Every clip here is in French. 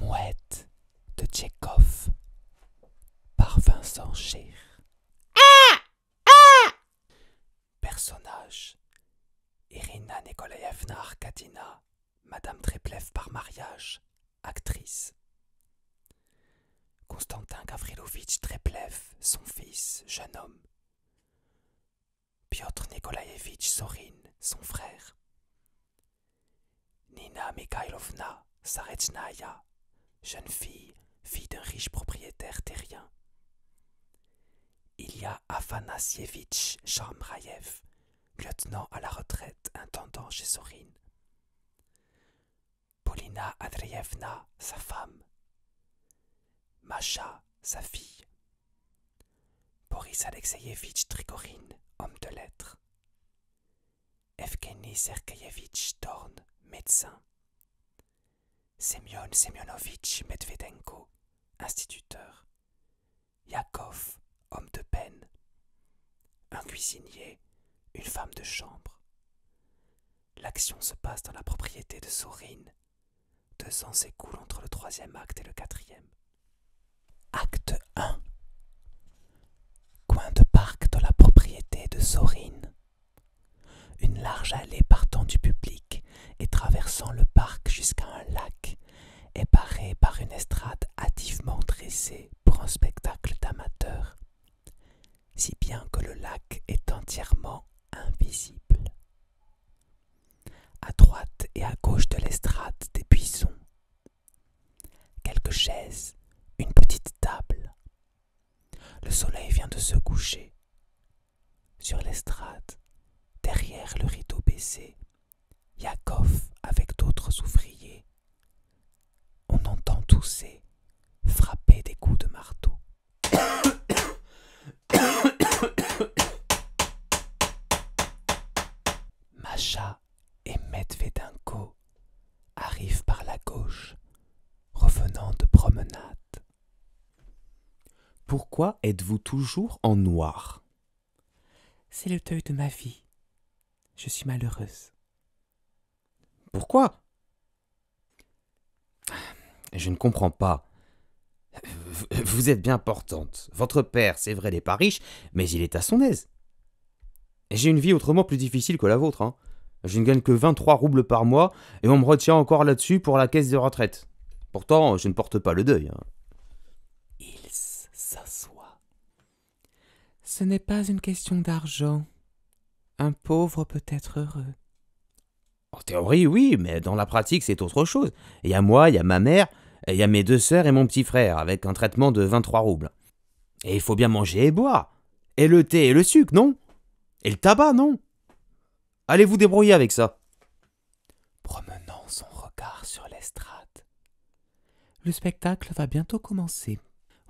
Mouette de Tchekhov par Vincent Schir. Ah Irina Nikolaevna Arkadina, Madame Treplev par mariage, actrice. Constantin Gavrilovitch Treplev, son fils, jeune homme. Piotr Nikolaevitch Sorin, son frère. Nina Mikhailovna Saretsnaya, jeune fille, fille d'un riche propriétaire terrien. Il y a Afanassievitch lieutenant à la retraite, intendant chez Sorine. Polina Adrievna, sa femme. Masha, sa fille. Boris Alexeyevitch Trigorine, homme de lettres. Evgeny Sergeyevitch Dorn, médecin. Semyon Semyonovitch Medvedenko, instituteur. Yakov, homme de peine. Un cuisinier, une femme de chambre. L'action se passe dans la propriété de Sorine. Deux ans s'écoulent entre le troisième acte et le quatrième. Acte 1 Coin de parc dans la propriété de Sorine. Une large allée partant du public et traversant le parc jusqu'à un lac, est paré par une estrade hâtivement dressée pour un spectacle d'amateurs, si bien que le lac est entièrement invisible. À droite et à gauche de l'estrade des buissons, quelques chaises, une petite table. Le soleil vient de se coucher. Sur l'estrade, derrière le rideau baissé, Yakov avec d'autres ouvriers. On entend tousser, frapper des coups de marteau. Macha et Medvedenko arrivent par la gauche, revenant de promenade. Pourquoi êtes-vous toujours en noir C'est le deuil de ma vie. Je suis malheureuse. Pourquoi Je ne comprends pas. Vous êtes bien portante. Votre père, c'est vrai, n'est pas riche, mais il est à son aise. J'ai une vie autrement plus difficile que la vôtre. Hein. Je ne gagne que 23 roubles par mois et on me retient encore là-dessus pour la caisse de retraite. Pourtant, je ne porte pas le deuil. Hein. Il s'assoit. Ce n'est pas une question d'argent. Un pauvre peut être heureux. En théorie, oui, mais dans la pratique, c'est autre chose. Il y a moi, il y a ma mère, il y a mes deux sœurs et mon petit frère, avec un traitement de 23 roubles. Et il faut bien manger et boire. Et le thé et le sucre, non Et le tabac, non Allez vous débrouiller avec ça. Promenant son regard sur l'estrade. Le spectacle va bientôt commencer.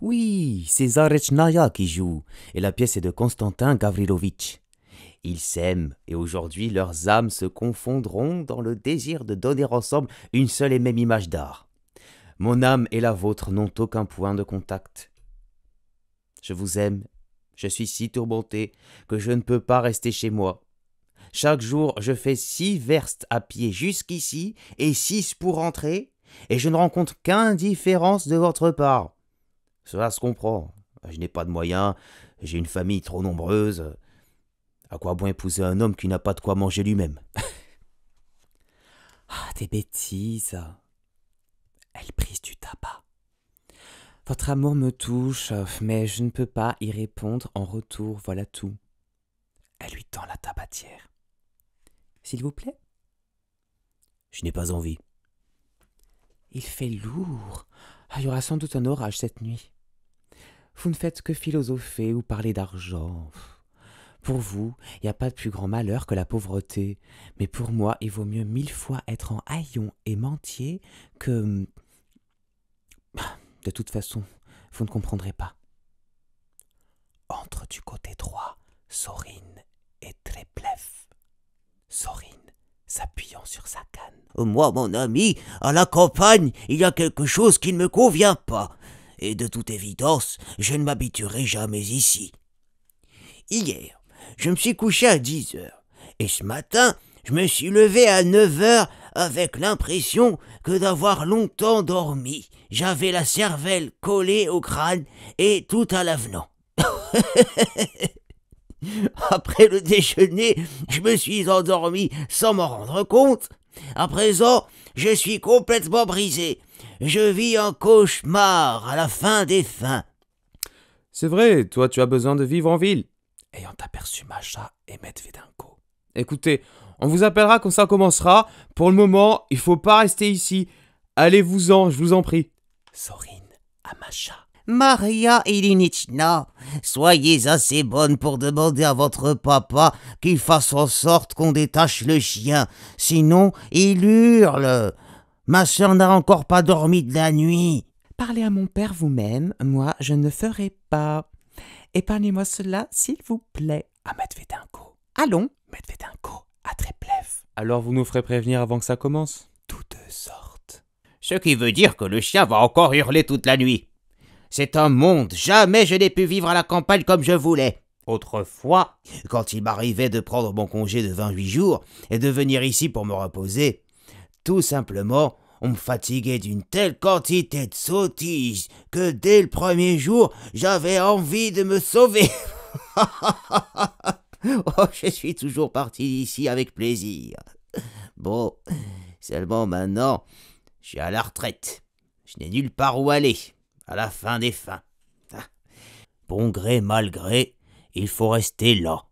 Oui, c'est Zarechnaya qui joue, et la pièce est de Constantin Gavrilovitch. Ils s'aiment, et aujourd'hui leurs âmes se confondront dans le désir de donner ensemble une seule et même image d'art. Mon âme et la vôtre n'ont aucun point de contact. Je vous aime, je suis si tourmenté que je ne peux pas rester chez moi. Chaque jour je fais six verstes à pied jusqu'ici et six pour rentrer, et je ne rencontre qu'indifférence de votre part. Cela se comprend. Je n'ai pas de moyens, j'ai une famille trop nombreuse, à quoi bon épouser un homme qui n'a pas de quoi manger lui-même Ah, des bêtises. Elle prise du tabac. Votre amour me touche, mais je ne peux pas y répondre en retour, voilà tout. Elle lui tend la tabatière. S'il vous plaît Je n'ai pas envie. Il fait lourd. Ah, il y aura sans doute un orage cette nuit. Vous ne faites que philosopher ou parler d'argent. Pour vous, il n'y a pas de plus grand malheur que la pauvreté. Mais pour moi, il vaut mieux mille fois être en haillon et mentier que... Hum, de toute façon, vous ne comprendrez pas. Entre du côté droit, Sorine très Tréplef. Sorine, s'appuyant sur sa canne. Moi, mon ami, à la campagne, il y a quelque chose qui ne me convient pas. Et de toute évidence, je ne m'habituerai jamais ici. Hier, je me suis couché à 10 heures. Et ce matin, je me suis levé à 9 heures avec l'impression que d'avoir longtemps dormi. J'avais la cervelle collée au crâne et tout à l'avenant. Après le déjeuner, je me suis endormi sans m'en rendre compte. À présent, je suis complètement brisé. Je vis un cauchemar à la fin des fins. C'est vrai, toi tu as besoin de vivre en ville ayant aperçu Macha et Medvedenko. Écoutez, on vous appellera quand ça commencera. Pour le moment, il faut pas rester ici. Allez-vous-en, je vous en prie. Sorine à Macha. Maria Ilinichna, soyez assez bonne pour demander à votre papa qu'il fasse en sorte qu'on détache le chien, sinon il hurle. Ma soeur n'a encore pas dormi de la nuit. Parlez à mon père vous-même, moi je ne ferai pas. Épargnez-moi cela, s'il vous plaît, à ah, Medvedenko. Allons, Medvedenko, à Tréplev. Alors vous nous ferez prévenir avant que ça commence Toutes sortes. »« Ce qui veut dire que le chien va encore hurler toute la nuit. C'est un monde, jamais je n'ai pu vivre à la campagne comme je voulais. Autrefois, quand il m'arrivait de prendre mon congé de 28 jours et de venir ici pour me reposer, tout simplement, on me fatiguait d'une telle quantité de sottises que dès le premier jour, j'avais envie de me sauver. oh, je suis toujours parti d'ici avec plaisir. Bon, seulement maintenant, je suis à la retraite. Je n'ai nulle part où aller, à la fin des fins. Ah. Bon gré, mal gré, il faut rester là.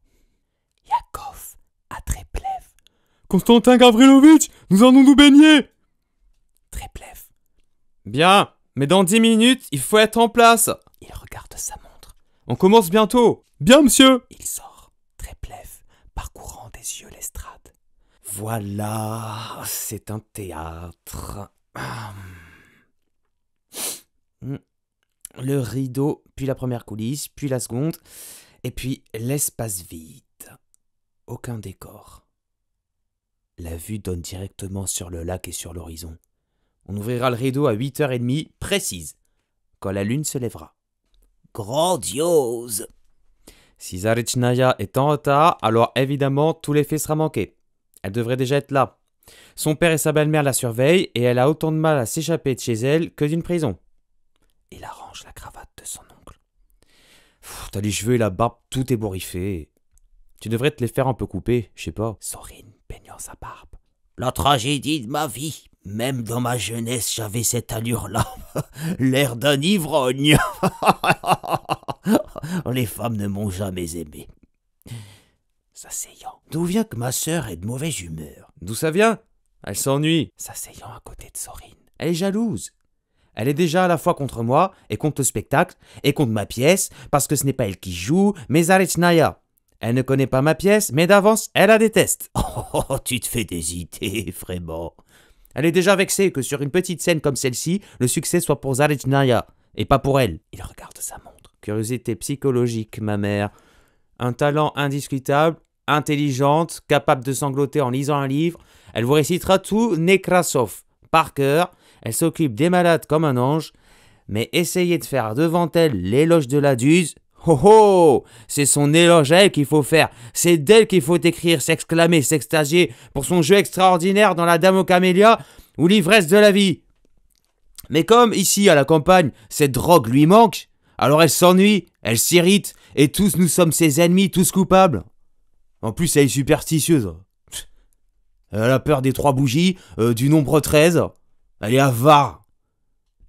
Yakov, à plève. Constantin Gavrilovitch, nous allons nous baigner Tréplev. Bien, mais dans dix minutes, il faut être en place. Il regarde sa montre. On commence bientôt. Bien, monsieur. Il sort, Tréplev, parcourant des yeux l'estrade. Voilà, c'est un théâtre. Hum. Le rideau, puis la première coulisse, puis la seconde, et puis l'espace vide. Aucun décor. La vue donne directement sur le lac et sur l'horizon. On ouvrira le rideau à 8h30 précise, quand la lune se lèvera. Grandiose Si Zarechnaya est en retard, alors évidemment tout l'effet sera manqué. Elle devrait déjà être là. Son père et sa belle-mère la surveillent et elle a autant de mal à s'échapper de chez elle que d'une prison. Il arrange la cravate de son oncle. T'as les cheveux et la barbe tout ébouriffés. Tu devrais te les faire un peu couper, je sais pas. Sorine peignant sa barbe. La tragédie de ma vie. Même dans ma jeunesse, j'avais cette allure-là, l'air d'un ivrogne. Les femmes ne m'ont jamais aimé. S'asseyant. D'où vient que ma sœur est de mauvaise humeur D'où ça vient Elle s'ennuie. S'asseyant à côté de Sorine. Elle est jalouse. Elle est déjà à la fois contre moi, et contre le spectacle, et contre ma pièce, parce que ce n'est pas elle qui joue, mais Naya. Elle ne connaît pas ma pièce, mais d'avance, elle la déteste. Oh, tu te fais des idées, vraiment. Elle est déjà vexée que sur une petite scène comme celle-ci, le succès soit pour Zarechnaya et pas pour elle. Il regarde sa montre. Curiosité psychologique, ma mère. Un talent indiscutable, intelligente, capable de sangloter en lisant un livre. Elle vous récitera tout Nekrasov par cœur. Elle s'occupe des malades comme un ange. Mais essayez de faire devant elle l'éloge de la duse, Oh oh C'est son éloge à elle qu'il faut faire, c'est d'elle qu'il faut écrire, s'exclamer, s'extasier pour son jeu extraordinaire dans la Dame aux Camélias ou l'ivresse de la vie. Mais comme ici à la campagne, cette drogue lui manque, alors elle s'ennuie, elle s'irrite, et tous nous sommes ses ennemis, tous coupables. En plus, elle est superstitieuse. Elle a peur des trois bougies, euh, du nombre 13. Elle est avare.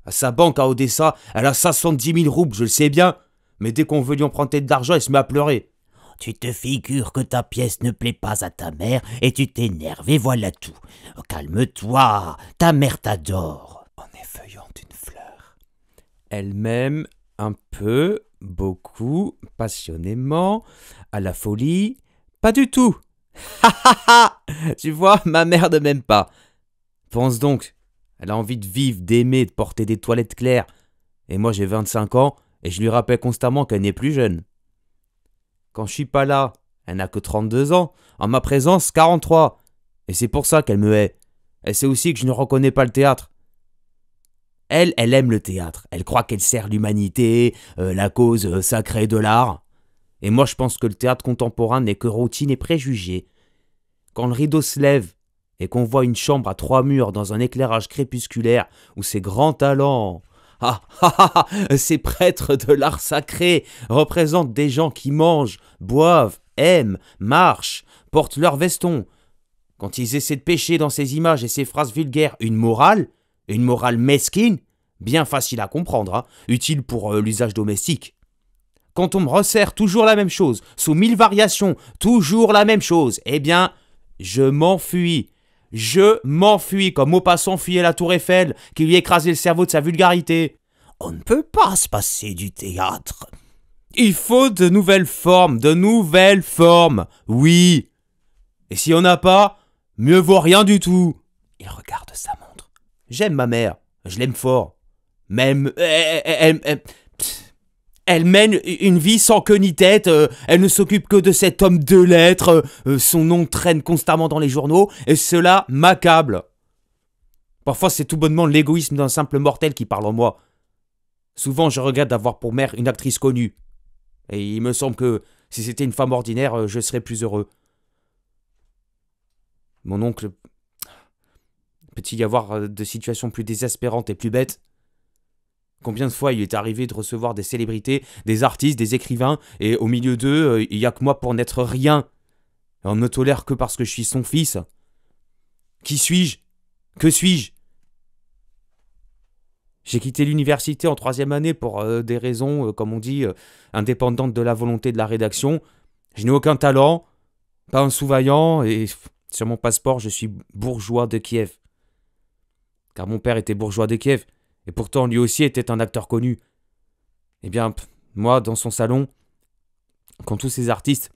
À sa banque à Odessa, elle a 70 000 roubles, je le sais bien mais dès qu'on veut lui emprunter de l'argent, elle se met à pleurer. Tu te figures que ta pièce ne plaît pas à ta mère et tu t'énerves et voilà tout. Calme-toi, ta mère t'adore. En effeuillant une fleur. Elle m'aime un peu, beaucoup, passionnément, à la folie, pas du tout. Ha ha ha Tu vois, ma mère ne m'aime pas. Pense donc, elle a envie de vivre, d'aimer, de porter des toilettes claires. Et moi j'ai 25 ans et je lui rappelle constamment qu'elle n'est plus jeune. Quand je suis pas là, elle n'a que 32 ans, en ma présence 43, et c'est pour ça qu'elle me hait. Elle sait aussi que je ne reconnais pas le théâtre. Elle, elle aime le théâtre, elle croit qu'elle sert l'humanité, euh, la cause euh, sacrée de l'art. Et moi je pense que le théâtre contemporain n'est que routine et préjugé. Quand le rideau se lève et qu'on voit une chambre à trois murs dans un éclairage crépusculaire où ses grands talents ah ah, ah ah Ces prêtres de l'art sacré représentent des gens qui mangent, boivent, aiment, marchent, portent leurs vestons Quand ils essaient de pêcher dans ces images et ces phrases vulgaires une morale, une morale mesquine, bien facile à comprendre, hein, utile pour euh, l'usage domestique. Quand on me resserre toujours la même chose, sous mille variations, toujours la même chose, eh bien, je m'enfuis. Je m'enfuis comme Maupassant fuyait la tour Eiffel, qui lui écrasait le cerveau de sa vulgarité. On ne peut pas se passer du théâtre. Il faut de nouvelles formes, de nouvelles formes, oui. Et si on n'a pas, mieux vaut rien du tout. Il regarde sa montre. J'aime ma mère, je l'aime fort. Même, elle, eh, eh, eh, elle mène une vie sans queue ni tête, euh, elle ne s'occupe que de cet homme de lettres, euh, euh, son nom traîne constamment dans les journaux, et cela m'accable. Parfois c'est tout bonnement l'égoïsme d'un simple mortel qui parle en moi. Souvent je regrette d'avoir pour mère une actrice connue. Et il me semble que si c'était une femme ordinaire, je serais plus heureux. Mon oncle... Peut-il y avoir de situations plus désespérantes et plus bêtes Combien de fois il est arrivé de recevoir des célébrités, des artistes, des écrivains, et au milieu d'eux, euh, il n'y a que moi pour n'être rien. On ne me tolère que parce que je suis son fils. Qui suis-je Que suis-je J'ai quitté l'université en troisième année pour euh, des raisons, euh, comme on dit, indépendantes de la volonté de la rédaction. Je n'ai aucun talent, pas un sous-vaillant, et sur mon passeport, je suis bourgeois de Kiev. Car mon père était bourgeois de Kiev et pourtant lui aussi était un acteur connu. Eh bien, moi, dans son salon, quand tous ces artistes,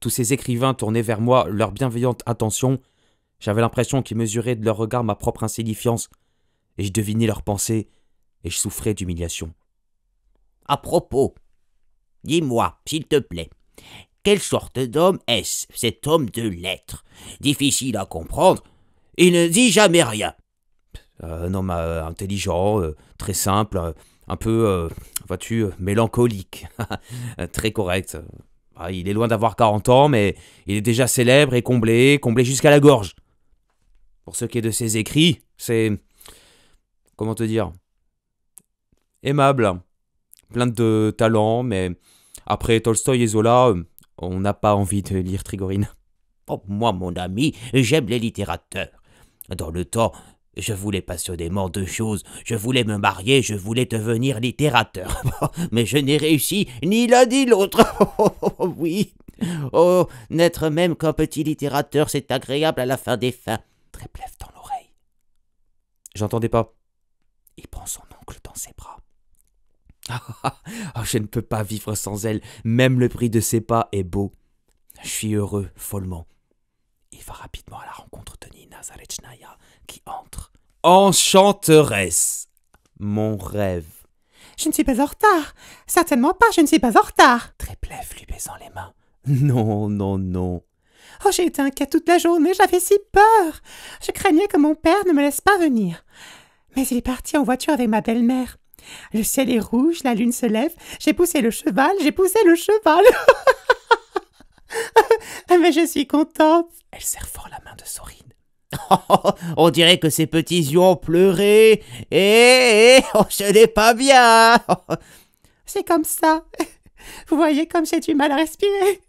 tous ces écrivains tournaient vers moi leur bienveillante attention, j'avais l'impression qu'ils mesuraient de leur regard ma propre insignifiance, et je devinais leurs pensées, et je souffrais d'humiliation. À propos, dis-moi, s'il te plaît, quelle sorte d'homme est-ce, cet homme de lettres Difficile à comprendre, il ne dit jamais rien. Euh, un homme euh, intelligent, euh, très simple, un peu, vois-tu, mélancolique, très correct. Ah, il est loin d'avoir 40 ans, mais il est déjà célèbre et comblé, comblé jusqu'à la gorge. Pour ce qui est de ses écrits, c'est... Comment te dire Aimable, plein de talent, mais après Tolstoï et Zola, on n'a pas envie de lire Trigorine. Oh, moi, mon ami, j'aime les littérateurs. Dans le temps, je voulais passionnément deux choses. Je voulais me marier, je voulais devenir littérateur. Mais je n'ai réussi ni l'un ni l'autre. oui. Oh, n'être même qu'un petit littérateur, c'est agréable à la fin des fins. Très dans l'oreille. J'entendais pas. Il prend son oncle dans ses bras. Ah, je ne peux pas vivre sans elle. Même le prix de ses pas est beau. Je suis heureux, follement. Il va rapidement à la rencontre de Nina Zarechnaya, qui entre. Enchanteresse. Mon rêve. Je ne suis pas en retard. Certainement pas, je ne suis pas en retard. Tréplève lui baisant les mains. Non, non, non. Oh, j'ai été inquiète toute la journée, j'avais si peur. Je craignais que mon père ne me laisse pas venir. Mais il est parti en voiture avec ma belle-mère. Le ciel est rouge, la lune se lève, j'ai poussé le cheval, j'ai poussé le cheval. Mais je suis contente. Elle serre fort la main de Sorine. On dirait que ses petits yeux ont pleuré. et eh, eh, oh, je n'ai pas bien. c'est comme ça. Vous voyez comme j'ai du mal à respirer.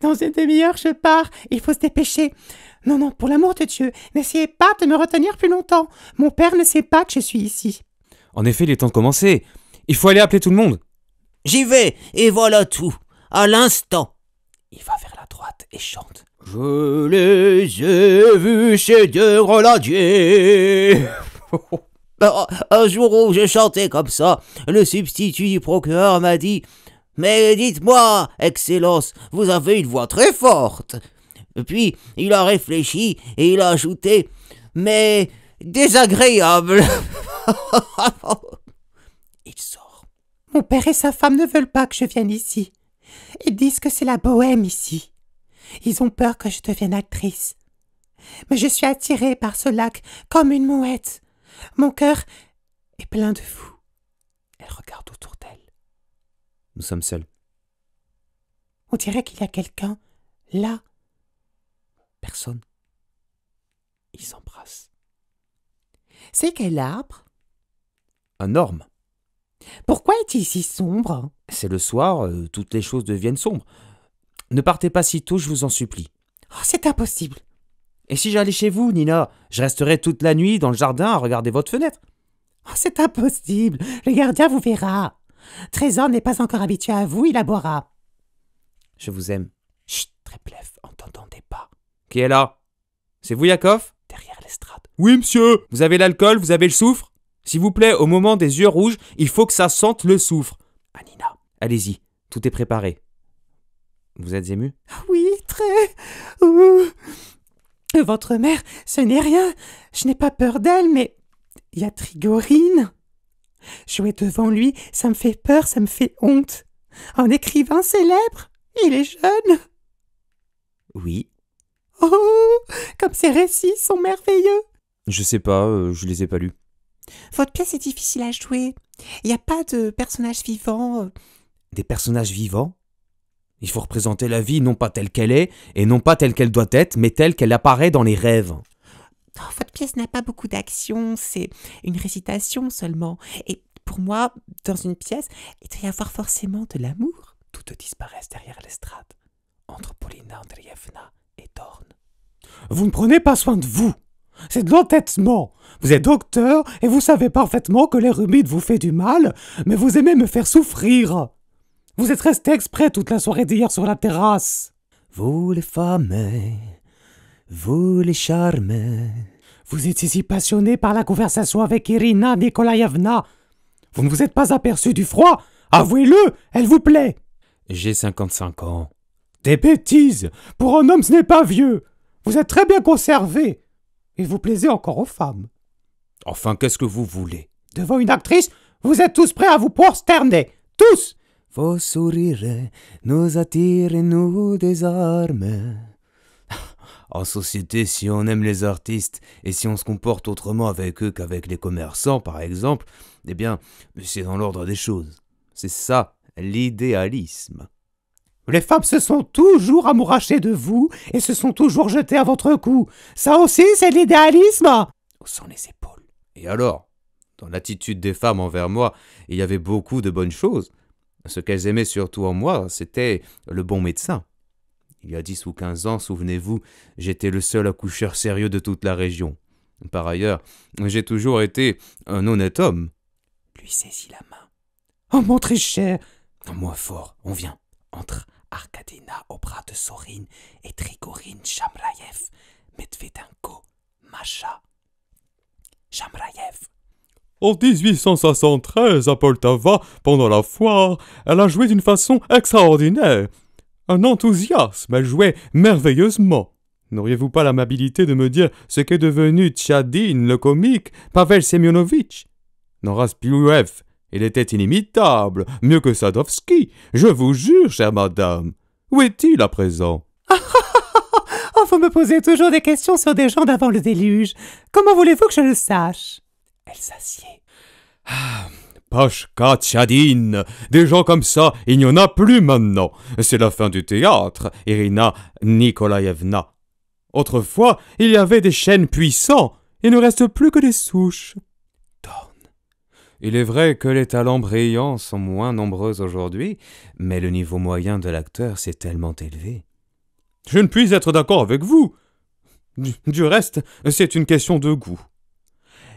Dans une demi-heure, je pars. Il faut se dépêcher. Non, non, pour l'amour de Dieu, n'essayez pas de me retenir plus longtemps. Mon père ne sait pas que je suis ici. En effet, il est temps de commencer. Il faut aller appeler tout le monde. J'y vais, et voilà tout. À l'instant. Il va vers la droite et chante. Je les ai vus ces deux bah, Un jour où je chantais comme ça, le substitut du procureur m'a dit Mais dites-moi, Excellence, vous avez une voix très forte. Puis il a réfléchi et il a ajouté Mais désagréable. il sort. Mon père et sa femme ne veulent pas que je vienne ici. Ils disent que c'est la bohème ici. Ils ont peur que je devienne actrice. Mais je suis attirée par ce lac comme une mouette. Mon cœur est plein de fou. Elle regarde autour d'elle. Nous sommes seuls. On dirait qu'il y a quelqu'un là. Personne. Ils s'embrassent. C'est quel arbre Un orme. Pourquoi est-il si sombre C'est le soir, euh, toutes les choses deviennent sombres. Ne partez pas si tôt, je vous en supplie. Oh, c'est impossible. Et si j'allais chez vous, Nina, je resterais toute la nuit dans le jardin à regarder votre fenêtre. Oh, c'est impossible. Le gardien vous verra. Trésor n'est pas encore habitué à vous, il aboiera. Je vous aime. Chut, Tréplef, entendant des pas. Qui est là C'est vous, Yakov Derrière l'estrade. Oui, monsieur. Vous avez l'alcool, vous avez le soufre S'il vous plaît, au moment des yeux rouges, il faut que ça sente le soufre. Anina, ah, allez-y, tout est préparé. Vous êtes ému Oui, très. Votre mère, ce n'est rien. Je n'ai pas peur d'elle, mais il y a Trigorine. Jouer devant lui, ça me fait peur, ça me fait honte. Un écrivain célèbre, il est jeune. Oui. Oh, comme ses récits sont merveilleux. Je sais pas, je euh, je les ai pas lus. Votre pièce est difficile à jouer. Il n'y a pas de personnages vivants. Euh. Des personnages vivants il faut représenter la vie non pas telle qu'elle est, et non pas telle qu'elle doit être, mais telle qu'elle apparaît dans les rêves. Oh, votre pièce n'a pas beaucoup d'action, c'est une récitation seulement. Et pour moi, dans une pièce, il doit y avoir forcément de l'amour. Tout disparaissent derrière l'estrade, entre Paulina Andreevna et Dorn. Vous ne prenez pas soin de vous c'est de l'entêtement. Vous êtes docteur et vous savez parfaitement que les humide vous fait du mal, mais vous aimez me faire souffrir. Vous êtes resté exprès toute la soirée d'hier sur la terrasse. Vous les femmes, vous les charmes. Vous étiez si passionné par la conversation avec Irina Nikolaevna. Vous ne vous êtes pas aperçu du froid Avouez-le, elle vous plaît J'ai 55 ans. Des bêtises Pour un homme, ce n'est pas vieux Vous êtes très bien conservé Et vous plaisez encore aux femmes. Enfin, qu'est-ce que vous voulez Devant une actrice, vous êtes tous prêts à vous prosterner Tous vos sourire, nous attirent et nous désarment. En société, si on aime les artistes et si on se comporte autrement avec eux qu'avec les commerçants, par exemple, eh bien, c'est dans l'ordre des choses. C'est ça, l'idéalisme. Les femmes se sont toujours amourachées de vous et se sont toujours jetées à votre cou. Ça aussi, c'est l'idéalisme sont les épaules. Et alors Dans l'attitude des femmes envers moi, il y avait beaucoup de bonnes choses. Ce qu'elles aimaient surtout en moi, c'était le bon médecin. Il y a dix ou quinze ans, souvenez-vous, j'étais le seul accoucheur sérieux de toute la région. Par ailleurs, j'ai toujours été un honnête homme. Lui saisit la main. Oh mon très cher Moi fort, on vient. Entre Arkadina au bras de Sorine et Trigorine Shamrayev, Medvedenko, Masha, Shamrayev. En 1873, à Poltava, pendant la foire, elle a joué d'une façon extraordinaire. Un enthousiasme, elle jouait merveilleusement. N'auriez-vous pas l'amabilité de me dire ce qu'est devenu Tchadine, le comique, Pavel Semyonovitch Noras Pilouev, il était inimitable, mieux que Sadovski, je vous jure, chère madame. Où est-il à présent Oh, vous me posez toujours des questions sur des gens d'avant le déluge. Comment voulez-vous que je le sache elle s'assied. Ah, Tchadine, Tchadine. Des gens comme ça, il n'y en a plus maintenant. C'est la fin du théâtre, Irina Nikolaevna. Autrefois, il y avait des chênes puissants. Il ne reste plus que des souches. Dorn. Il est vrai que les talents brillants sont moins nombreux aujourd'hui, mais le niveau moyen de l'acteur s'est tellement élevé. Je ne puis être d'accord avec vous. du reste, c'est une question de goût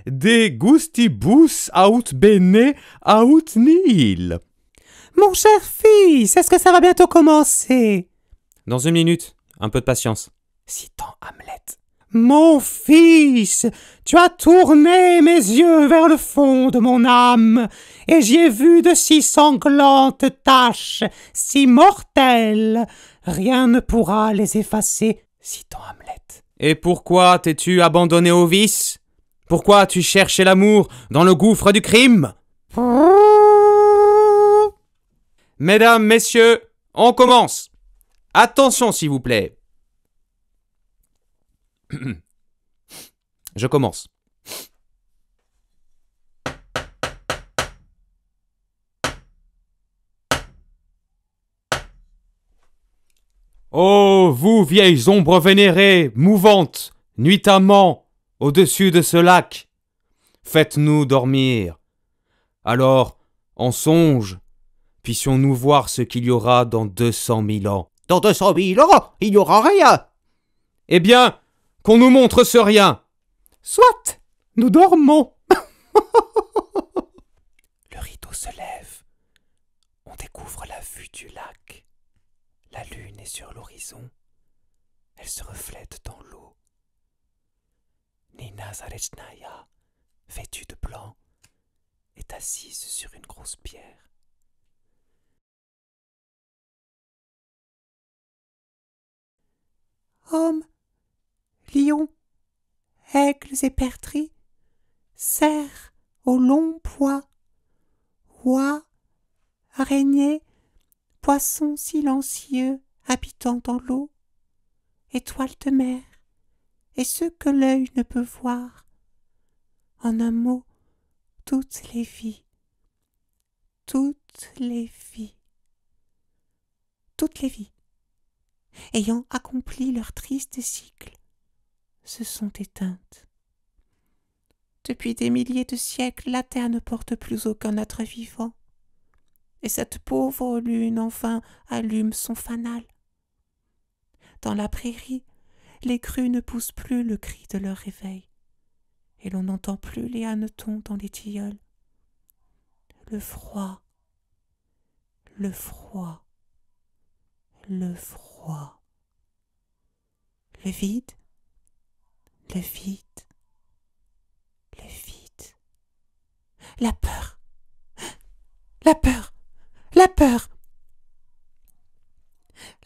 de gustibus aut bene aut nil. Mon cher fils, est-ce que ça va bientôt commencer Dans une minute, un peu de patience. Citant Hamlet. Mon fils, tu as tourné mes yeux vers le fond de mon âme, et j'y ai vu de si sanglantes taches, si mortelles. Rien ne pourra les effacer, citant Hamlet. Et pourquoi t'es-tu abandonné au vice pourquoi tu cherches l'amour dans le gouffre du crime Mesdames, messieurs, on commence. Attention, s'il vous plaît. Je commence. Oh, vous vieilles ombres vénérées, mouvantes, nuitamment, au-dessus de ce lac. Faites-nous dormir. Alors, en songe, puissions-nous voir ce qu'il y aura dans deux cent mille ans. Dans deux cent mille ans, il n'y aura rien. Eh bien, qu'on nous montre ce rien. Soit, nous dormons. Le rideau se lève. On découvre la vue du lac. La lune est sur l'horizon. Elle se reflète dans l'eau. Nina Zarechnaïa, vêtue de blanc, est assise sur une grosse pierre. Hommes, lions, aigles et pertris, cerfs au long poids, oies, araignées, poissons silencieux habitant dans l'eau, étoiles de mer, et ce que l'œil ne peut voir. En un mot, toutes les vies, toutes les vies, toutes les vies, ayant accompli leur triste cycle, se sont éteintes. Depuis des milliers de siècles, la terre ne porte plus aucun être vivant, et cette pauvre lune enfin allume son fanal. Dans la prairie, les crues ne poussent plus le cri de leur réveil, et l'on n'entend plus les hannetons dans les tilleuls. Le froid, le froid, le froid. Le vide, le vide, le vide. La peur, la peur, la peur,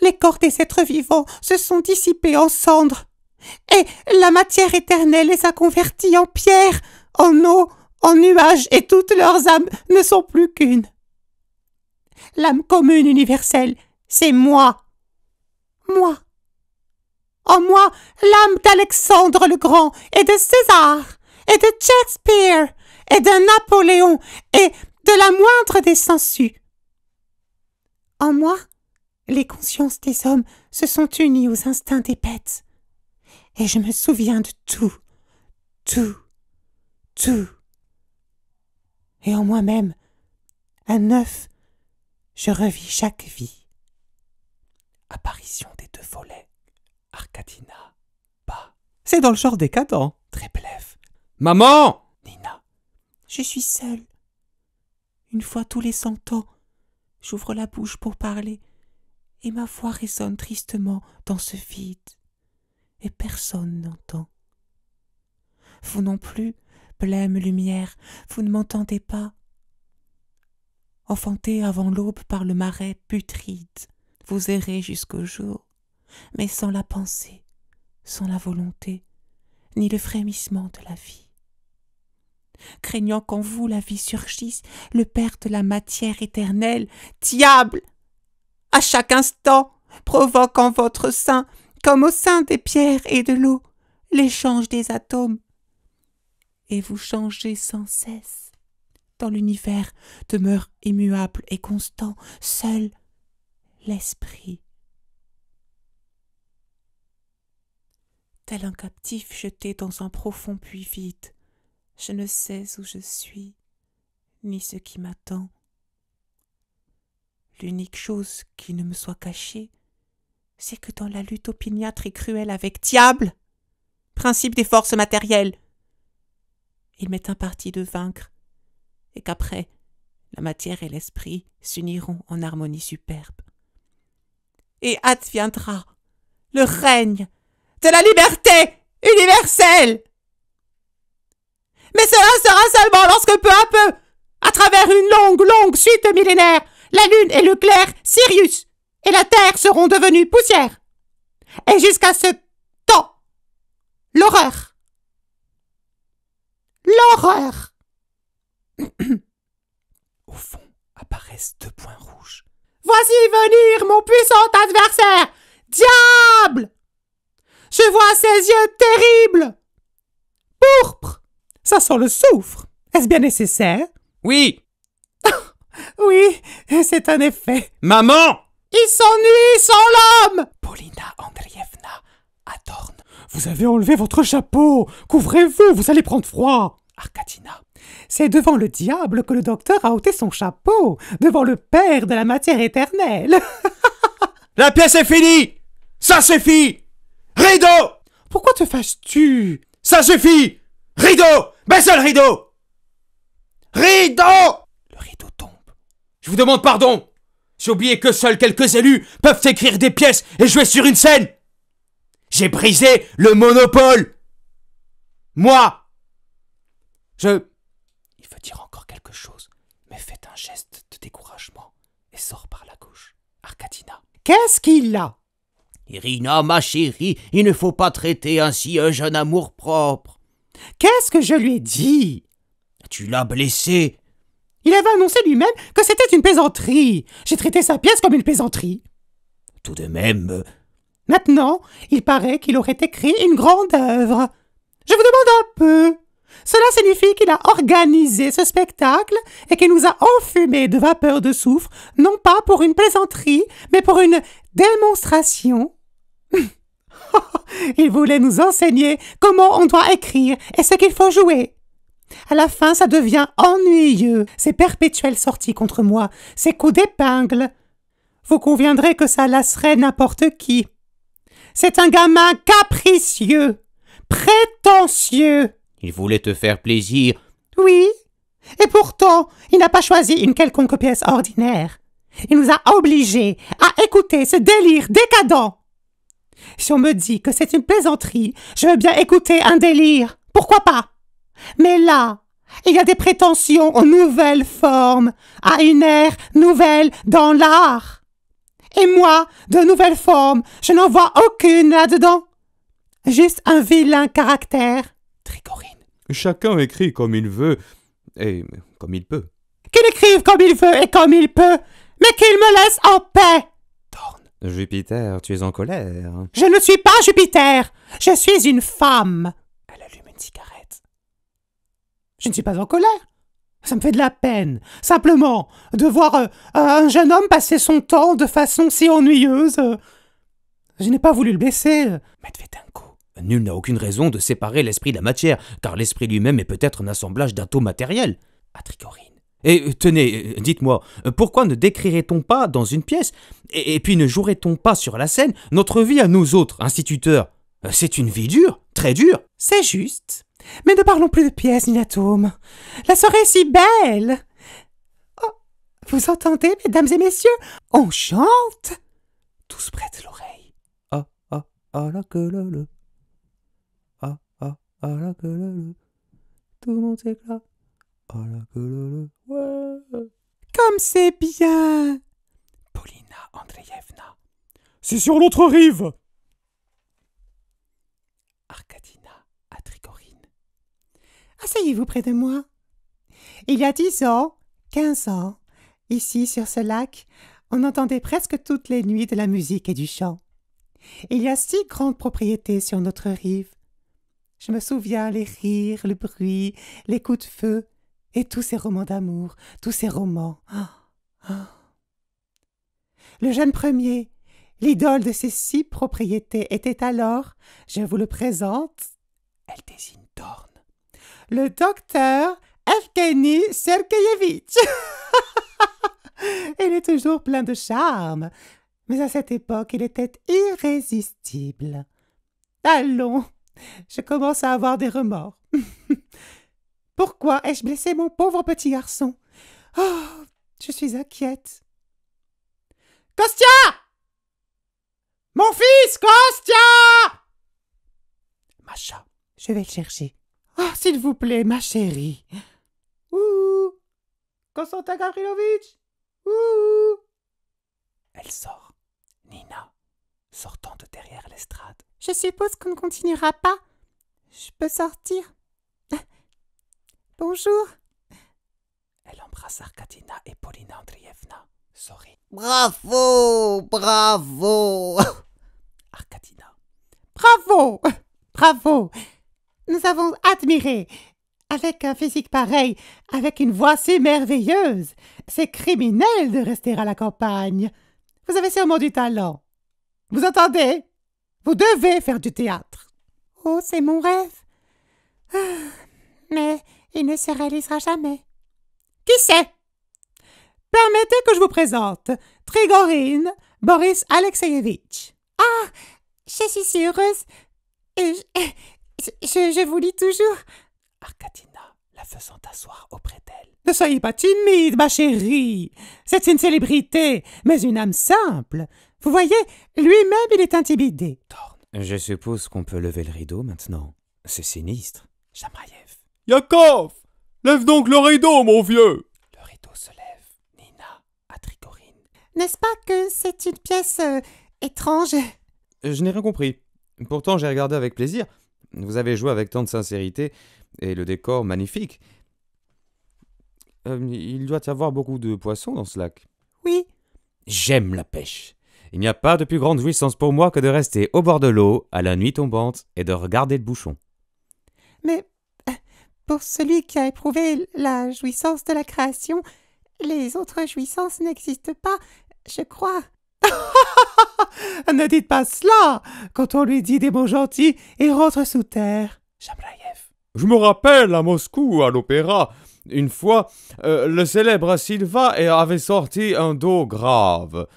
les corps des êtres vivants se sont dissipés en cendres, et la matière éternelle les a convertis en pierre, en eau, en nuages, et toutes leurs âmes ne sont plus qu'une. L'âme commune universelle, c'est moi. Moi. En moi, l'âme d'Alexandre le Grand, et de César, et de Shakespeare, et de Napoléon, et de la moindre des sangsues. En moi, les consciences des hommes se sont unies aux instincts des bêtes. Et je me souviens de tout, tout, tout. Et en moi-même, à neuf, je revis chaque vie. Apparition des deux volets. Arcadina, bas. C'est dans le genre décadent. Très bref. Maman Nina. Je suis seule. Une fois tous les cent ans, j'ouvre la bouche pour parler et ma voix résonne tristement dans ce vide, et personne n'entend. Vous non plus, blême lumière, vous ne m'entendez pas. Enfanté avant l'aube par le marais putride, vous errez jusqu'au jour, mais sans la pensée, sans la volonté, ni le frémissement de la vie. Craignant qu'en vous la vie surgisse, le Père de la matière éternelle, diable à chaque instant, provoque en votre sein, comme au sein des pierres et de l'eau, l'échange des atomes. Et vous changez sans cesse. Dans l'univers demeure immuable et constant, seul l'esprit. Tel un captif jeté dans un profond puits vide, je ne sais où je suis, ni ce qui m'attend. L'unique chose qui ne me soit cachée, c'est que dans la lutte opiniâtre et cruelle avec diable, principe des forces matérielles, il m'est imparti de vaincre, et qu'après, la matière et l'esprit s'uniront en harmonie superbe. Et adviendra le règne de la liberté universelle. Mais cela sera seulement lorsque peu à peu, à travers une longue, longue suite millénaire, la Lune et le clair Sirius et la Terre seront devenus poussière. Et jusqu'à ce temps, l'horreur. L'horreur. Au fond apparaissent deux points rouges. Voici venir mon puissant adversaire. Diable. Je vois ses yeux terribles. Pourpre. Ça sent le soufre. Est-ce bien nécessaire Oui, oui, c'est un effet. Maman Il s'ennuie sans l'âme !»« Paulina Andrievna Adorne. Vous avez enlevé votre chapeau Couvrez-vous, vous allez prendre froid Arkadina, C'est devant le diable que le docteur a ôté son chapeau, devant le père de la matière éternelle. la pièce est finie Ça suffit Rideau Pourquoi te fâches-tu Ça suffit Rideau Baisse le rideau Rideau Le rideau je vous demande pardon J'ai oublié que seuls quelques élus peuvent écrire des pièces et jouer sur une scène J'ai brisé le monopole Moi Je... Il veut dire encore quelque chose, mais fait un geste de découragement et sort par la gauche. Arcadina. Qu'est-ce qu'il a Irina, ma chérie, il ne faut pas traiter ainsi un jeune amour propre. Qu'est-ce que je lui ai dit Tu l'as blessé. Il avait annoncé lui-même que c'était une plaisanterie. J'ai traité sa pièce comme une plaisanterie. Tout de même. Maintenant, il paraît qu'il aurait écrit une grande œuvre. Je vous demande un peu. Cela signifie qu'il a organisé ce spectacle et qu'il nous a enfumé de vapeur de soufre, non pas pour une plaisanterie, mais pour une démonstration. il voulait nous enseigner comment on doit écrire et ce qu'il faut jouer. À la fin, ça devient ennuyeux, ces perpétuelles sorties contre moi, ces coups d'épingle. Vous conviendrez que ça lasserait n'importe qui. C'est un gamin capricieux, prétentieux. Il voulait te faire plaisir. Oui. Et pourtant, il n'a pas choisi une quelconque pièce ordinaire. Il nous a obligés à écouter ce délire décadent. Si on me dit que c'est une plaisanterie, je veux bien écouter un délire. Pourquoi pas mais là, il y a des prétentions aux nouvelles formes, à une ère nouvelle dans l'art. Et moi, de nouvelles formes, je n'en vois aucune là-dedans. Juste un vilain caractère. Trigorine. « Chacun écrit comme il veut et comme il peut. Qu'il écrive comme il veut et comme il peut, mais qu'il me laisse en paix. Thorne. Jupiter, tu es en colère. Je ne suis pas Jupiter. Je suis une femme. Je ne suis pas en colère. Ça me fait de la peine, simplement, de voir euh, euh, un jeune homme passer son temps de façon si ennuyeuse. Euh. Je n'ai pas voulu le blesser. Mais un coup. Nul n'a aucune raison de séparer l'esprit de la matière, car l'esprit lui-même est peut-être un assemblage d'atomes matériels. À Et eh, tenez, dites-moi, pourquoi ne décrirait-on pas dans une pièce, et puis ne jouerait-on pas sur la scène, notre vie à nous autres, instituteurs C'est une vie dure, très dure. C'est juste. Mais ne parlons plus de pièces ni d'atomes. La soirée est si belle. Oh, vous entendez, mesdames et messieurs, on chante. Tous prêtent l'oreille. Ah ah ah la que le le. Ah ah ah la que le le. Tout le monde s'éclate. Ah la que le le. Ouais. Comme c'est bien. Paulina Andreevna. C'est sur l'autre rive. Asseyez-vous près de moi. Il y a dix ans, quinze ans, ici sur ce lac, on entendait presque toutes les nuits de la musique et du chant. Il y a six grandes propriétés sur notre rive. Je me souviens les rires, le bruit, les coups de feu, et tous ces romans d'amour, tous ces romans. Le jeune premier, l'idole de ces six propriétés, était alors, je vous le présente, elle désigne Dorne le docteur Evgeny Sergeyevitch. il est toujours plein de charme, mais à cette époque, il était irrésistible. Allons, je commence à avoir des remords. Pourquoi ai-je blessé mon pauvre petit garçon Oh, je suis inquiète. Kostia Mon fils, Kostia Macha, je vais le chercher. Ah, s'il vous plaît, ma chérie. Ouh Constantin Gavrilovitch Ouh Elle sort. Nina, sortant de derrière l'estrade. Je suppose qu'on ne continuera pas. Je peux sortir. Bonjour. Elle embrasse Arkadina et Paulina Andrievna. Sorry. Bravo Bravo Arkadina. Bravo Bravo nous avons admiré. Avec un physique pareil, avec une voix si merveilleuse, c'est criminel de rester à la campagne. Vous avez sûrement du talent. Vous entendez Vous devez faire du théâtre. Oh, c'est mon rêve. Ah, mais il ne se réalisera jamais. Qui sait Permettez que je vous présente Trigorine Boris Alexeyevitch. Ah, je suis si je, vous lis toujours. Arcatina, la faisant asseoir auprès d'elle. Ne soyez pas timide, ma chérie. C'est une célébrité, mais une âme simple. Vous voyez, lui-même, il est intimidé. Je suppose qu'on peut lever le rideau maintenant. C'est sinistre. Shamraïev !»« Yakov Lève donc le rideau, mon vieux Le rideau se lève. Nina à tricorine. N'est-ce pas que c'est une pièce euh, étrange Je n'ai rien compris. Pourtant, j'ai regardé avec plaisir. Vous avez joué avec tant de sincérité et le décor magnifique. Euh, il doit y avoir beaucoup de poissons dans ce lac. Oui. J'aime la pêche. Il n'y a pas de plus grande jouissance pour moi que de rester au bord de l'eau à la nuit tombante et de regarder le bouchon. Mais euh, pour celui qui a éprouvé la jouissance de la création, les autres jouissances n'existent pas, je crois. ne dites pas cela quand on lui dit des mots gentils et rentre sous terre. Je me rappelle à Moscou, à l'opéra, une fois, euh, le célèbre Silva avait sorti un dos grave.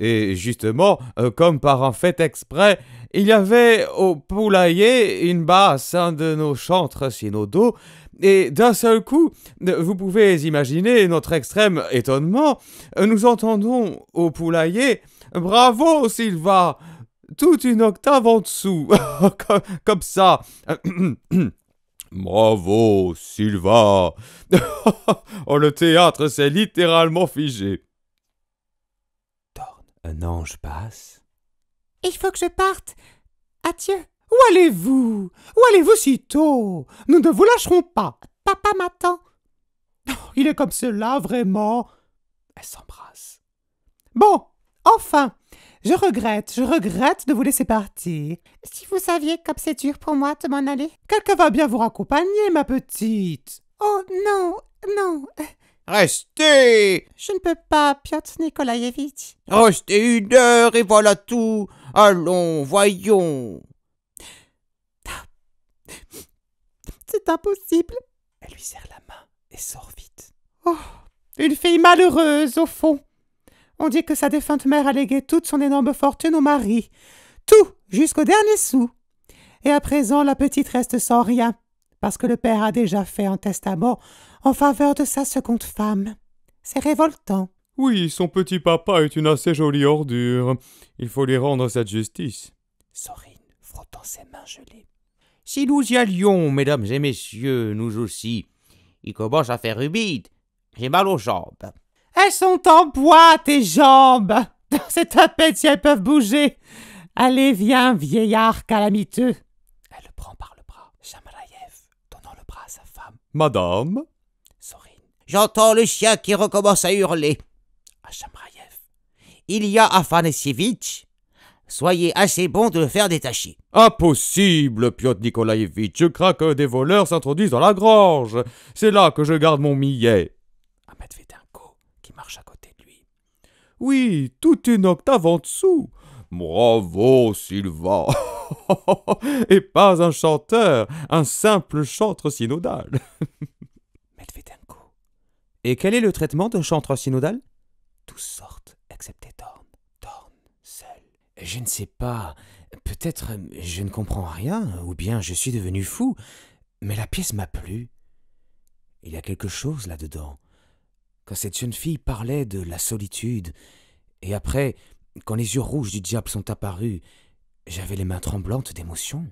Et justement, euh, comme par un fait exprès, il y avait au poulailler une basse, un de nos chantres synodaux, et d'un seul coup, vous pouvez imaginer notre extrême étonnement, nous entendons au poulailler Bravo, Silva Toute une octave en dessous Comme ça Bravo, Silva Oh, le théâtre s'est littéralement figé un ange passe. Il faut que je parte Adieu Où allez-vous Où allez-vous si tôt Nous ne vous lâcherons pas Papa m'attend oh, Il est comme cela, vraiment Elle s'embrasse. Bon, Enfin Je regrette, je regrette de vous laisser partir. Si vous saviez comme c'est dur pour moi de m'en aller. Quelqu'un va bien vous raccompagner, ma petite. Oh non, non. Restez Je ne peux pas, Piotr Nikolaevitch. Restez une heure et voilà tout. Allons, voyons. C'est impossible. Elle lui serre la main et sort vite. Oh, une fille malheureuse, au fond. On dit que sa défunte mère a légué toute son énorme fortune au mari. Tout, jusqu'au dernier sou. Et à présent, la petite reste sans rien, parce que le père a déjà fait un testament en faveur de sa seconde femme. C'est révoltant. Oui, son petit papa est une assez jolie ordure. Il faut lui rendre cette justice. Sorine, frottant ses mains gelées. Si nous y allions, mesdames et messieurs, nous aussi. Il commence à faire humide. J'ai mal aux jambes. Elles sont en bois, tes jambes. C'est à peine elles peuvent bouger. Allez, viens, vieillard calamiteux. Elle le prend par le bras. Chamraïev, donnant le bras à sa femme. Madame Sorine. J'entends le chien qui recommence à hurler. À Il y a Afanasievitch. Soyez assez bon de le faire détacher. Impossible, Piotr Nikolaevitch. Je crains que des voleurs s'introduisent dans la grange. C'est là que je garde mon millet. À marche à côté de lui. Oui, toute une octave en dessous. Bravo, Sylvain. Et pas un chanteur, un simple chantre synodal. coup. « Et quel est le traitement d'un chantre synodal Tous sortes, excepté Thorn. Thorn, seul. Je ne sais pas. Peut-être je ne comprends rien, ou bien je suis devenu fou, mais la pièce m'a plu. Il y a quelque chose là-dedans quand cette jeune fille parlait de la solitude, et après, quand les yeux rouges du diable sont apparus, j'avais les mains tremblantes d'émotion.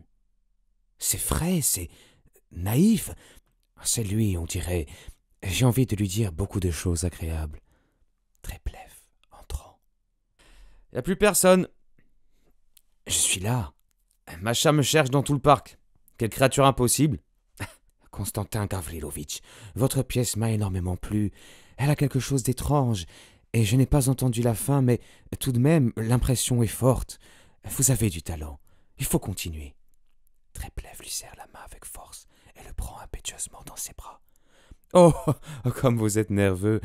C'est frais, c'est naïf. C'est lui, on dirait. J'ai envie de lui dire beaucoup de choses agréables. Tréplef, entrant. n'y a plus personne. Je suis là. chat me cherche dans tout le parc. Quelle créature impossible. Constantin Gavrilovitch, votre pièce m'a énormément plu. Elle a quelque chose d'étrange, et je n'ai pas entendu la fin, mais tout de même, l'impression est forte. Vous avez du talent. Il faut continuer. Tréplève lui serre la main avec force et le prend impétueusement dans ses bras. Oh Comme vous êtes nerveux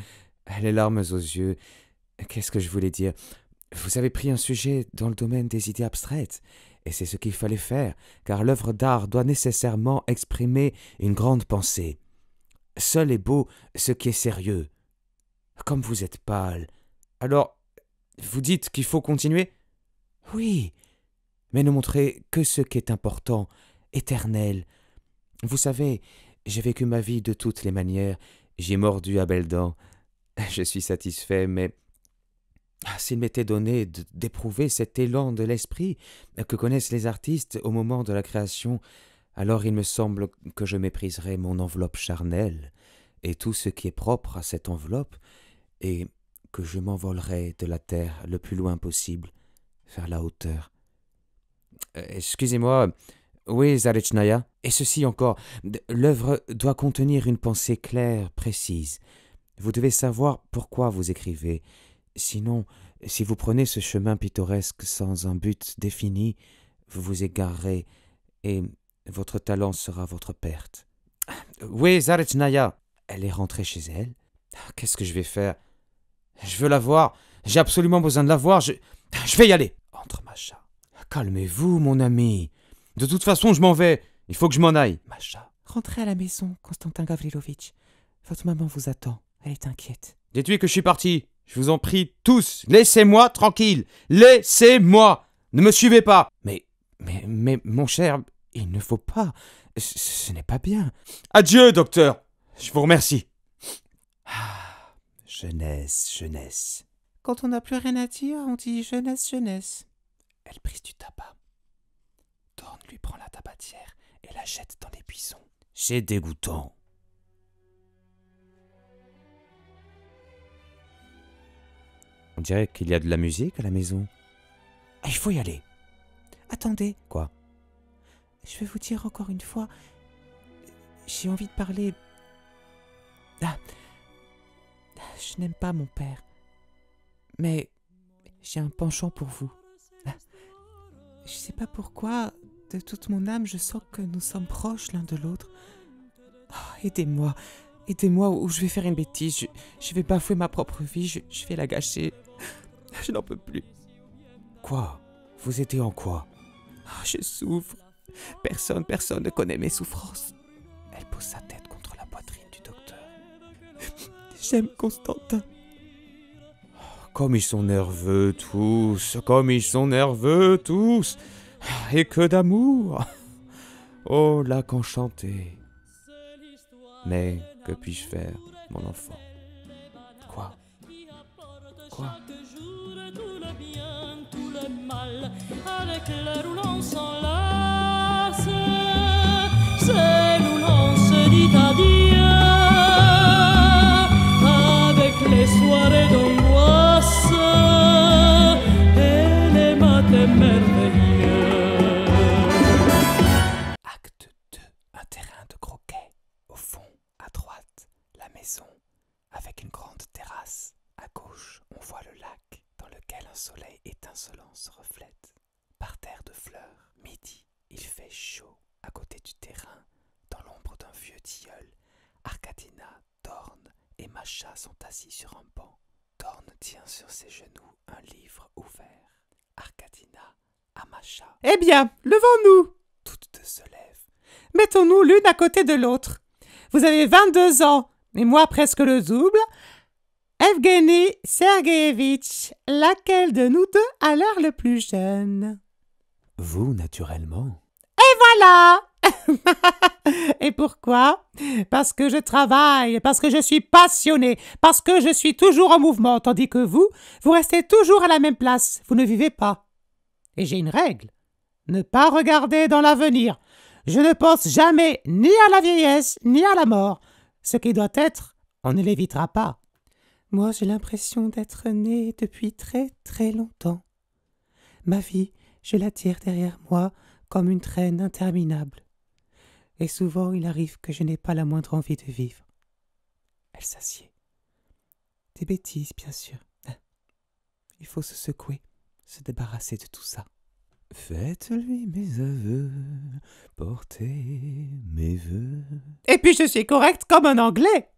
Les larmes aux yeux. Qu'est-ce que je voulais dire Vous avez pris un sujet dans le domaine des idées abstraites, et c'est ce qu'il fallait faire, car l'œuvre d'art doit nécessairement exprimer une grande pensée. Seul est beau ce qui est sérieux. Comme vous êtes pâle. Alors, vous dites qu'il faut continuer Oui, mais ne montrez que ce qui est important, éternel. Vous savez, j'ai vécu ma vie de toutes les manières, j'ai mordu à belles dents. Je suis satisfait, mais ah, s'il m'était donné d'éprouver cet élan de l'esprit que connaissent les artistes au moment de la création, alors il me semble que je mépriserais mon enveloppe charnelle et tout ce qui est propre à cette enveloppe, et que je m'envolerai de la terre le plus loin possible vers la hauteur. Euh, excusez-moi, oui, Zarechnaya, et ceci encore, l'œuvre doit contenir une pensée claire, précise. Vous devez savoir pourquoi vous écrivez. Sinon, si vous prenez ce chemin pittoresque sans un but défini, vous vous égarerez et votre talent sera votre perte. Ah, oui, Zarechnaya Elle est rentrée chez elle. Ah, qu'est-ce que je vais faire je veux la voir. J'ai absolument besoin de la voir. Je, vais y aller. Entre Macha. Calmez-vous, mon ami. De toute façon, je m'en vais. Il faut que je m'en aille. Macha. Rentrez à la maison, Constantin Gavrilovitch. Votre maman vous attend. Elle est inquiète. Dites-lui que je suis parti. Je vous en prie tous. Laissez-moi tranquille. Laissez-moi. Ne me suivez pas. Mais, mais, mon cher, il ne faut pas. ce n'est pas bien. Adieu, docteur. Je vous remercie. Jeunesse, jeunesse. Quand on n'a plus rien à dire, on dit jeunesse, jeunesse. Elle prise du tabac. Thorne lui prend la tabatière et la jette dans les buissons. C'est dégoûtant. On dirait qu'il y a de la musique à la maison. Ah, il faut y aller. Attendez. Quoi Je vais vous dire encore une fois. J'ai envie de parler. Ah, ah, je n'aime pas mon père. Mais j'ai un penchant pour vous. Ah, je ne sais pas pourquoi, de toute mon âme, je sens que nous sommes proches l'un de l'autre. Ah, aidez-moi, aidez-moi ou je vais faire une bêtise, je, vais bafouer ma propre vie, je, vais la gâcher. Je n'en peux plus. Quoi Vous êtes en quoi Je souffre. Personne, personne ne connaît mes souffrances. Elle pousse sa tête. J'aime Constantin. Oh, comme ils sont nerveux tous, comme ils sont nerveux tous, et que d'amour. Oh, là qu'enchanté Mais que puis-je faire, mon enfant Quoi Quoi Acte 2. Un terrain de croquet. Au fond, à droite, la maison, avec une grande terrasse. À gauche, on voit le lac, dans lequel un soleil étincelant se reflète. Par terre de fleurs. Midi, il fait chaud. À côté du terrain, dans l'ombre d'un vieux tilleul, Arcadina dort et Macha sont assis sur un banc. Thorne tient sur ses genoux un livre ouvert. Arcadina à Macha. Eh bien, levons-nous Toutes deux se lèvent. Mettons-nous l'une à côté de l'autre. Vous avez 22 ans, et moi presque le double. Evgeny Sergeyevitch, laquelle de nous deux a l'air le plus jeune Vous, naturellement. Et voilà Et pourquoi Parce que je travaille, parce que je suis passionnée, parce que je suis toujours en mouvement, tandis que vous, vous restez toujours à la même place, vous ne vivez pas. Et j'ai une règle. Ne pas regarder dans l'avenir. Je ne pense jamais ni à la vieillesse, ni à la mort. Ce qui doit être, on ne l'évitera pas. Moi, j'ai l'impression d'être née depuis très très longtemps. Ma vie, je la tire derrière moi comme une traîne interminable et souvent il arrive que je n'ai pas la moindre envie de vivre. Elle s'assied. Des bêtises, bien sûr. Il faut se secouer, se débarrasser de tout ça. Faites-lui mes aveux, portez mes voeux. Et puis je suis correcte comme un Anglais.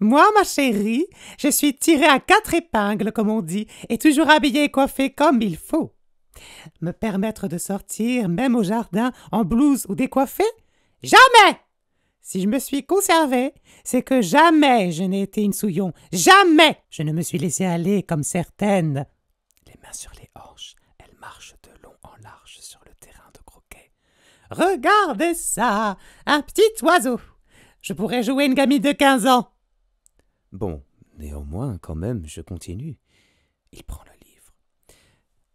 Moi, ma chérie, je suis tirée à quatre épingles, comme on dit, et toujours habillée et coiffée comme il faut. Me permettre de sortir, même au jardin, en blouse ou décoiffée, Jamais Si je me suis conservée, c'est que jamais je n'ai été une souillon. Jamais je ne me suis laissé aller comme certaines. Les mains sur les hanches, elle marche de long en large sur le terrain de croquet. Regardez ça Un petit oiseau Je pourrais jouer une gamine de quinze ans Bon, néanmoins, quand même, je continue. Il prend le livre.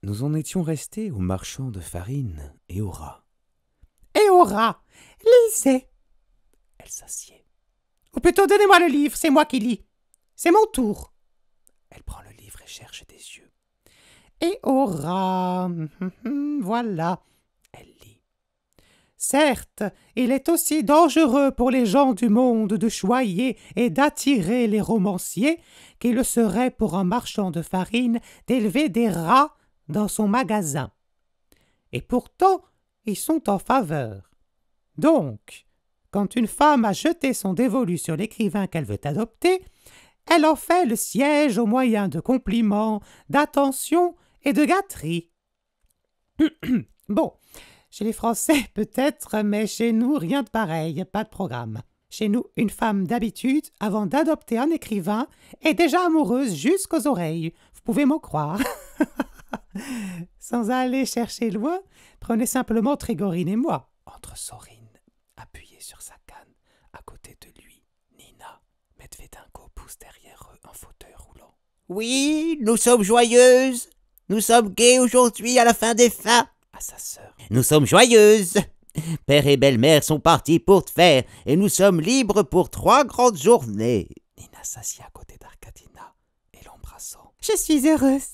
Nous en étions restés aux marchands de farine et aux rats et Lisez. Elle s'assied. Ou plutôt, donnez-moi le livre, c'est moi qui lis. C'est mon tour. Elle prend le livre et cherche des yeux. Et au rat. Hum, hum, hum, voilà. Elle lit. Certes, il est aussi dangereux pour les gens du monde de choyer et d'attirer les romanciers qu'il le serait pour un marchand de farine d'élever des rats dans son magasin. Et pourtant, sont en faveur. Donc, quand une femme a jeté son dévolu sur l'écrivain qu'elle veut adopter, elle en fait le siège au moyen de compliments, d'attentions et de gâteries. bon, chez les Français peut-être, mais chez nous rien de pareil, pas de programme. Chez nous, une femme d'habitude, avant d'adopter un écrivain, est déjà amoureuse jusqu'aux oreilles. Vous pouvez m'en croire. Sans aller chercher loin, prenez simplement Trégorine et moi. Entre Sorine, appuyée sur sa canne, à côté de lui, Nina, Medvedenko pousse derrière eux un fauteuil roulant. Oui, nous sommes joyeuses. Nous sommes gais aujourd'hui à la fin des fins. À sa sœur. Nous sommes joyeuses. Père et belle-mère sont partis pour te faire, et nous sommes libres pour trois grandes journées. Nina s'assied à côté je suis heureuse.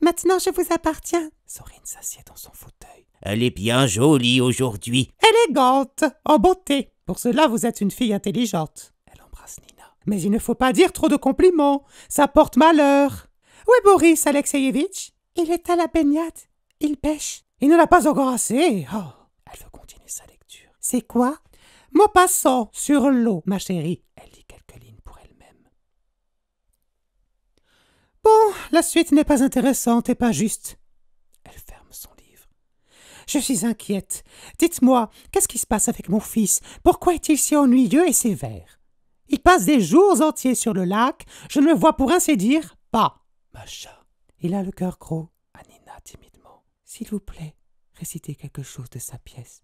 Maintenant, je vous appartiens. Sorine s'assied dans son fauteuil. Elle est bien jolie aujourd'hui. Élégante, en beauté. Pour cela, vous êtes une fille intelligente. Elle embrasse Nina. Mais il ne faut pas dire trop de compliments. Ça porte malheur. Où est Boris Alexeyevitch Il est à la baignade. Il pêche. Il ne l'a pas encore assez. Oh. Elle veut continuer sa lecture. C'est quoi Mon passant sur l'eau, ma chérie. Bon, la suite n'est pas intéressante et pas juste. Elle ferme son livre. Je suis inquiète. Dites-moi, qu'est-ce qui se passe avec mon fils Pourquoi est-il si ennuyeux et sévère Il passe des jours entiers sur le lac, je ne le vois pour ainsi dire pas. Machin !» il a le cœur gros. Nina timidement. S'il vous plaît, récitez quelque chose de sa pièce.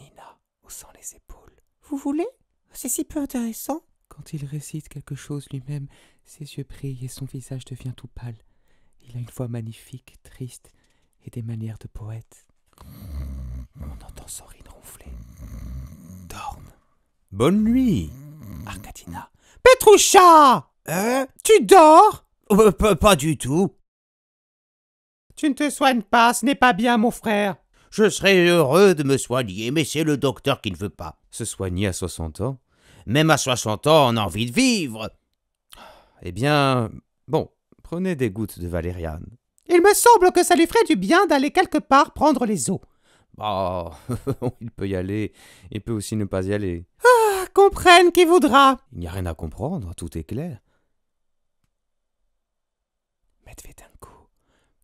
Nina, haussant les épaules. Vous voulez C'est si peu intéressant. Quand il récite quelque chose lui-même, ses yeux brillent et son visage devient tout pâle. Il a une voix magnifique, triste et des manières de poète. On entend Sorine ronfler. Dorme. Bonne nuit. Arcadina. Petroucha Hein Tu dors oh, euh, Pas du tout. Tu ne te soignes pas, ce n'est pas bien, mon frère. Je serais heureux de me soigner, mais c'est le docteur qui ne veut pas. Se soigner à 60 ans Même à 60 ans, on a envie de vivre. Eh bien, bon, prenez des gouttes de valériane. Il me semble que ça lui ferait du bien d'aller quelque part prendre les eaux. Bah, il peut y aller, il peut aussi ne pas y aller. Ah, comprenne qui voudra. Il n'y a rien à comprendre, tout est clair. un coup. »«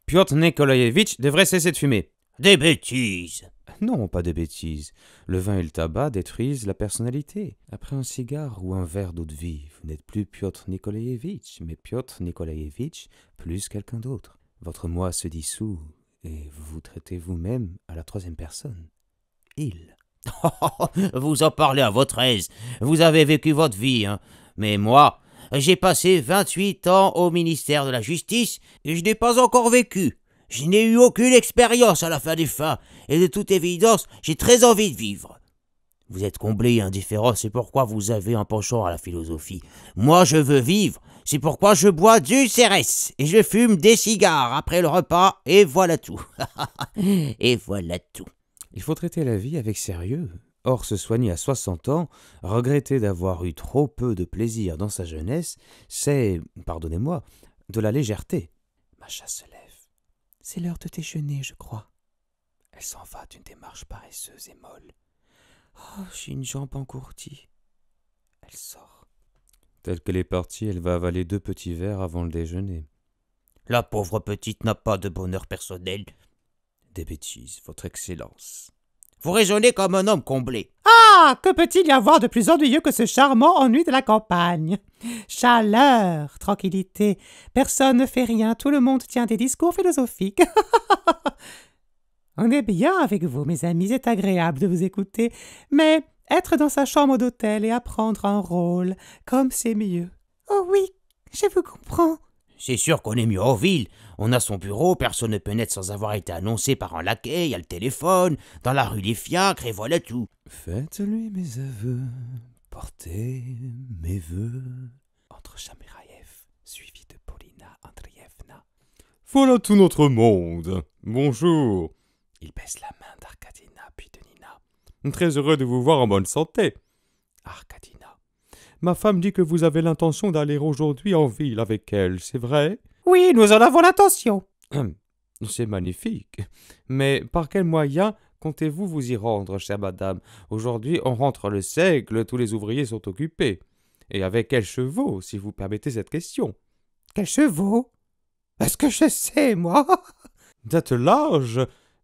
Piotr Nikolaevitch devrait cesser de fumer. Des bêtises. Non, pas de bêtises. Le vin et le tabac détruisent la personnalité. Après un cigare ou un verre d'eau de vie, vous n'êtes plus Piotr Nikolaevitch, mais Piotr Nikolaevitch plus quelqu'un d'autre. Votre moi se dissout et vous vous traitez vous-même à la troisième personne. Il. vous en parlez à votre aise. Vous avez vécu votre vie, hein. Mais moi, j'ai passé 28 ans au ministère de la Justice et je n'ai pas encore vécu. Je n'ai eu aucune expérience à la fin des fins, et de toute évidence, j'ai très envie de vivre. Vous êtes comblé et indifférent, c'est pourquoi vous avez un penchant à la philosophie. Moi, je veux vivre, c'est pourquoi je bois du CRS et je fume des cigares après le repas, et voilà tout. et voilà tout. Il faut traiter la vie avec sérieux. Or, se soigner à 60 ans, regretter d'avoir eu trop peu de plaisir dans sa jeunesse, c'est, pardonnez-moi, de la légèreté. Ma chasse c'est l'heure de déjeuner, je crois. Elle s'en va d'une démarche paresseuse et molle. Oh, j'ai une jambe engourdie. Elle sort. Telle qu'elle est partie, elle va avaler deux petits verres avant le déjeuner. La pauvre petite n'a pas de bonheur personnel. Des bêtises, Votre Excellence. Vous raisonnez comme un homme comblé. Ah, que peut-il y avoir de plus ennuyeux que ce charmant ennui de la campagne Chaleur, tranquillité, personne ne fait rien, tout le monde tient des discours philosophiques. On est bien avec vous, mes amis, c'est agréable de vous écouter, mais être dans sa chambre d'hôtel et apprendre un rôle, comme c'est mieux. Oh oui, je vous comprends. C'est sûr qu'on est mieux en ville. On a son bureau, personne ne peut pénètre sans avoir été annoncé par un laquais, il y a le téléphone, dans la rue des fiacres, et voilà tout. Faites-lui mes aveux, portez mes vœux. Entre Chamiraev, suivi de Paulina Andrievna. « Voilà tout notre monde. Bonjour. Il baisse la main d'Arkadina puis de Nina. Très heureux de vous voir en bonne santé. Arkadina Ma femme dit que vous avez l'intention d'aller aujourd'hui en ville avec elle, c'est vrai Oui, nous en avons l'intention. Hum, c'est magnifique. Mais par quel moyen comptez-vous vous y rendre, chère madame Aujourd'hui, on rentre le siècle, tous les ouvriers sont occupés. Et avec quels chevaux, si vous permettez cette question Quels chevaux Est-ce que je sais, moi D'être large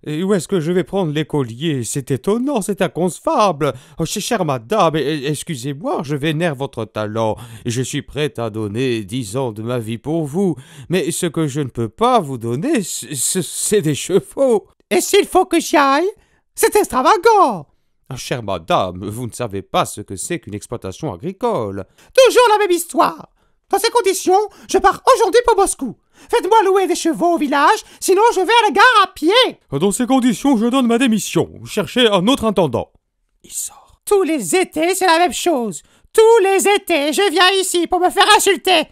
où est-ce que je vais prendre l'écolier C'est étonnant, c'est inconcevable. Oh, chère madame, e-, e-, excusez-moi, je vénère votre talent. Je suis prêt à donner dix ans de ma vie pour vous. Mais ce que je ne peux pas vous donner, c'est des chevaux. Et s'il faut que j'y aille C'est extravagant ah, Chère madame, vous ne savez pas ce que c'est qu'une exploitation agricole. Toujours la même histoire dans ces conditions, je pars aujourd'hui pour Moscou. Faites-moi louer des chevaux au village, sinon je vais à la gare à pied. Dans ces conditions, je donne ma démission. Cherchez un autre intendant. Il sort. Tous les étés, c'est la même chose. Tous les étés, je viens ici pour me faire insulter.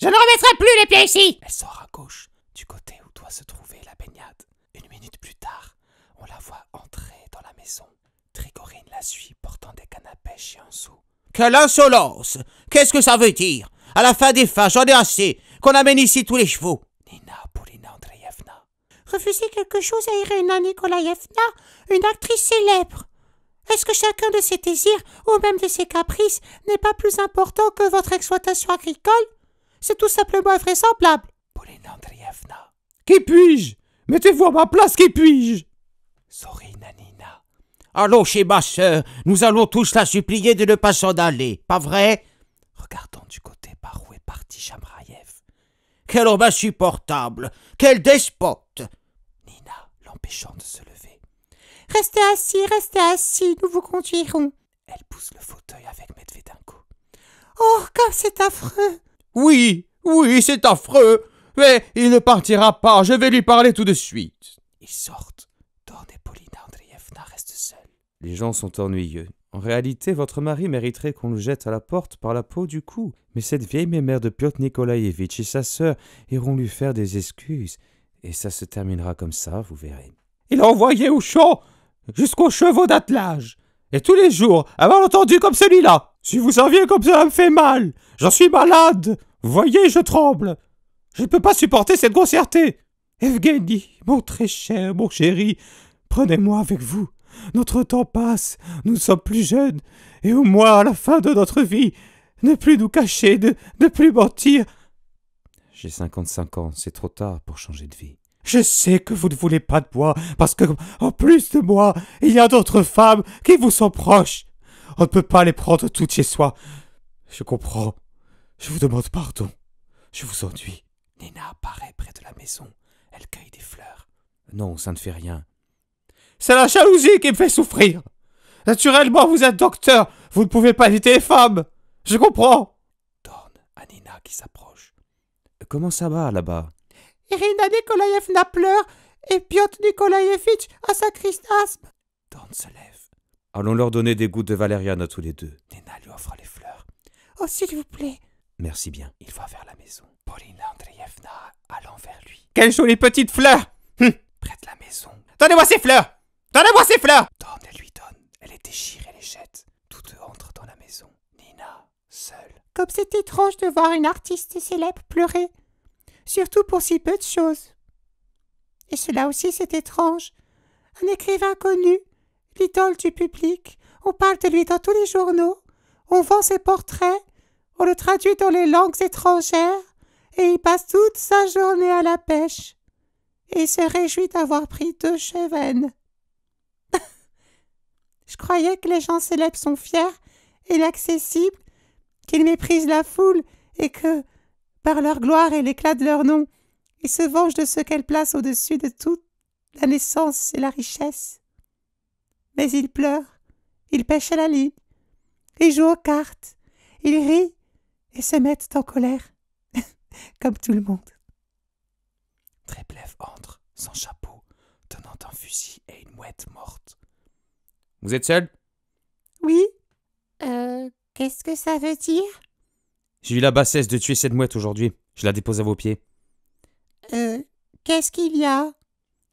Je ne remettrai plus les pieds ici. Elle sort à gauche, du côté où doit se trouver la baignade. Une minute plus tard, on la voit entrer dans la maison. Trigorine la suit, portant des canapés à pêche un sou. « Quelle insolence Qu'est-ce que ça veut dire à la fin des fins, j'en ai assez, qu'on amène ici tous les chevaux. Nina Paulina Andreevna. Refuser quelque chose à Irina Nikolaevna, une actrice célèbre. Est-ce que chacun de ses désirs ou même de ses caprices n'est pas plus important que votre exploitation agricole C'est tout simplement invraisemblable. Paulina Andreevna. Qui puis-je Mettez-vous à ma place, qui puis-je Sorina Nina. Allons chez ma sœur, nous allons tous la supplier de ne pas s'en aller, pas vrai Regardons du côté quel homme insupportable Quel despote Nina, l'empêchant de se lever. Restez assis, restez assis, nous vous conduirons. Elle pousse le fauteuil avec Medvedenko. Oh, comme c'est affreux Oui, oui, c'est affreux Mais il ne partira pas, je vais lui parler tout de suite. Ils sortent. Don et Polina Andrievna restent Les gens sont ennuyeux, en réalité, votre mari mériterait qu'on le jette à la porte par la peau du cou, mais cette vieille mère de Piotr Nikolaïevitch et sa sœur iront lui faire des excuses, et ça se terminera comme ça, vous verrez. Il a envoyé au champ jusqu'aux chevaux d'attelage, et tous les jours, avoir malentendu comme celui-là. Si vous saviez comme ça me fait mal, j'en suis malade. voyez, je tremble. Je ne peux pas supporter cette grossièreté. Evgeny, mon très cher, mon chéri, prenez-moi avec vous. Notre temps passe, nous sommes plus jeunes, et au moins à la fin de notre vie, ne plus nous cacher, ne, ne plus mentir. J'ai cinquante-cinq ans, c'est trop tard pour changer de vie. Je sais que vous ne voulez pas de moi, parce que, en plus de moi, il y a d'autres femmes qui vous sont proches. On ne peut pas les prendre toutes chez soi. Je comprends. Je vous demande pardon. Je vous ennuie. Nina apparaît près de la maison. Elle cueille des fleurs. Non, ça ne fait rien. C'est la jalousie qui me fait souffrir. Naturellement, vous êtes docteur, vous ne pouvez pas éviter les femmes. Je comprends. Donne à Nina qui s'approche. Euh, comment ça va là-bas Irina Nikolaevna pleure et Piotr Nikolaevitch a sa crise d'asthme. se lève. Allons leur donner des gouttes de valériane à tous les deux. Nina lui offre les fleurs. Oh, s'il vous plaît. Merci bien. Il va vers la maison. Paulina Andreevna allant vers lui. Quelle jolie petite fleur Près hum. Prête la maison. Donnez-moi ces fleurs Donnez-moi ces fleurs Tom elle lui donne. Elle est déchire et les jette. Tous deux entrent dans la maison. Nina, seule. Comme c'est étrange de voir une artiste célèbre pleurer. Surtout pour si peu de choses. Et cela aussi, c'est étrange. Un écrivain connu, l'idole du public. On parle de lui dans tous les journaux. On vend ses portraits. On le traduit dans les langues étrangères. Et il passe toute sa journée à la pêche. Et il se réjouit d'avoir pris deux chevennes. Je croyais que les gens célèbres sont fiers et inaccessibles, qu'ils méprisent la foule et que, par leur gloire et l'éclat de leur nom, ils se vengent de ce qu'elles placent au-dessus de toute la naissance et la richesse. Mais ils pleurent, ils pêchent à la ligne, ils jouent aux cartes, ils rient et se mettent en colère, comme tout le monde. Tréplev entre, sans chapeau, tenant un fusil et une mouette morte. Vous êtes seul Oui. Euh, qu'est-ce que ça veut dire J'ai eu la bassesse de tuer cette mouette aujourd'hui. Je la dépose à vos pieds. Euh, qu'est-ce qu'il y a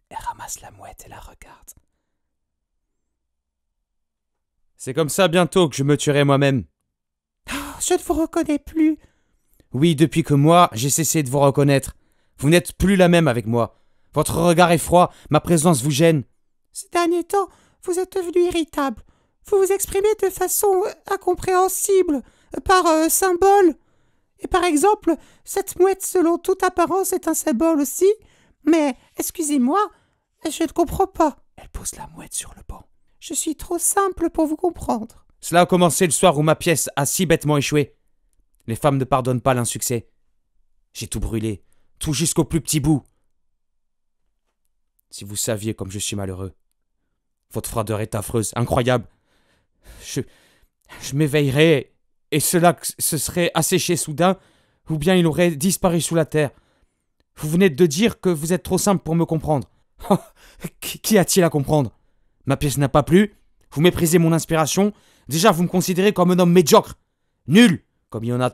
Elle ramasse la mouette et la regarde. C'est comme ça bientôt que je me tuerai moi-même. Oh, je ne vous reconnais plus. Oui, depuis que moi, j'ai cessé de vous reconnaître. Vous n'êtes plus la même avec moi. Votre regard est froid, ma présence vous gêne. Ces derniers temps, vous êtes devenu irritable. Vous vous exprimez de façon euh, incompréhensible, euh, par euh, symbole. Et par exemple, cette mouette, selon toute apparence, est un symbole aussi. Mais, excusez-moi, je ne comprends pas. Elle pose la mouette sur le banc. Je suis trop simple pour vous comprendre. Cela a commencé le soir où ma pièce a si bêtement échoué. Les femmes ne pardonnent pas l'insuccès. J'ai tout brûlé, tout jusqu'au plus petit bout. Si vous saviez comme je suis malheureux. Votre froideur est affreuse, incroyable. Je. Je m'éveillerai, et cela se serait asséché soudain, ou bien il aurait disparu sous la terre. Vous venez de dire que vous êtes trop simple pour me comprendre. Oh, qui a-t-il à comprendre Ma pièce n'a pas plu, vous méprisez mon inspiration, déjà vous me considérez comme un homme médiocre, nul, comme il y en a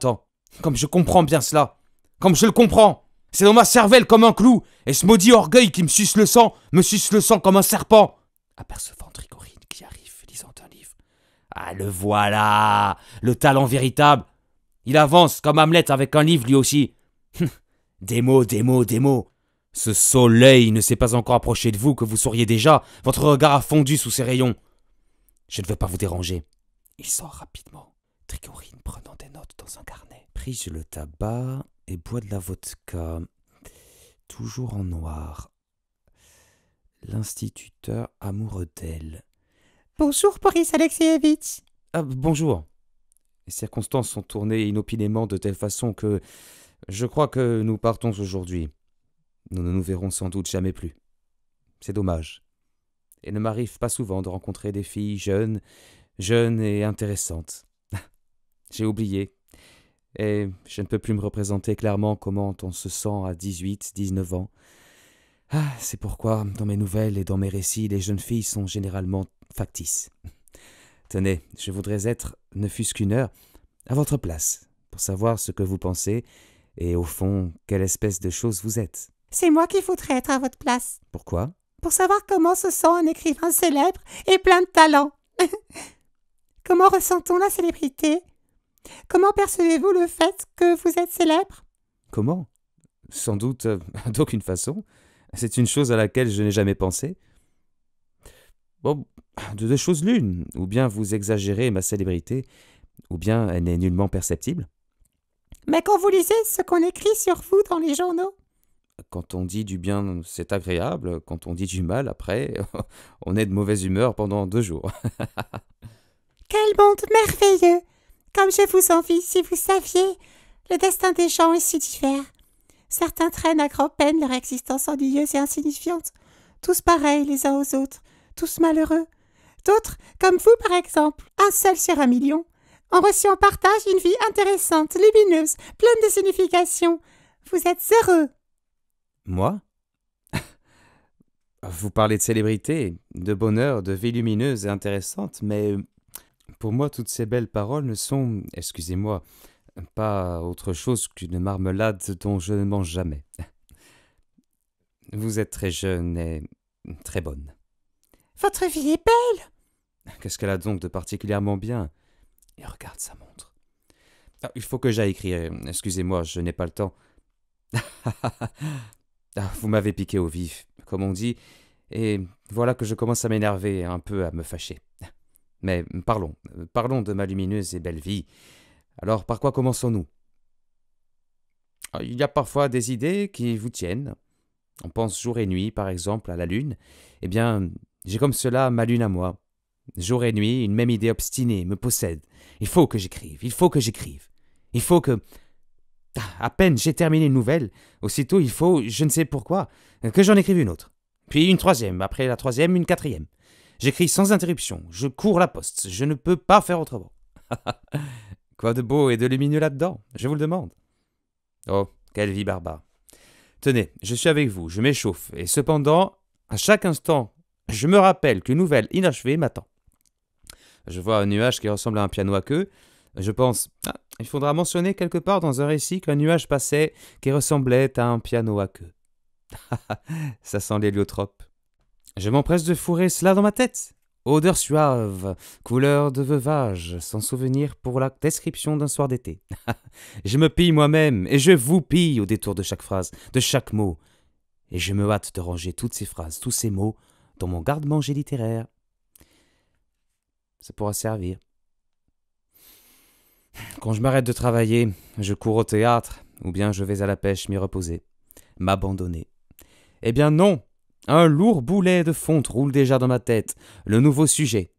Comme je comprends bien cela, comme je le comprends. C'est dans ma cervelle comme un clou, et ce maudit orgueil qui me suce le sang, me suce le sang comme un serpent apercevant Trigorine qui arrive, lisant un livre. Ah, le voilà Le talent véritable Il avance comme Hamlet avec un livre lui aussi. Hum, des mots, des mots, des mots Ce soleil ne s'est pas encore approché de vous que vous sauriez déjà. Votre regard a fondu sous ses rayons. Je ne veux pas vous déranger. Il sort rapidement, Trigorine prenant des notes dans un carnet. Prise le tabac et boit de la vodka, toujours en noir l'instituteur amoureux d'elle. Bonjour, Boris alexievitch Ah, bonjour. Les circonstances sont tournées inopinément de telle façon que je crois que nous partons aujourd'hui. Nous ne nous verrons sans doute jamais plus. C'est dommage. Il ne m'arrive pas souvent de rencontrer des filles jeunes, jeunes et intéressantes. J'ai oublié. Et je ne peux plus me représenter clairement comment on se sent à 18, 19 ans. Ah, c'est pourquoi, dans mes nouvelles et dans mes récits, les jeunes filles sont généralement factices. Tenez, je voudrais être, ne fût-ce qu'une heure, à votre place, pour savoir ce que vous pensez, et au fond, quelle espèce de chose vous êtes. C'est moi qui voudrais être à votre place. Pourquoi Pour savoir comment se sent un écrivain célèbre et plein de talent. comment ressent-on la célébrité Comment percevez-vous le fait que vous êtes célèbre Comment Sans doute euh, d'aucune façon. C'est une chose à laquelle je n'ai jamais pensé. Bon, de deux choses l'une, ou bien vous exagérez ma célébrité, ou bien elle n'est nullement perceptible. Mais quand vous lisez ce qu'on écrit sur vous dans les journaux Quand on dit du bien, c'est agréable, quand on dit du mal, après, on est de mauvaise humeur pendant deux jours. Quel monde merveilleux Comme je vous envie si vous saviez, le destin des gens est si divers. Certains traînent à grand-peine leur existence ennuyeuse et insignifiante. Tous pareils les uns aux autres, tous malheureux. D'autres, comme vous par exemple, un seul sur un million, en reçu en partage une vie intéressante, lumineuse, pleine de signification. Vous êtes heureux. Moi Vous parlez de célébrité, de bonheur, de vie lumineuse et intéressante, mais euh, pour moi toutes ces belles paroles ne sont, excusez-moi, pas autre chose qu'une marmelade dont je ne mange jamais. Vous êtes très jeune et très bonne. Votre vie est belle Qu'est-ce qu'elle a donc de particulièrement bien Et regarde sa montre. Ah, il faut que j'aille écrire. Excusez-moi, je n'ai pas le temps. Ah, vous m'avez piqué au vif, comme on dit, et voilà que je commence à m'énerver, un peu à me fâcher. Mais parlons, parlons de ma lumineuse et belle vie. Alors par quoi commençons-nous euh, Il y a parfois des idées qui vous tiennent. On pense jour et nuit, par exemple, à la Lune. Eh bien, j'ai comme cela ma Lune à moi. Jour et nuit, une même idée obstinée me possède. Il faut que j'écrive, il faut que j'écrive. Il faut que... Ah, à peine j'ai terminé une nouvelle, aussitôt il faut, je ne sais pourquoi, que j'en écrive une autre. Puis une troisième, après la troisième, une quatrième. J'écris sans interruption, je cours la poste, je ne peux pas faire autrement. Quoi de beau et de lumineux là-dedans Je vous le demande. Oh, quelle vie barbare. Tenez, je suis avec vous, je m'échauffe, et cependant, à chaque instant, je me rappelle qu'une nouvelle inachevée m'attend. Je vois un nuage qui ressemble à un piano à queue. Je pense, ah, il faudra mentionner quelque part dans un récit qu'un nuage passait qui ressemblait à un piano à queue. ça sent l'héliotrope. Je m'empresse de fourrer cela dans ma tête odeur suave, couleur de veuvage, sans souvenir pour la description d'un soir d'été. je me pille moi-même, et je vous pille au détour de chaque phrase, de chaque mot. Et je me hâte de ranger toutes ces phrases, tous ces mots, dans mon garde-manger littéraire. Ça pourra servir. Quand je m'arrête de travailler, je cours au théâtre, ou bien je vais à la pêche m'y reposer, m'abandonner. Eh bien non, un lourd boulet de fonte roule déjà dans ma tête, le nouveau sujet.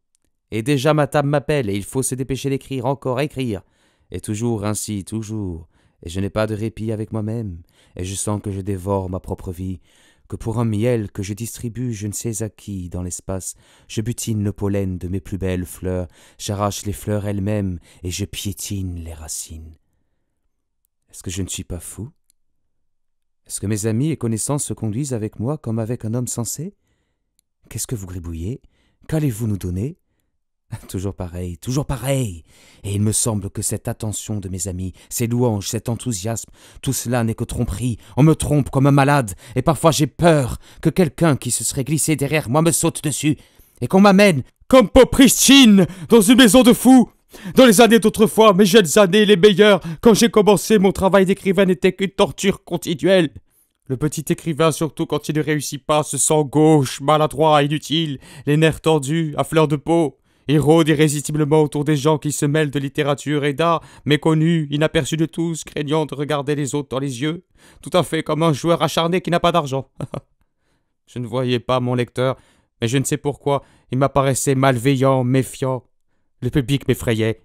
Et déjà ma table m'appelle et il faut se dépêcher d'écrire, encore écrire. Et toujours ainsi, toujours. Et je n'ai pas de répit avec moi-même, et je sens que je dévore ma propre vie, que pour un miel que je distribue je ne sais à qui dans l'espace, je butine le pollen de mes plus belles fleurs, j'arrache les fleurs elles-mêmes, et je piétine les racines. Est-ce que je ne suis pas fou est-ce que mes amis et connaissances se conduisent avec moi comme avec un homme sensé Qu'est-ce que vous gribouillez Qu'allez-vous nous donner Toujours pareil, toujours pareil. Et il me semble que cette attention de mes amis, ces louanges, cet enthousiasme, tout cela n'est que tromperie. On me trompe comme un malade, et parfois j'ai peur que quelqu'un qui se serait glissé derrière moi me saute dessus, et qu'on m'amène, comme Popristine, dans une maison de fous. Dans les années d'autrefois, mes jeunes années les meilleures, quand j'ai commencé, mon travail d'écrivain n'était qu'une torture continuelle. Le petit écrivain, surtout quand il ne réussit pas, se sent gauche, maladroit, inutile, les nerfs tendus, à fleur de peau. Il rôde irrésistiblement autour des gens qui se mêlent de littérature et d'art, méconnus, inaperçus de tous, craignant de regarder les autres dans les yeux, tout à fait comme un joueur acharné qui n'a pas d'argent. je ne voyais pas mon lecteur, mais je ne sais pourquoi, il m'apparaissait malveillant, méfiant, le public m'effrayait.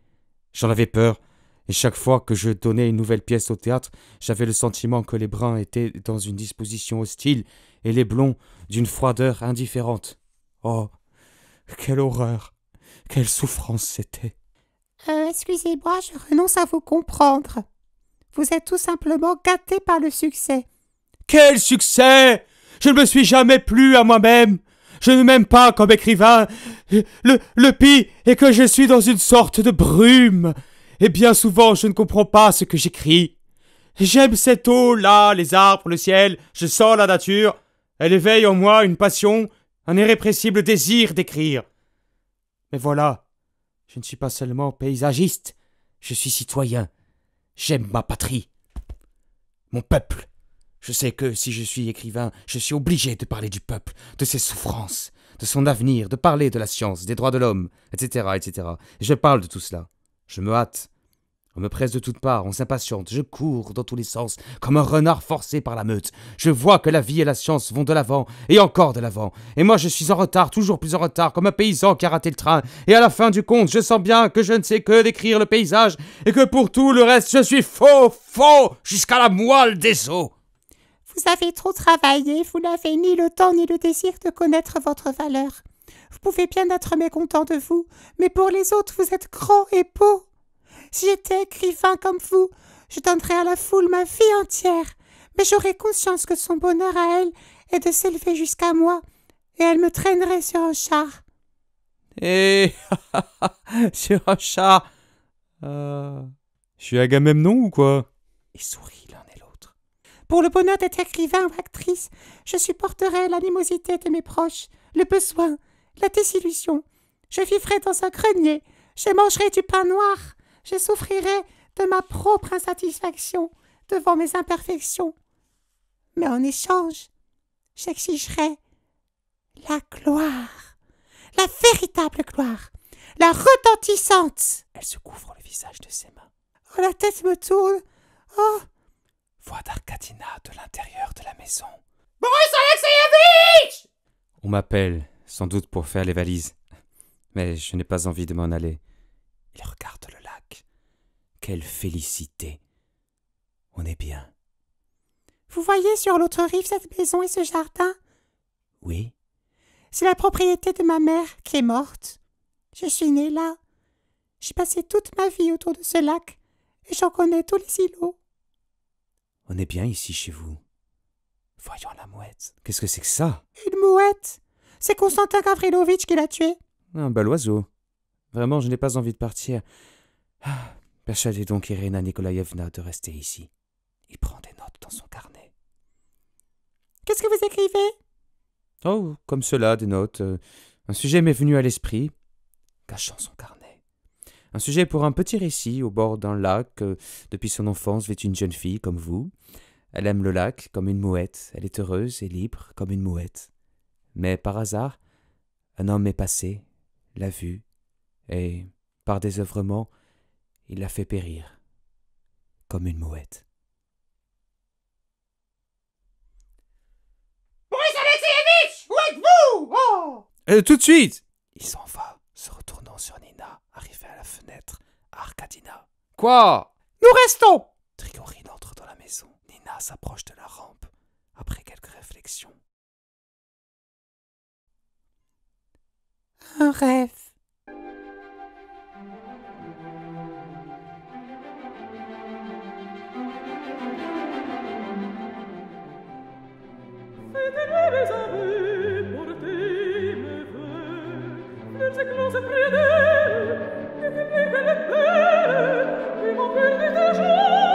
J'en avais peur, et chaque fois que je donnais une nouvelle pièce au théâtre, j'avais le sentiment que les bruns étaient dans une disposition hostile et les blonds d'une froideur indifférente. Oh, quelle horreur, quelle souffrance c'était. Euh, excusez-moi, je renonce à vous comprendre. Vous êtes tout simplement gâté par le succès. Quel succès Je ne me suis jamais plu à moi-même. Je ne m'aime pas comme écrivain. Le, le pis est que je suis dans une sorte de brume. Et bien souvent, je ne comprends pas ce que j'écris. J'aime cette eau-là, les arbres, le ciel. Je sens la nature. Elle éveille en moi une passion, un irrépressible désir d'écrire. Mais voilà, je ne suis pas seulement paysagiste, je suis citoyen. J'aime ma patrie, mon peuple. Je sais que si je suis écrivain, je suis obligé de parler du peuple, de ses souffrances, de son avenir, de parler de la science, des droits de l'homme, etc., etc. Et je parle de tout cela. Je me hâte. On me presse de toutes parts, on s'impatiente, je cours dans tous les sens, comme un renard forcé par la meute. Je vois que la vie et la science vont de l'avant, et encore de l'avant. Et moi je suis en retard, toujours plus en retard, comme un paysan qui a raté le train. Et à la fin du compte, je sens bien que je ne sais que décrire le paysage, et que pour tout le reste, je suis faux, faux, jusqu'à la moelle des os. Vous avez trop travaillé, vous n'avez ni le temps ni le désir de connaître votre valeur. Vous pouvez bien être mécontent de vous, mais pour les autres, vous êtes grand et beau. Si j'étais écrivain comme vous, je donnerais à la foule ma vie entière, mais j'aurais conscience que son bonheur à elle est de s'élever jusqu'à moi, et elle me traînerait sur un char. Eh Sur un char euh, Je suis Agamemnon ou quoi Il sourit. Pour le bonheur d'être écrivain ou actrice, je supporterai l'animosité de mes proches, le besoin, la désillusion. Je vivrai dans un grenier, je mangerai du pain noir, je souffrirai de ma propre insatisfaction devant mes imperfections. Mais en échange, j'exigerai la gloire, la véritable gloire, la retentissante. Elle se couvre le visage de ses mains. Oh, la tête me tourne. Oh, Voix d'Arcadina de l'intérieur de la maison. Boris On m'appelle, sans doute pour faire les valises. Mais je n'ai pas envie de m'en aller. Il regarde le lac. Quelle félicité On est bien. Vous voyez sur l'autre rive cette maison et ce jardin Oui. C'est la propriété de ma mère qui est morte. Je suis née là. J'ai passé toute ma vie autour de ce lac et j'en connais tous les îlots. On est bien ici chez vous. Voyons la mouette. Qu'est-ce que c'est que ça Une mouette C'est Constantin Gavrilovitch qui l'a tuée. Un ah, bel bah, oiseau. Vraiment, je n'ai pas envie de partir. Ah, persuadez donc Irina Nikolaevna de rester ici. Il prend des notes dans son carnet. Qu'est-ce que vous écrivez Oh, comme cela, des notes. Euh, un sujet m'est venu à l'esprit. Cachant son carnet. Un sujet pour un petit récit au bord d'un lac. Euh, depuis son enfance, vit une jeune fille comme vous. Elle aime le lac comme une mouette. Elle est heureuse et libre comme une mouette. Mais par hasard, un homme est passé, l'a vue, et, par désœuvrement, il l'a fait périr comme une mouette. Boris où êtes-vous oh euh, Tout de suite Il s'en va, se retournant sur Nina arrivée à la fenêtre, Arcadina. Quoi Nous restons Trigorine entre dans la maison. Nina s'approche de la rampe. Après quelques réflexions. Un rêve. C'est que l'on se prie d'eux, Que de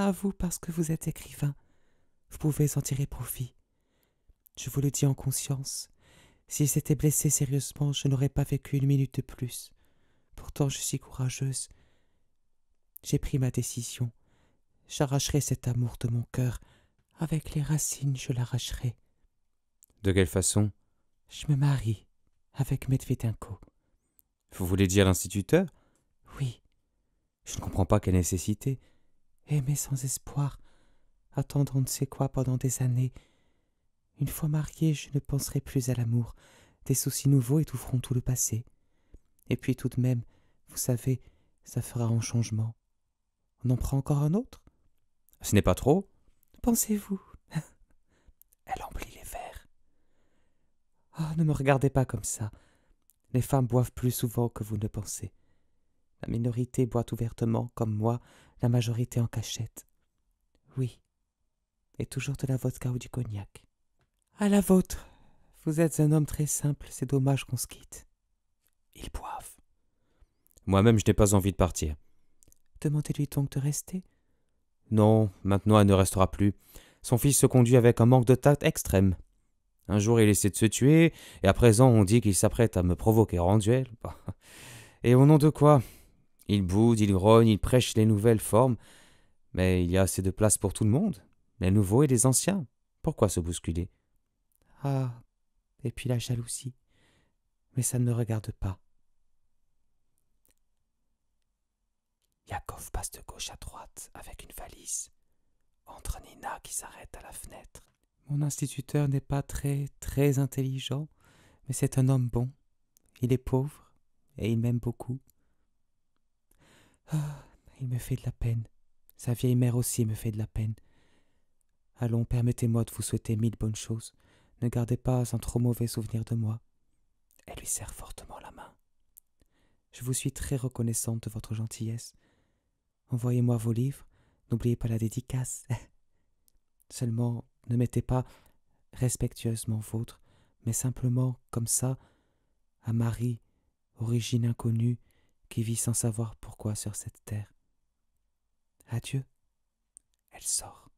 à vous parce que vous êtes écrivain. Vous pouvez en tirer profit. Je vous le dis en conscience. S'il s'était blessé sérieusement, je n'aurais pas vécu une minute de plus. Pourtant, je suis courageuse. J'ai pris ma décision. J'arracherai cet amour de mon cœur. Avec les racines, je l'arracherai. De quelle façon Je me marie avec Medvedenko. Vous voulez dire l'instituteur Oui. Je ne comprends pas quelle nécessité aimer sans espoir, attendre on ne sait quoi pendant des années. Une fois mariée, je ne penserai plus à l'amour. Des soucis nouveaux étoufferont tout le passé. Et puis tout de même, vous savez, ça fera un changement. On en prend encore un autre Ce n'est pas trop Pensez-vous Elle emplit les verres. Oh, ne me regardez pas comme ça. Les femmes boivent plus souvent que vous ne pensez. La minorité boit ouvertement, comme moi, la majorité en cachette. Oui, et toujours de la vodka ou du cognac. À la vôtre. Vous êtes un homme très simple, c'est dommage qu'on se quitte. Ils boivent. Moi-même, je n'ai pas envie de partir. Demandez-lui donc de rester. Non, maintenant elle ne restera plus. Son fils se conduit avec un manque de tact extrême. Un jour, il essaie de se tuer, et à présent, on dit qu'il s'apprête à me provoquer en duel. Bah. Et au nom de quoi il boude, il grogne, il prêche les nouvelles formes, mais il y a assez de place pour tout le monde, les nouveaux et les anciens. Pourquoi se bousculer Ah, et puis la jalousie. Mais ça ne me regarde pas. Yakov passe de gauche à droite avec une valise, entre Nina qui s'arrête à la fenêtre. Mon instituteur n'est pas très, très intelligent, mais c'est un homme bon. Il est pauvre et il m'aime beaucoup. Ah, il me fait de la peine. Sa vieille mère aussi me fait de la peine. Allons, permettez-moi de vous souhaiter mille bonnes choses. Ne gardez pas un trop mauvais souvenir de moi. Elle lui serre fortement la main. Je vous suis très reconnaissante de votre gentillesse. Envoyez-moi vos livres, n'oubliez pas la dédicace. Seulement, ne mettez pas respectueusement vôtre, mais simplement comme ça, à Marie, origine inconnue, qui vit sans savoir pourquoi sur cette terre. Adieu. Elle sort.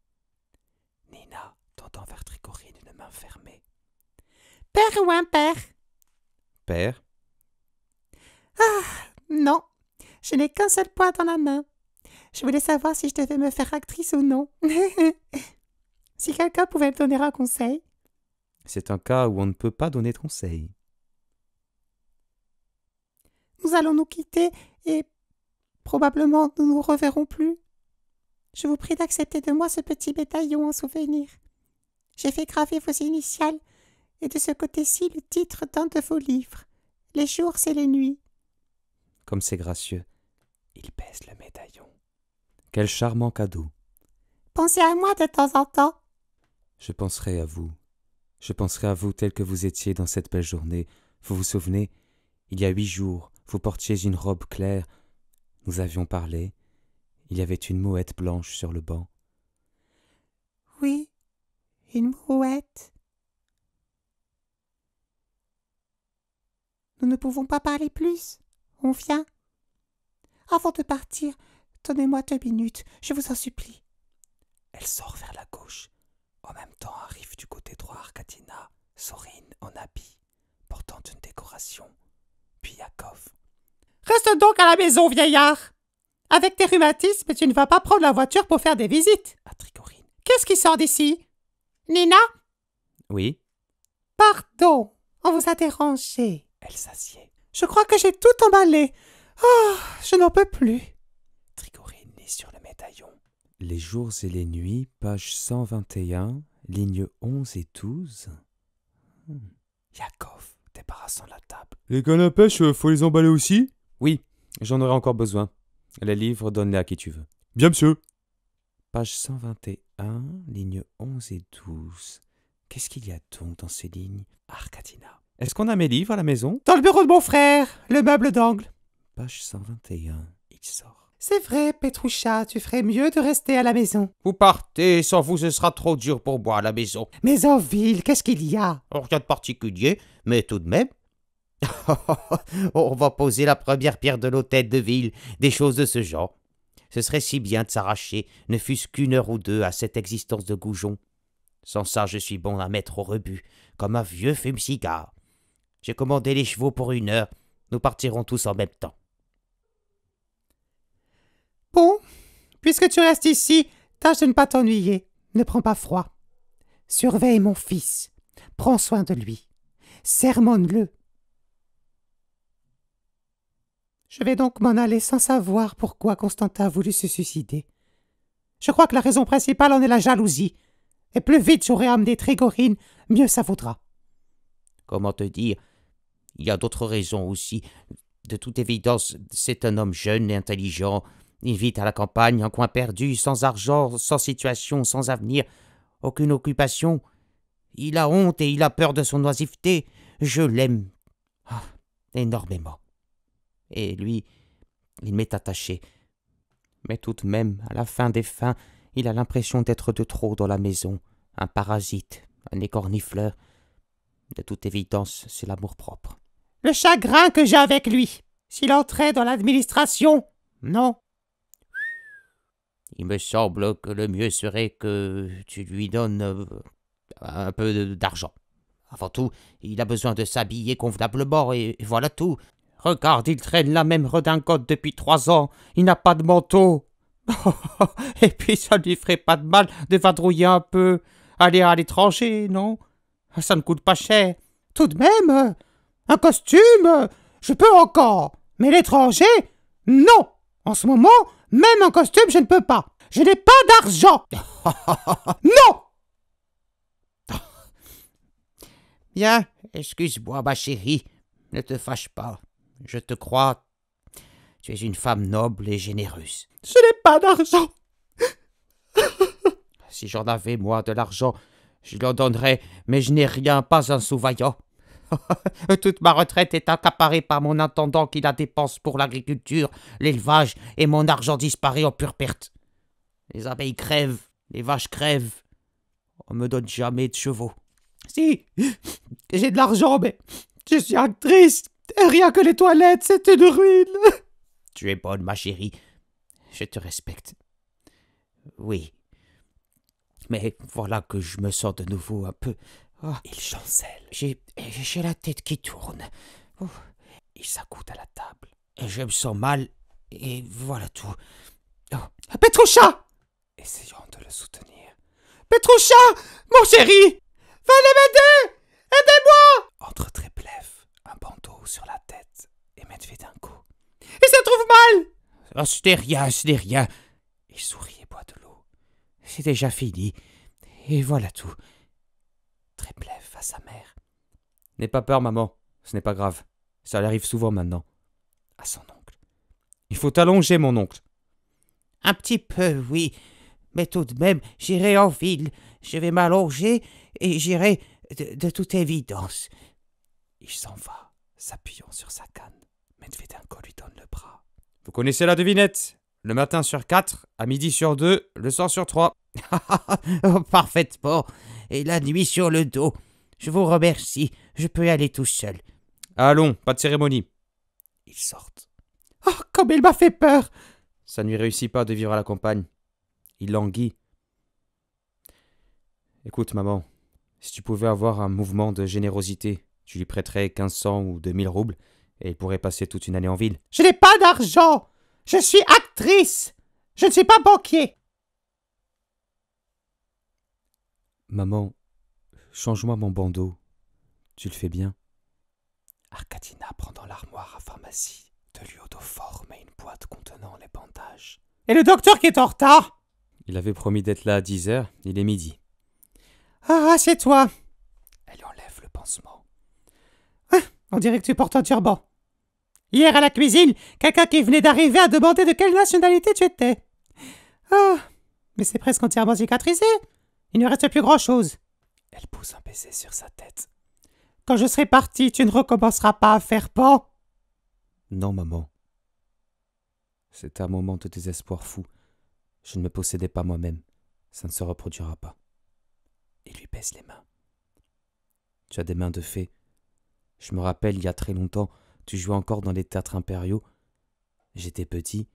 Nina tendant vers Tricorine une main fermée. Père ou un Père Père. Ah, non. Je n'ai qu'un seul poids dans la main. Je voulais savoir si je devais me faire actrice ou non. si quelqu'un pouvait me donner un conseil. C'est un cas où on ne peut pas donner de conseil. Nous allons nous quitter et probablement nous ne nous reverrons plus. Je vous prie d'accepter de moi ce petit médaillon en souvenir. J'ai fait graver vos initiales et de ce côté-ci le titre d'un de vos livres, Les jours et les nuits. Comme c'est gracieux, il pèse le médaillon. Quel charmant cadeau. Pensez à moi de temps en temps. Je penserai à vous. Je penserai à vous tel que vous étiez dans cette belle journée. Vous vous souvenez Il y a huit jours, vous portiez une robe claire. Nous avions parlé. Il y avait une mouette blanche sur le banc. Oui, une mouette. Nous ne pouvons pas parler plus. On vient. Avant de partir, donnez-moi deux minutes, je vous en supplie. Elle sort vers la gauche. En même temps arrive du côté droit Arcadina, Sorine en habit, portant une décoration Reste donc à la maison, vieillard. Avec tes rhumatismes, tu ne vas pas prendre la voiture pour faire des visites. À Qu'est-ce qui sort d'ici Nina Oui. Pardon, on vous a dérangé. Elle s'assied. Je crois que j'ai tout emballé. Oh, je n'en peux plus. Trigorine sur le médaillon. Les jours et les nuits, page 121, lignes 11 et 12 débarrassant la table. Les cannes pêche, euh, faut les emballer aussi Oui, j'en aurai encore besoin. Les livres, donne-les à qui tu veux. Bien, monsieur. Page 121, lignes 11 et 12. Qu'est-ce qu'il y a donc dans ces lignes Arcadina. Est-ce qu'on a mes livres à la maison Dans le bureau de mon frère, le meuble d'angle. Page 121, il sort. C'est vrai, Petroucha, tu ferais mieux de rester à la maison. Vous partez, sans vous ce sera trop dur pour moi à la maison. Mais en ville, qu'est-ce qu'il y a oh, Rien de particulier, mais tout de même. On va poser la première pierre de l'hôtel de ville, des choses de ce genre. Ce serait si bien de s'arracher, ne fût-ce qu'une heure ou deux, à cette existence de goujon. Sans ça, je suis bon à mettre au rebut, comme un vieux fume-cigare. J'ai commandé les chevaux pour une heure. Nous partirons tous en même temps. Bon, puisque tu restes ici, tâche de ne pas t'ennuyer. Ne prends pas froid. Surveille mon fils. Prends soin de lui. Sermonne-le. Je vais donc m'en aller sans savoir pourquoi Constantin a voulu se suicider. Je crois que la raison principale en est la jalousie. Et plus vite j'aurai amené Trégorine, mieux ça vaudra. Comment te dire Il y a d'autres raisons aussi. De toute évidence, c'est un homme jeune et intelligent. Il vit à la campagne, en coin perdu, sans argent, sans situation, sans avenir, aucune occupation. Il a honte et il a peur de son oisiveté. Je l'aime ah, énormément. Et lui, il m'est attaché. Mais tout de même, à la fin des fins, il a l'impression d'être de trop dans la maison, un parasite, un écornifleur. De toute évidence, c'est l'amour-propre. Le chagrin que j'ai avec lui, s'il entrait dans l'administration, non, il me semble que le mieux serait que tu lui donnes euh, un peu d'argent. Avant tout, il a besoin de s'habiller convenablement et voilà tout. Regarde, il traîne la même redingote depuis trois ans. Il n'a pas de manteau. et puis ça ne lui ferait pas de mal de vadrouiller un peu. Aller à l'étranger, non Ça ne coûte pas cher. Tout de même, un costume, je peux encore. Mais l'étranger, non. En ce moment, même en costume, je ne peux pas. Je n'ai pas d'argent. non Bien, excuse-moi, ma chérie. Ne te fâche pas. Je te crois. Tu es une femme noble et généreuse. Je n'ai pas d'argent. si j'en avais, moi, de l'argent, je l'en donnerais, mais je n'ai rien, pas un sous-vaillant. Toute ma retraite est accaparée par mon intendant qui la dépense pour l'agriculture, l'élevage, et mon argent disparaît en pure perte. Les abeilles crèvent, les vaches crèvent. On me donne jamais de chevaux. Si, j'ai de l'argent, mais je suis actrice. Et rien que les toilettes, c'est une ruine. Tu es bonne, ma chérie. Je te respecte. Oui. Mais voilà que je me sens de nouveau un peu ah. Il chancelle. J'ai la tête qui tourne. Il s'accoute à la table. Et je me sens mal, et voilà tout. Oh. Ah. Petroucha Essayant de le soutenir. Petroucha Mon chéri Venez m'aider Aidez-moi Entre Treplev, un bandeau sur la tête, et coup. Il se trouve mal oh, Ce n'est rien, ce n'est rien. Il sourit et boit de l'eau. C'est déjà fini. Et voilà tout très à sa mère. N'aie pas peur, maman, ce n'est pas grave. Ça arrive souvent maintenant. À son oncle. Il faut t'allonger, mon oncle. Un petit peu, oui. Mais tout de même, j'irai en ville. Je vais m'allonger et j'irai de, toute évidence. Il s'en va, s'appuyant sur sa canne. Medvedenko lui donne le bras. Vous connaissez la devinette Le matin sur quatre, à midi sur deux, le soir sur trois. Oh, parfaitement et la nuit sur le dos. Je vous remercie, je peux aller tout seul. Allons, pas de cérémonie. Ils sortent. Oh, comme il m'a fait peur Ça ne lui réussit pas de vivre à la campagne. Il languit. Écoute, maman, si tu pouvais avoir un mouvement de générosité, tu lui prêterais cents ou 2000 roubles et il pourrait passer toute une année en ville. Je n'ai pas d'argent Je suis actrice Je ne suis pas banquier Maman, change-moi mon bandeau. Tu le fais bien. Arcadina prend dans l'armoire à pharmacie de l'iodoforme et une boîte contenant les bandages. Et le docteur qui est en retard Il avait promis d'être là à 10 heures, il est midi. Ah, c'est toi Elle enlève le pansement. Ah, on dirait que tu portes un turban. Hier à la cuisine, quelqu'un qui venait d'arriver a demandé de quelle nationalité tu étais. Ah, mais c'est presque entièrement cicatrisé. Il ne reste plus grand-chose. Elle pousse un baiser sur sa tête. Quand je serai parti, tu ne recommenceras pas à faire pan. Non, maman. C'est un moment de désespoir fou. Je ne me possédais pas moi-même. Ça ne se reproduira pas. Il lui baisse les mains. Tu as des mains de fée. Je me rappelle, il y a très longtemps, tu jouais encore dans les théâtres impériaux. J'étais petit.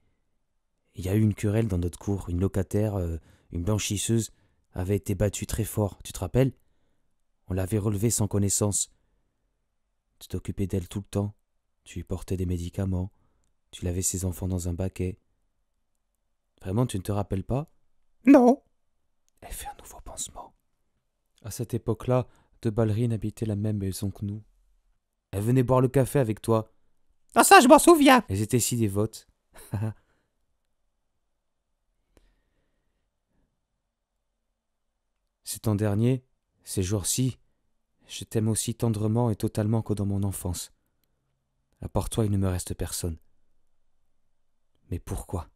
Il y a eu une querelle dans notre cour, une locataire, euh, une blanchisseuse avait été battue très fort, tu te rappelles On l'avait relevée sans connaissance. Tu t'occupais d'elle tout le temps, tu lui portais des médicaments, tu lavais ses enfants dans un baquet. Vraiment, tu ne te rappelles pas Non Elle fait un nouveau pansement. À cette époque-là, deux ballerines habitaient la même maison que nous. Elle venait boire le café avec toi. Ah ça, je m'en souviens Elles étaient si dévotes. Cet temps dernier, ces jours-ci, je t'aime aussi tendrement et totalement que dans mon enfance. À part toi, il ne me reste personne. Mais pourquoi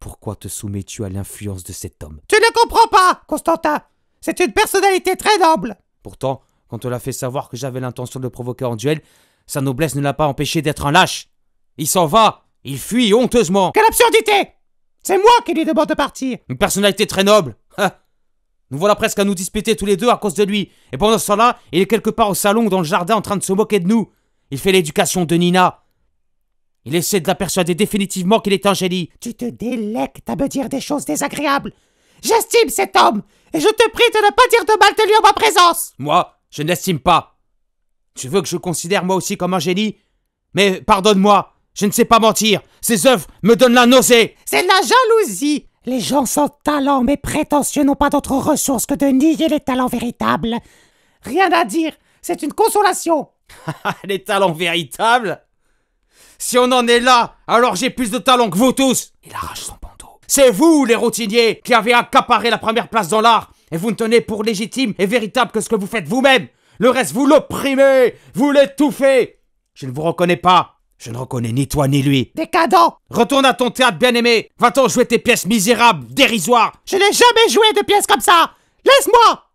Pourquoi te soumets-tu à l'influence de cet homme Tu ne comprends pas, Constantin C'est une personnalité très noble Pourtant, quand on l'a fait savoir que j'avais l'intention de le provoquer en duel, sa noblesse ne l'a pas empêché d'être un lâche Il s'en va Il fuit honteusement Quelle absurdité C'est moi qui lui demande de partir Une personnalité très noble nous voilà presque à nous disputer tous les deux à cause de lui. Et pendant ce temps-là, il est quelque part au salon ou dans le jardin en train de se moquer de nous. Il fait l'éducation de Nina. Il essaie de la persuader définitivement qu'il est un Tu te délectes à me dire des choses désagréables. J'estime cet homme et je te prie de ne pas dire de mal de lui en ma présence. Moi, je ne l'estime pas. Tu veux que je considère moi aussi comme un génie Mais pardonne-moi, je ne sais pas mentir. Ses œuvres me donnent la nausée. C'est la jalousie. Les gens sans talent mais prétentieux n'ont pas d'autre ressource que de nier les talents véritables. Rien à dire, c'est une consolation. Ah, les talents véritables Si on en est là, alors j'ai plus de talent que vous tous Il arrache son bandeau. C'est vous, les routiniers, qui avez accaparé la première place dans l'art, et vous ne tenez pour légitime et véritable que ce que vous faites vous-même. Le reste, vous l'opprimez, vous l'étouffez. Je ne vous reconnais pas. Je ne reconnais ni toi ni lui. Décadent Retourne à ton théâtre bien-aimé Va-t'en jouer tes pièces misérables, dérisoires Je n'ai jamais joué de pièces comme ça Laisse-moi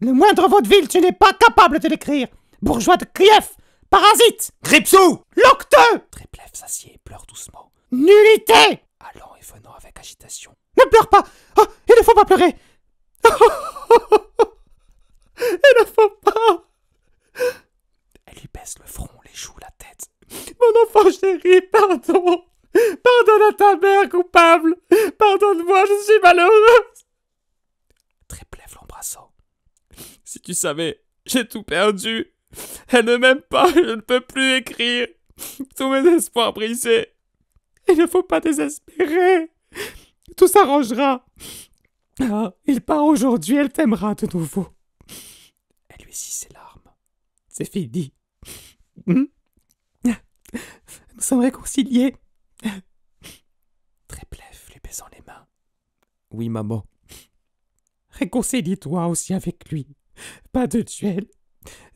Le moindre vaudeville, tu n'es pas capable de l'écrire Bourgeois de Kiev Parasite Gripsou Locteux Tréplef s'assied et pleure doucement. Nullité Allant et venant avec agitation. Ne pleure pas oh, Il ne faut pas pleurer Il ne faut pas Elle lui baisse le front, les joues, la Oh chérie, pardon Pardonne à ta mère coupable Pardonne-moi, je suis malheureuse Tréplève l'embrassant. Si tu savais, j'ai tout perdu Elle ne m'aime pas, je ne peux plus écrire Tous mes espoirs brisés Il ne faut pas désespérer Tout s'arrangera ah, Il part aujourd'hui, elle t'aimera de nouveau Elle lui scie ses larmes. C'est fini Hum Nous sommes réconciliés. Tréplef lui baisant les mains. Oui, maman. Réconcilie-toi aussi avec lui. Pas de duel,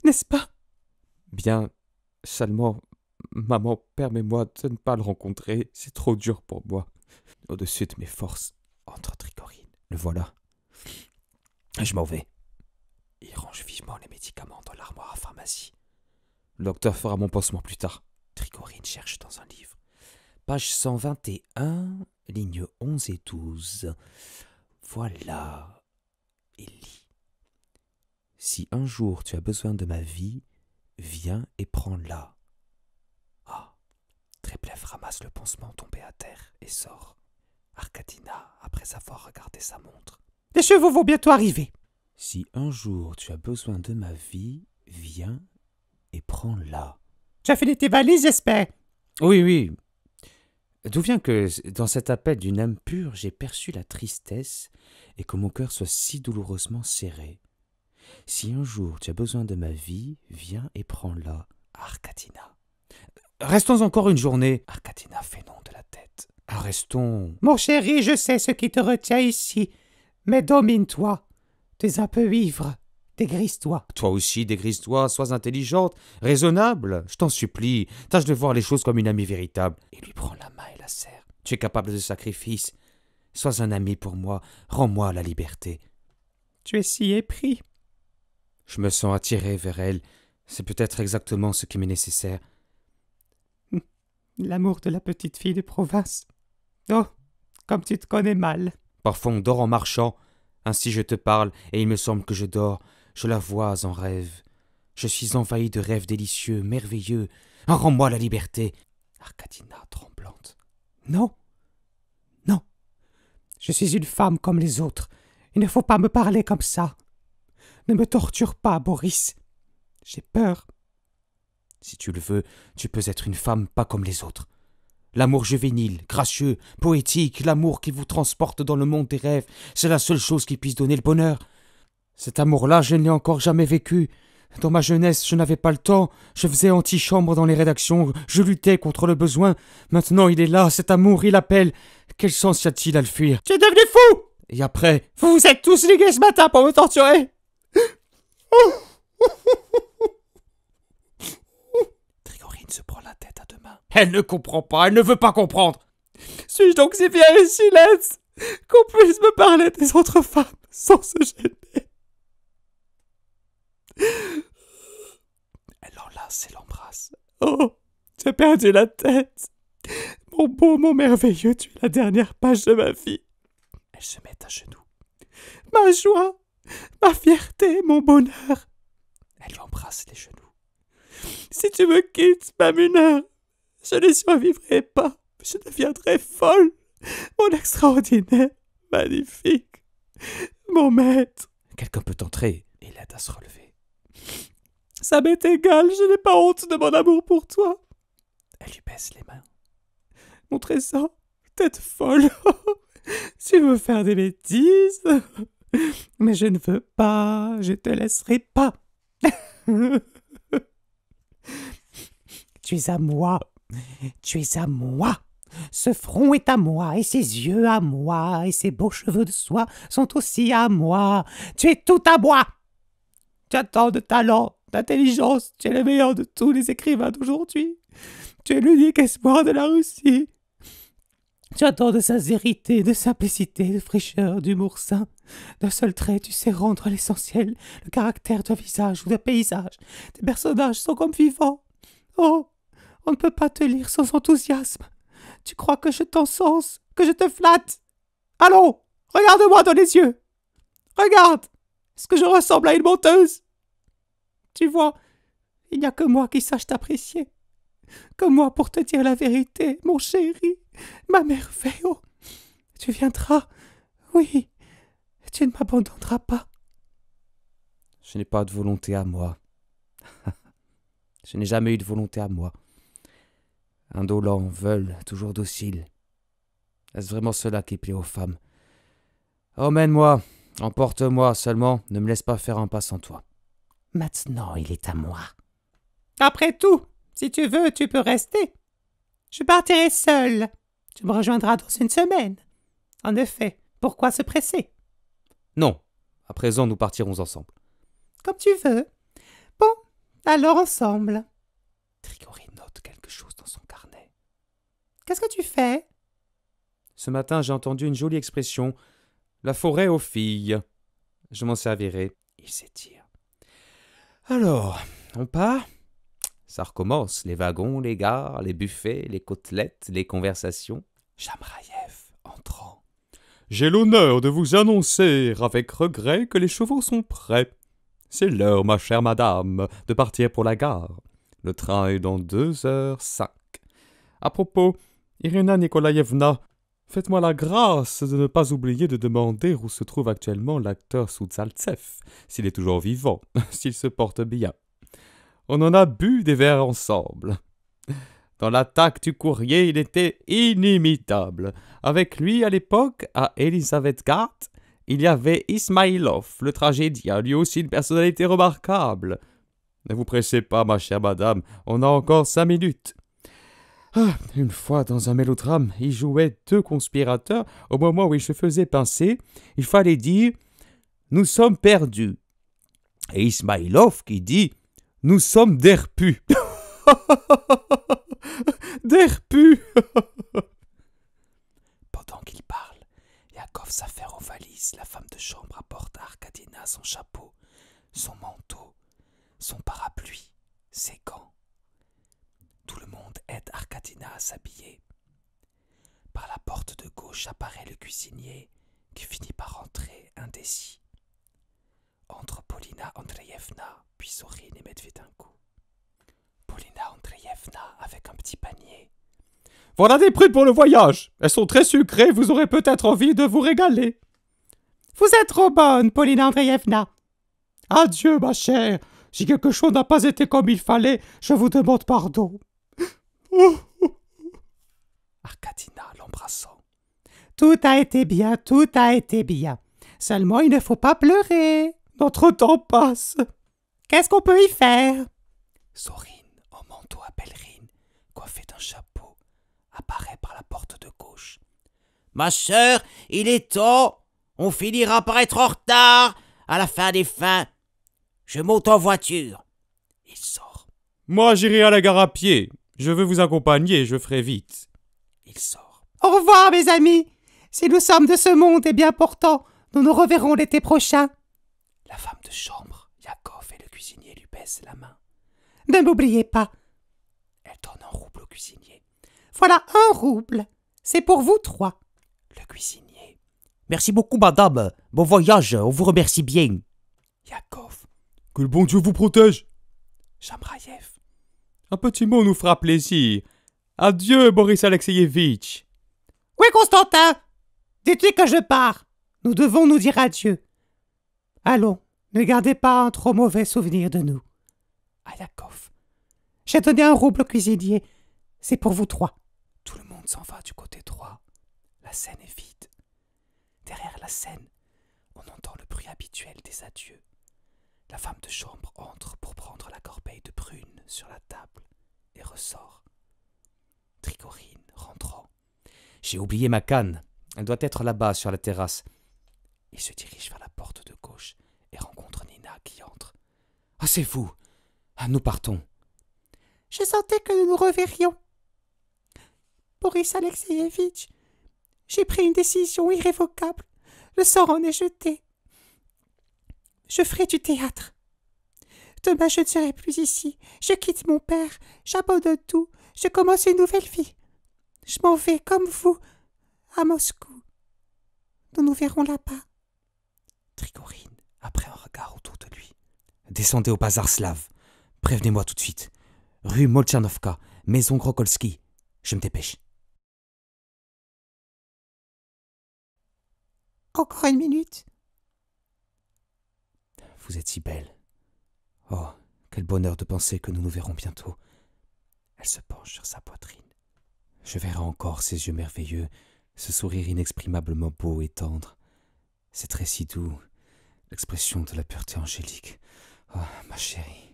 n'est-ce pas Bien, seulement, maman, permets-moi de ne pas le rencontrer, c'est trop dur pour moi. Au-dessus de mes forces, entre Tricorine. Le voilà. Je m'en vais. Il range vivement les médicaments dans l'armoire à pharmacie. Le docteur fera mon pansement plus tard. Corinne cherche dans un livre. Page 121, lignes 11 et 12. Voilà. Il lit. Si un jour tu as besoin de ma vie, viens et prends-la. Ah Triplef ramasse le pansement tombé à terre et sort. Arcadina, après avoir regardé sa montre. Les chevaux vont bientôt arriver. Si un jour tu as besoin de ma vie, viens et prends-la. Tu as fini tes valises, j'espère Oui, oui. D'où vient que, dans cet appel d'une âme pure, j'ai perçu la tristesse et que mon cœur soit si douloureusement serré. Si un jour tu as besoin de ma vie, viens et prends-la, Arcatina. Restons encore une journée. Arcatina fait non de la tête. Restons. Mon chéri, je sais ce qui te retient ici, mais domine-toi. Tu es un peu ivre. Dégrise-toi. Toi aussi, dégrise-toi, sois intelligente, raisonnable, je t'en supplie, tâche de voir les choses comme une amie véritable. Il lui prend la main et la serre. Tu es capable de sacrifice. Sois un ami pour moi, rends-moi la liberté. Tu es si épris. Je me sens attiré vers elle. C'est peut-être exactement ce qui m'est nécessaire. Hum, l'amour de la petite fille de province. Oh, comme tu te connais mal. Parfois on dort en marchant. Ainsi je te parle, et il me semble que je dors je la vois en rêve. Je suis envahi de rêves délicieux, merveilleux. Rends-moi la liberté. Arcadina tremblante. Non. Non. Je suis une femme comme les autres. Il ne faut pas me parler comme ça. Ne me torture pas, Boris. J'ai peur. Si tu le veux, tu peux être une femme pas comme les autres. L'amour juvénile, gracieux, poétique, l'amour qui vous transporte dans le monde des rêves, c'est la seule chose qui puisse donner le bonheur. Cet amour-là, je ne l'ai encore jamais vécu. Dans ma jeunesse, je n'avais pas le temps, je faisais antichambre dans les rédactions, je luttais contre le besoin. Maintenant, il est là, cet amour, il appelle. Quel sens y a-t-il à le fuir Tu es devenu fou Et après Vous vous êtes tous ligués ce matin pour me torturer Trigorine se prend la tête à deux mains. Elle ne comprend pas, elle ne veut pas comprendre Suis-je donc si bien et si laisse qu'on puisse me parler des autres femmes sans se gêner elle l'enlace et l'embrasse. Oh, j'ai perdu la tête. Mon beau, mon merveilleux, tu es la dernière page de ma vie. Elle se met à genoux. Ma joie, ma fierté, mon bonheur. Elle l'embrasse embrasse les genoux. Si tu me quittes, ma heure je ne survivrai pas. Je deviendrai folle. Mon extraordinaire, magnifique, mon maître. Quelqu'un peut entrer et l'aide à se relever. Ça m'est égal, je n'ai pas honte de mon amour pour toi. Elle lui baisse les mains. Mon trésor, tête folle. tu veux faire des bêtises Mais je ne veux pas, je te laisserai pas. tu es à moi, tu es à moi. Ce front est à moi, et ses yeux à moi, et ses beaux cheveux de soie sont aussi à moi. Tu es tout à moi. Tu as de talent, d'intelligence, tu es le meilleur de tous les écrivains d'aujourd'hui. Tu es l'unique espoir de la Russie. Tu as tant de sincérité, de simplicité, de fraîcheur, d'humour sain. D'un seul trait, tu sais rendre l'essentiel, le caractère d'un visage ou d'un paysage. Tes personnages sont comme vivants. Oh, on ne peut pas te lire sans enthousiasme. Tu crois que je t'encense, que je te flatte Allons, regarde-moi dans les yeux. Regarde ce que je ressemble à une menteuse Tu vois, il n'y a que moi qui sache t'apprécier. Que moi pour te dire la vérité, mon chéri, ma merveille. Tu viendras, oui, tu ne m'abandonneras pas. Je n'ai pas de volonté à moi. Je n'ai jamais eu de volonté à moi. Indolent, veulent, toujours docile. Est-ce vraiment cela qui plaît aux femmes Emmène-moi, Emporte-moi seulement, ne me laisse pas faire un pas sans toi. Maintenant il est à moi. Après tout, si tu veux, tu peux rester. Je partirai seul. Tu me rejoindras dans une semaine. En effet, pourquoi se presser Non. À présent, nous partirons ensemble. Comme tu veux. Bon, alors ensemble. Trigori note quelque chose dans son carnet. Qu'est-ce que tu fais Ce matin, j'ai entendu une jolie expression la forêt aux filles. Je m'en servirai. Il s'étire. Alors, on part Ça recommence. Les wagons, les gares, les buffets, les côtelettes, les conversations. Jamraïev, entrant. J'ai l'honneur de vous annoncer avec regret que les chevaux sont prêts. C'est l'heure, ma chère madame, de partir pour la gare. Le train est dans deux heures cinq. À propos, Irina Nikolaïevna, Faites-moi la grâce de ne pas oublier de demander où se trouve actuellement l'acteur Soutzaltsev, s'il est toujours vivant, s'il se porte bien. On en a bu des verres ensemble. Dans l'attaque du courrier, il était inimitable. Avec lui, à l'époque, à gard il y avait Ismailov, le tragédien, lui aussi une personnalité remarquable. Ne vous pressez pas, ma chère madame, on a encore cinq minutes. Ah, une fois, dans un mélodrame, il jouait deux conspirateurs. Au moment où il se faisait pincer, il fallait dire Nous sommes perdus. Et Ismailov qui dit Nous sommes derpus. derpus Pendant qu'il parle, Yakov s'affaire aux valises. La femme de chambre apporte à Arkadina son chapeau, son manteau, son parapluie, ses gants tout le monde aide Arkadina à s'habiller. Par la porte de gauche apparaît le cuisinier qui finit par entrer indécis. Entre Polina Andreevna puis Sorine et Medvedenko. Polina Andreevna avec un petit panier. Voilà des prunes pour le voyage. Elles sont très sucrées, vous aurez peut-être envie de vous régaler. Vous êtes trop bonne, Polina Andreevna. Adieu, ma chère. Si quelque chose n'a pas été comme il fallait, je vous demande pardon. Arcadina l'embrassant. Tout a été bien, tout a été bien. Seulement il ne faut pas pleurer. Notre temps passe. Qu'est-ce qu'on peut y faire Sorine, en manteau à pèlerine, coiffée d'un chapeau, apparaît par la porte de gauche. Ma sœur, il est temps. On finira par être en retard à la fin des fins. Je monte en voiture. Il sort. Moi, j'irai à la gare à pied. Je veux vous accompagner, je ferai vite. Il sort. Au revoir, mes amis. Si nous sommes de ce monde et bien pourtant, nous nous reverrons l'été prochain. La femme de chambre, Yakov et le cuisinier lui baissent la main. Ne m'oubliez pas. Elle donne un rouble au cuisinier. Voilà un rouble. C'est pour vous trois. Le cuisinier. Merci beaucoup, madame. Bon voyage, on vous remercie bien. Yakov. Que le bon Dieu vous protège. Un petit mot nous fera plaisir. Adieu, Boris Alexeyevitch. Oui, Constantin Dites-lui que je pars Nous devons nous dire adieu. Allons, ne gardez pas un trop mauvais souvenir de nous. Ayakov. J'ai donné un rouble au cuisinier. C'est pour vous trois. Tout le monde s'en va du côté droit. La scène est vide. Derrière la scène, on entend le bruit habituel des adieux. La femme de chambre entre pour prendre la corbeille de prune sur la table et ressort. Trigorine rentrant. J'ai oublié ma canne. Elle doit être là-bas, sur la terrasse. Il se dirige vers la porte de gauche et rencontre Nina qui entre. Ah, c'est vous Ah, nous partons Je sentais que nous nous reverrions. Boris Alexeyevitch, j'ai pris une décision irrévocable. Le sort en est jeté je ferai du théâtre. Demain je ne serai plus ici, je quitte mon père, j'abandonne tout, je commence une nouvelle vie. Je m'en vais, comme vous, à Moscou. Nous nous verrons là-bas. Trigorine, après un regard autour de lui. Descendez au bazar slave. Prévenez-moi tout de suite. Rue Molchanovka, maison Grokolski. Je me dépêche. Encore une minute vous êtes si belle. Oh, quel bonheur de penser que nous nous verrons bientôt. Elle se penche sur sa poitrine. Je verrai encore ses yeux merveilleux, ce sourire inexprimablement beau et tendre. Ses traits si doux, l'expression de la pureté angélique. Oh, ma chérie.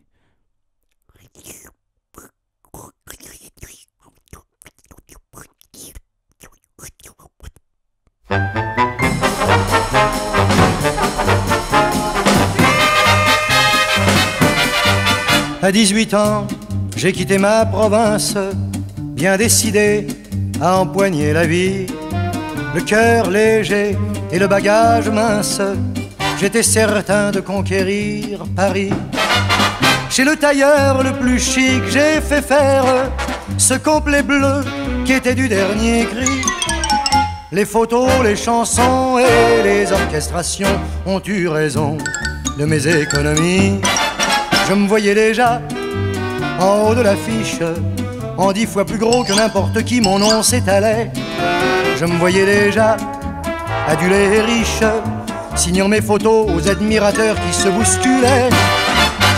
À 18 ans, j'ai quitté ma province, bien décidé à empoigner la vie. Le cœur léger et le bagage mince, j'étais certain de conquérir Paris. Chez le tailleur le plus chic, j'ai fait faire ce complet bleu qui était du dernier cri. Les photos, les chansons et les orchestrations ont eu raison de mes économies. Je me voyais déjà en haut de l'affiche, en dix fois plus gros que n'importe qui, mon nom s'étalait. Je me voyais déjà adulé et riche, signant mes photos aux admirateurs qui se bousculaient.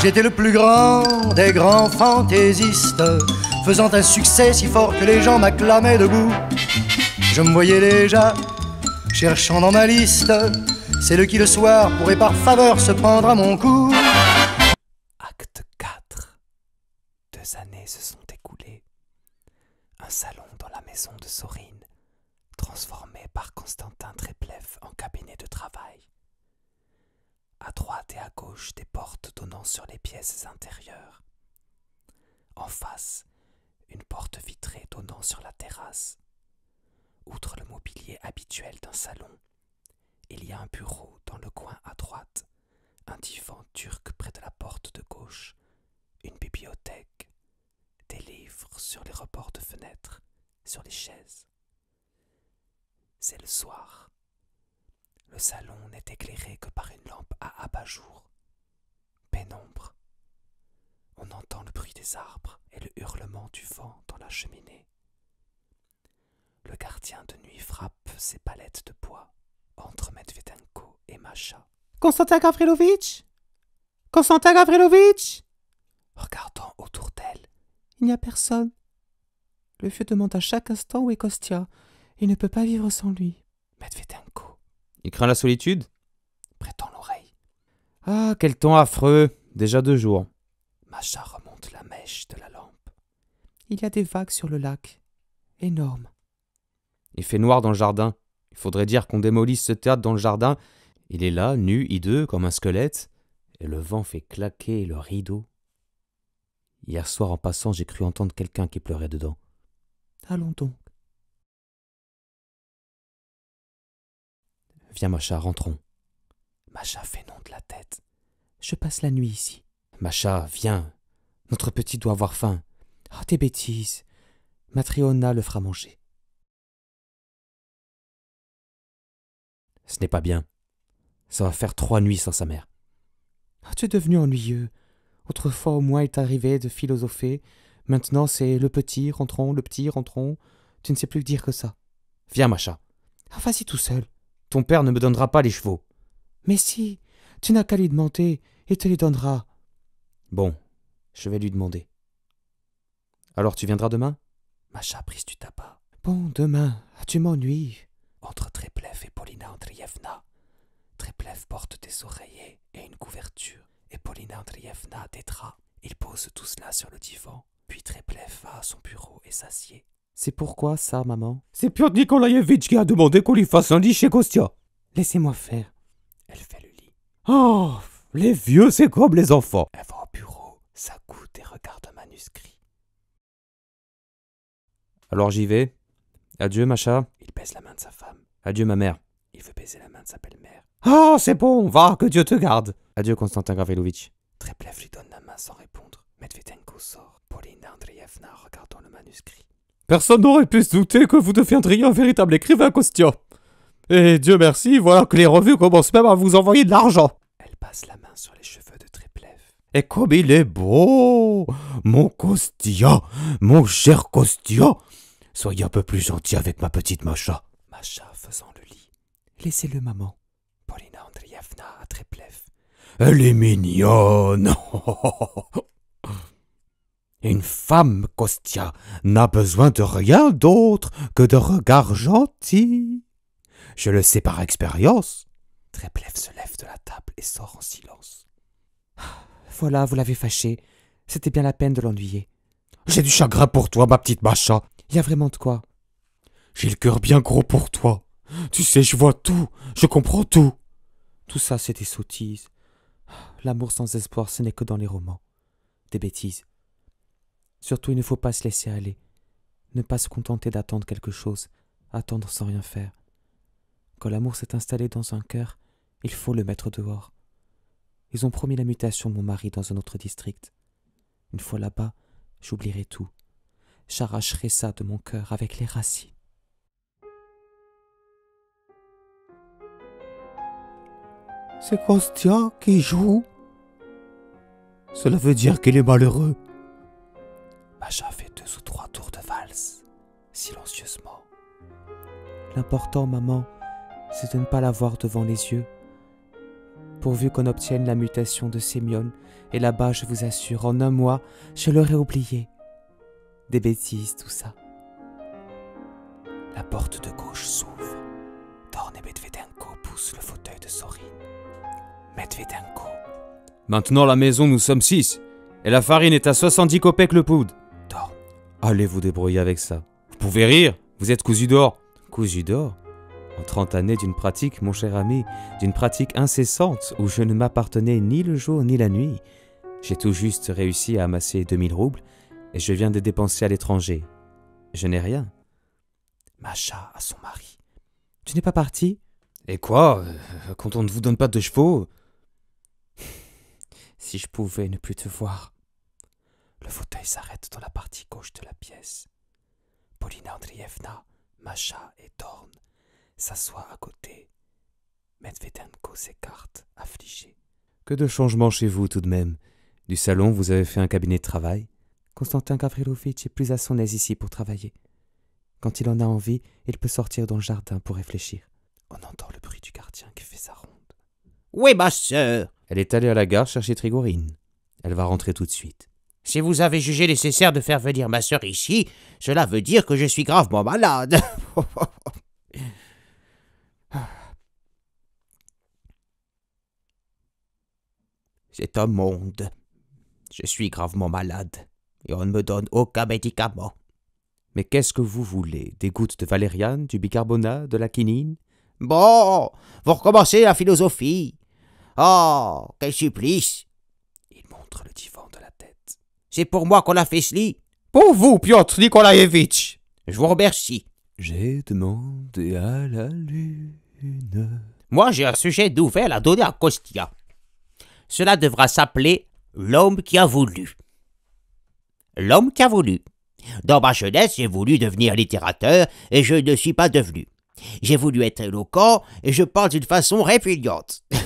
J'étais le plus grand des grands fantaisistes, faisant un succès si fort que les gens m'acclamaient debout. Je me voyais déjà cherchant dans ma liste, c'est le qui le soir pourrait par faveur se prendre à mon cou. années se sont écoulées, un salon dans la maison de Sorine, transformé par Constantin Tréplev en cabinet de travail. À droite et à gauche des portes donnant sur les pièces intérieures. En face, une porte vitrée donnant sur la terrasse. Outre le mobilier habituel d'un salon, il y a un bureau dans le coin à droite, un divan turc près de la porte de gauche, une bibliothèque, des livres sur les rebords de fenêtres, sur les chaises. C'est le soir. Le salon n'est éclairé que par une lampe à abat-jour. Pénombre. On entend le bruit des arbres et le hurlement du vent dans la cheminée. Le gardien de nuit frappe ses palettes de bois entre Medvedenko et Macha. Konstantin Gavrilovitch Konstantin Gavrilovitch Regardant autour d'elle, il n'y a personne. Le vieux demande à chaque instant où est Kostia. Il ne peut pas vivre sans lui. coup. »« Il craint la solitude Prêtant l'oreille. Ah, quel temps affreux Déjà deux jours. Macha remonte la mèche de la lampe. Il y a des vagues sur le lac. Énormes. Il fait noir dans le jardin. Il faudrait dire qu'on démolisse ce théâtre dans le jardin. Il est là, nu, hideux, comme un squelette. Et le vent fait claquer le rideau. Hier soir, en passant, j'ai cru entendre quelqu'un qui pleurait dedans. Allons donc. Viens, Macha, rentrons. Macha fait non de la tête. Je passe la nuit ici. Macha, viens. Notre petit doit avoir faim. Ah, tes bêtises. Matriona le fera manger. Ce n'est pas bien. Ça va faire trois nuits sans sa mère. Ah, tu es devenu ennuyeux. Autrefois au moins il t'arrivait de philosopher, maintenant c'est le petit, rentrons, le petit, rentrons, tu ne sais plus dire que ça. Viens, Macha. Ah, vas-y tout seul. Ton père ne me donnera pas les chevaux. Mais si, tu n'as qu'à lui demander, il te les donnera. Bon, je vais lui demander. Alors tu viendras demain Macha prise du tabac. Bon, demain, tu m'ennuies. Entre Tréplev et Paulina Andrievna, Tréplev porte des oreillers et une couverture et Paulina Andrievna Détra. Il pose tout cela sur le divan, puis Tréplev va à son bureau et s'assied. C'est pourquoi ça, maman C'est Piotr Nikolaevitch qui a demandé qu'on lui fasse un lit chez Kostia. Laissez-moi faire. Elle fait le lit. Oh Les vieux, c'est comme les enfants Elle va au bureau, s'accoute et regarde un manuscrit. Alors j'y vais. Adieu, Macha. Il baise la main de sa femme. Adieu, ma mère. Il veut baiser la main de sa belle-mère. « Ah, c'est bon, va, que Dieu te garde Adieu, Constantin Gavrilovitch. Treplev lui donne la main sans répondre. Medvedenko sort, Paulina Andreevna regardant le manuscrit. Personne n'aurait pu se douter que vous deviendriez un véritable écrivain, Kostia. Et Dieu merci, voilà que les revues commencent même à vous envoyer de l'argent. Elle passe la main sur les cheveux de Treplev. « Et comme il est beau Mon Costia, Mon cher Costia. Soyez un peu plus gentil avec ma petite Macha. Macha faisant le lit. Laissez-le, maman. Andrievna à Elle est mignonne. Une femme, Kostia, n'a besoin de rien d'autre que de regards gentils. Je le sais par expérience. Tréplef se lève de la table et sort en silence. Voilà, vous l'avez fâché. C'était bien la peine de l'ennuyer. J'ai du chagrin pour toi, ma petite Macha. Il y a vraiment de quoi. J'ai le cœur bien gros pour toi. Tu sais, je vois tout, je comprends tout. Tout ça, c'est des sottises. L'amour sans espoir, ce n'est que dans les romans. Des bêtises. Surtout, il ne faut pas se laisser aller. Ne pas se contenter d'attendre quelque chose, attendre sans rien faire. Quand l'amour s'est installé dans un cœur, il faut le mettre dehors. Ils ont promis la mutation de mon mari dans un autre district. Une fois là-bas, j'oublierai tout. J'arracherai ça de mon cœur avec les racines. C'est Kostia qui joue. Cela veut dire qu'il est malheureux. Macha fait deux ou trois tours de valse, silencieusement. L'important, maman, c'est de ne pas l'avoir devant les yeux. Pourvu qu'on obtienne la mutation de Sémion. et là-bas, je vous assure, en un mois, je l'aurai oublié. Des bêtises, tout ça. La porte de gauche s'ouvre. Dorn et Medvedenko le fauteuil de Sori Maintenant, la maison, nous sommes six. Et la farine est à 70 copecs le poudre. Allez vous débrouiller avec ça. Vous pouvez rire, vous êtes cousu d'or. Cousu d'or En 30 années d'une pratique, mon cher ami, d'une pratique incessante où je ne m'appartenais ni le jour ni la nuit, j'ai tout juste réussi à amasser 2000 roubles et je viens de dépenser à l'étranger. Je n'ai rien. Masha à son mari. Tu n'es pas parti Et quoi euh, Quand on ne vous donne pas de chevaux si je pouvais ne plus te voir. Le fauteuil s'arrête dans la partie gauche de la pièce. Paulina Andrievna, Macha et Dorn s'assoient à côté. Medvedenko s'écarte, affligé. Que de changements chez vous tout de même. Du salon, vous avez fait un cabinet de travail. Constantin Gavrilovitch est plus à son aise ici pour travailler. Quand il en a envie, il peut sortir dans le jardin pour réfléchir. On entend le bruit du gardien qui fait sa ronde. Oui, ma sœur, elle est allée à la gare chercher Trigorine. Elle va rentrer tout de suite. Si vous avez jugé nécessaire de faire venir ma sœur ici, cela veut dire que je suis gravement malade. C'est un monde. Je suis gravement malade, et on ne me donne aucun médicament. Mais qu'est-ce que vous voulez Des gouttes de valériane, du bicarbonate, de la quinine Bon, vous recommencez la philosophie. Oh, quel supplice Il montre le divan de la tête. C'est pour moi qu'on a fait ce lit. »« Pour vous, Piotr Nikolaevitch Je vous remercie. J'ai demandé à la lune. Moi, j'ai un sujet nouvel à donner à Kostia. Cela devra s'appeler L'homme qui a voulu. L'homme qui a voulu. Dans ma jeunesse, j'ai voulu devenir littérateur et je ne suis pas devenu. J'ai voulu être éloquent et je parle d'une façon répugnante.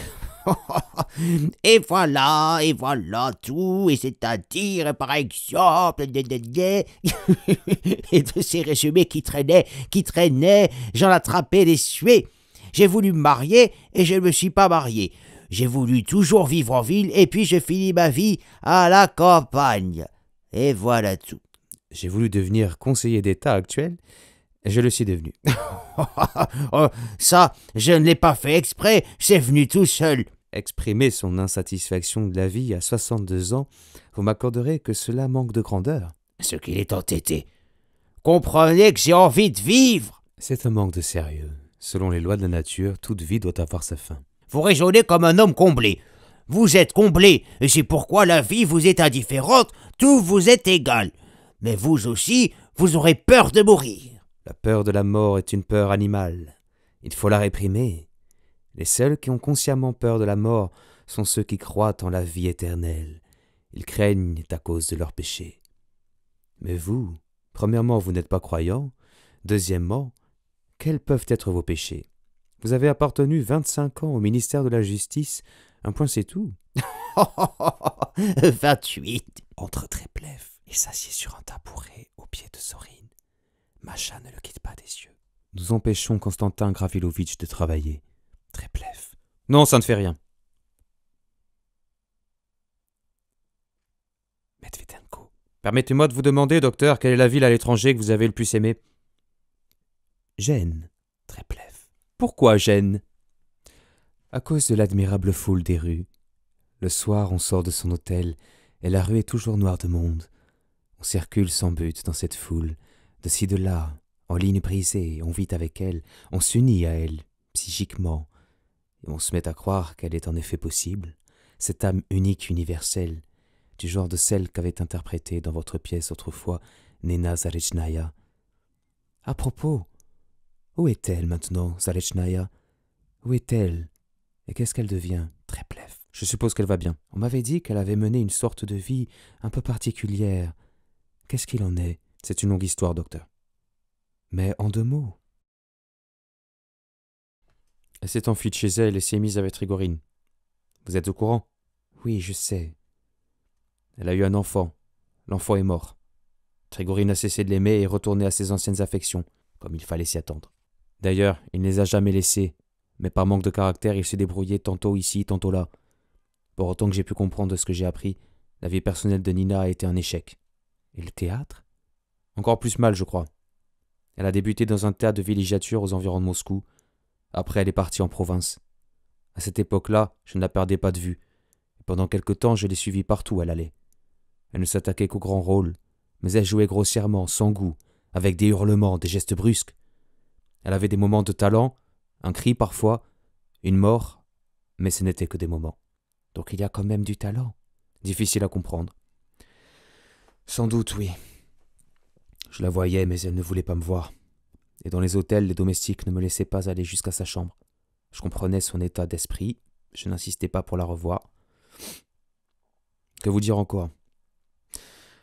et voilà, et voilà tout, et c'est-à-dire, par exemple, de, et de ces résumés qui traînaient, qui traînaient, j'en attrapais les suées. J'ai voulu me marier, et je ne me suis pas marié. J'ai voulu toujours vivre en ville, et puis j'ai fini ma vie à la campagne. Et voilà tout. J'ai voulu devenir conseiller d'État actuel, je le suis devenu. Oh, ça, je ne l'ai pas fait exprès, c'est venu tout seul exprimer son insatisfaction de la vie à 62 ans, vous m'accorderez que cela manque de grandeur. Ce qu'il est entêté. Comprenez que j'ai envie de vivre. C'est un manque de sérieux. Selon les lois de la nature, toute vie doit avoir sa fin. Vous raisonnez comme un homme comblé. Vous êtes comblé, et c'est pourquoi la vie vous est indifférente, tout vous est égal. Mais vous aussi, vous aurez peur de mourir. La peur de la mort est une peur animale. Il faut la réprimer. Les seuls qui ont consciemment peur de la mort sont ceux qui croient en la vie éternelle. Ils craignent à cause de leurs péchés. Mais vous, premièrement, vous n'êtes pas croyant. Deuxièmement, quels peuvent être vos péchés Vous avez appartenu vingt-cinq ans au ministère de la Justice. Un point, c'est tout. Vingt-huit Entre tréplef. et s'assied sur un tabouret au pied de Sorine. Macha ne le quitte pas des yeux. Nous empêchons Constantin Gravilovitch de travailler. Tréplef. Non, ça ne fait rien. Medvedenko. Permettez-moi de vous demander, docteur, quelle est la ville à l'étranger que vous avez le plus aimée Gênes. Tréplef. Pourquoi Gênes À cause de l'admirable foule des rues. Le soir, on sort de son hôtel, et la rue est toujours noire de monde. On circule sans but dans cette foule, de ci de là, en ligne brisée, on vit avec elle, on s'unit à elle, psychiquement, on se met à croire qu'elle est en effet possible, cette âme unique universelle, du genre de celle qu'avait interprétée dans votre pièce autrefois Nena Zarechnaya. À propos, où est-elle maintenant, Zarechnaya Où est-elle Et qu'est-ce qu'elle devient Très plef. Je suppose qu'elle va bien. On m'avait dit qu'elle avait mené une sorte de vie un peu particulière. Qu'est-ce qu'il en est C'est une longue histoire, docteur. Mais en deux mots, elle s'est enfuie de chez elle et s'est mise avec Trigorine. Vous êtes au courant Oui, je sais. Elle a eu un enfant. L'enfant est mort. Trigorine a cessé de l'aimer et est à ses anciennes affections, comme il fallait s'y attendre. D'ailleurs, il ne les a jamais laissées, mais par manque de caractère, il s'est débrouillé tantôt ici, tantôt là. Pour autant que j'ai pu comprendre de ce que j'ai appris, la vie personnelle de Nina a été un échec. Et le théâtre Encore plus mal, je crois. Elle a débuté dans un théâtre de villégiature aux environs de Moscou, après, elle est partie en province. À cette époque-là, je ne la perdais pas de vue. Et pendant quelque temps, je l'ai suivie partout où elle allait. Elle ne s'attaquait qu'au grand rôle, mais elle jouait grossièrement, sans goût, avec des hurlements, des gestes brusques. Elle avait des moments de talent, un cri parfois, une mort, mais ce n'était que des moments. Donc il y a quand même du talent. Difficile à comprendre. Sans doute, oui. Je la voyais, mais elle ne voulait pas me voir et dans les hôtels, les domestiques ne me laissaient pas aller jusqu'à sa chambre. Je comprenais son état d'esprit, je n'insistais pas pour la revoir. Que vous dire encore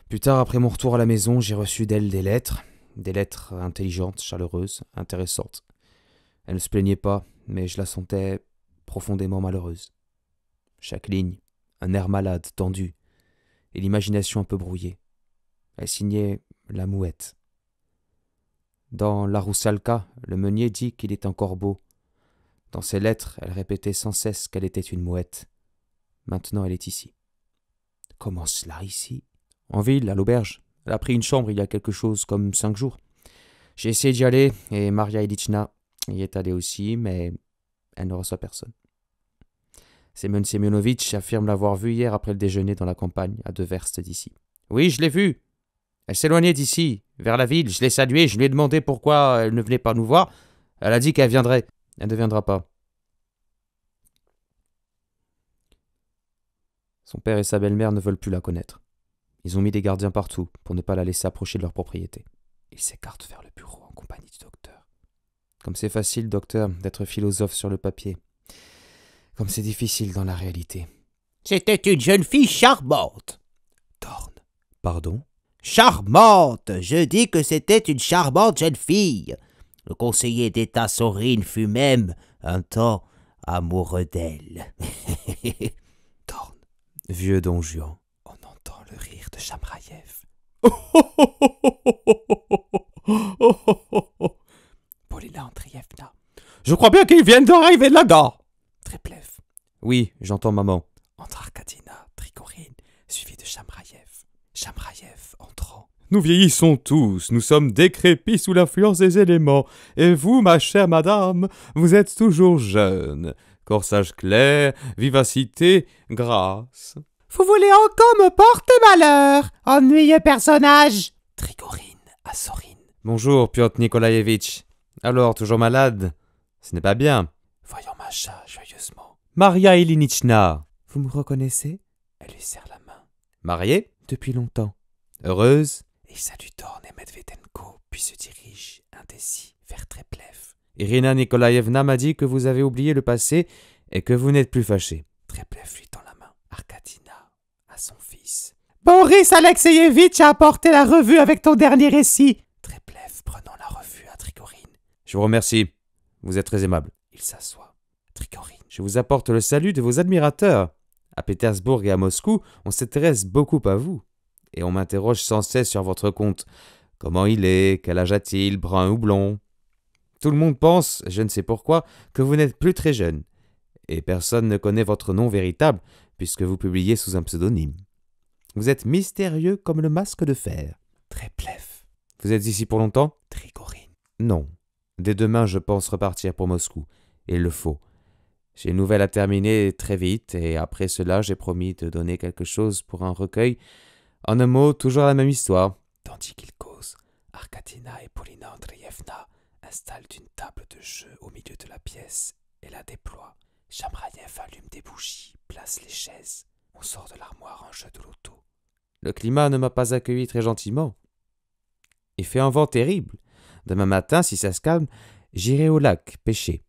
Plus tard, après mon retour à la maison, j'ai reçu d'elle des lettres, des lettres intelligentes, chaleureuses, intéressantes. Elle ne se plaignait pas, mais je la sentais profondément malheureuse. Chaque ligne, un air malade, tendu, et l'imagination un peu brouillée. Elle signait La Mouette. Dans La Roussalka, le meunier dit qu'il est un corbeau. Dans ses lettres, elle répétait sans cesse qu'elle était une mouette. Maintenant, elle est ici. Comment cela ici En ville, à l'auberge. Elle a pris une chambre il y a quelque chose comme cinq jours. J'ai essayé d'y aller, et Maria Ilitchna y est allée aussi, mais elle ne reçoit personne. Semen Semyonovitch affirme l'avoir vue hier après le déjeuner dans la campagne, à deux verstes d'ici. Oui, je l'ai vue. Elle s'éloignait d'ici, vers la ville. Je l'ai saluée, je lui ai demandé pourquoi elle ne venait pas nous voir. Elle a dit qu'elle viendrait. Elle ne viendra pas. Son père et sa belle-mère ne veulent plus la connaître. Ils ont mis des gardiens partout pour ne pas la laisser approcher de leur propriété. Ils s'écartent vers le bureau en compagnie du docteur. Comme c'est facile, docteur, d'être philosophe sur le papier. Comme c'est difficile dans la réalité. C'était une jeune fille charmante. Thorne. Pardon Charmante Je dis que c'était une charmante jeune fille. Le conseiller d'État Sorine fut même, un temps, amoureux d'elle. Torn, vieux don Juan, on entend le rire de Chamraïev. Paulina Andreevna. Je crois bien qu'ils viennent d'arriver là-dedans. Tréplev. Oui, j'entends maman. Entre Arkadina, Trigorine, suivi de Chamraïev. Chamraïev nous vieillissons tous, nous sommes décrépits sous l'influence des éléments, et vous, ma chère madame, vous êtes toujours jeune. Corsage clair, vivacité, grâce. Vous voulez encore me porter malheur, ennuyeux personnage Trigorine à Bonjour, Piotr Nikolaevitch. Alors, toujours malade Ce n'est pas bien. Voyons Macha joyeusement. Maria Ilinichna Vous me reconnaissez Elle lui serre la main. Mariée Depuis longtemps. Heureuse il salue Dorn et Medvedenko, puis se dirige, indécis, vers Treplev. Irina Nikolaevna m'a dit que vous avez oublié le passé et que vous n'êtes plus fâché. Treplev lui tend la main. Arkadina, à son fils. Boris Alexeyevitch a apporté la revue avec ton dernier récit. Treplev prenant la revue à Trigorine. Je vous remercie. Vous êtes très aimable. Il s'assoit. Trigorine. Je vous apporte le salut de vos admirateurs. À Pétersbourg et à Moscou, on s'intéresse beaucoup à vous et on m'interroge sans cesse sur votre compte. Comment il est Quel âge a-t-il Brun ou blond Tout le monde pense, je ne sais pourquoi, que vous n'êtes plus très jeune. Et personne ne connaît votre nom véritable, puisque vous publiez sous un pseudonyme. Vous êtes mystérieux comme le masque de fer. Très plef. Vous êtes ici pour longtemps Trigorine. Non. Dès demain, je pense repartir pour Moscou. Il le faut. J'ai une nouvelle à terminer très vite, et après cela, j'ai promis de donner quelque chose pour un recueil en un mot, toujours la même histoire. Tandis qu'ils causent, Arkadina et Polina Andreevna installent une table de jeu au milieu de la pièce et la déploient. Chamraïev allume des bougies, place les chaises. On sort de l'armoire en jeu de l'auto. Le climat ne m'a pas accueilli très gentiment. Il fait un vent terrible. Demain matin, si ça se calme, j'irai au lac pêcher.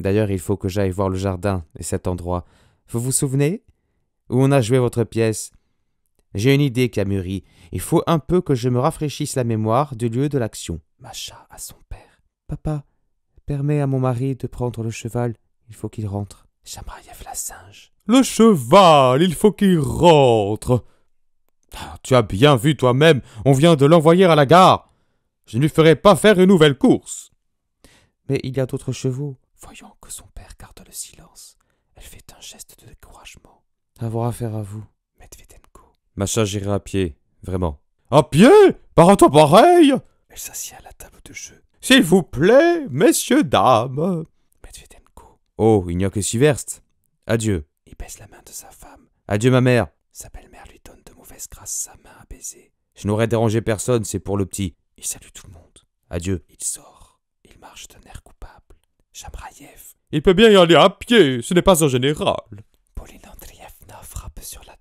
D'ailleurs, il faut que j'aille voir le jardin et cet endroit. Vous vous souvenez Où on a joué votre pièce j'ai une idée qui a mûri. Il faut un peu que je me rafraîchisse la mémoire du lieu de l'action. Macha à son père. Papa, permets à mon mari de prendre le cheval. Il faut qu'il rentre. Chamraïev la singe. Le cheval, il faut qu'il rentre. Ah, tu as bien vu toi-même, on vient de l'envoyer à la gare. Je ne lui ferai pas faire une nouvelle course. Mais il y a d'autres chevaux. Voyant que son père garde le silence, elle fait un geste de découragement. Avoir affaire à vous, Medvedev. » Macha gira à pied, vraiment. À pied Par un temps pareil Elle s'assit à la table de jeu. S'il vous plaît, messieurs, dames Medvedenko. Oh, il n'y a que six Adieu. Il baisse la main de sa femme. Adieu, ma mère. Sa belle-mère lui donne de mauvaises grâce sa main à baiser. Je n'aurais dérangé personne, c'est pour le petit. Il salue tout le monde. Adieu. Il sort. Il marche d'un air coupable. Chamraïev. Il peut bien y aller à pied, ce n'est pas en général. Polina frappe sur la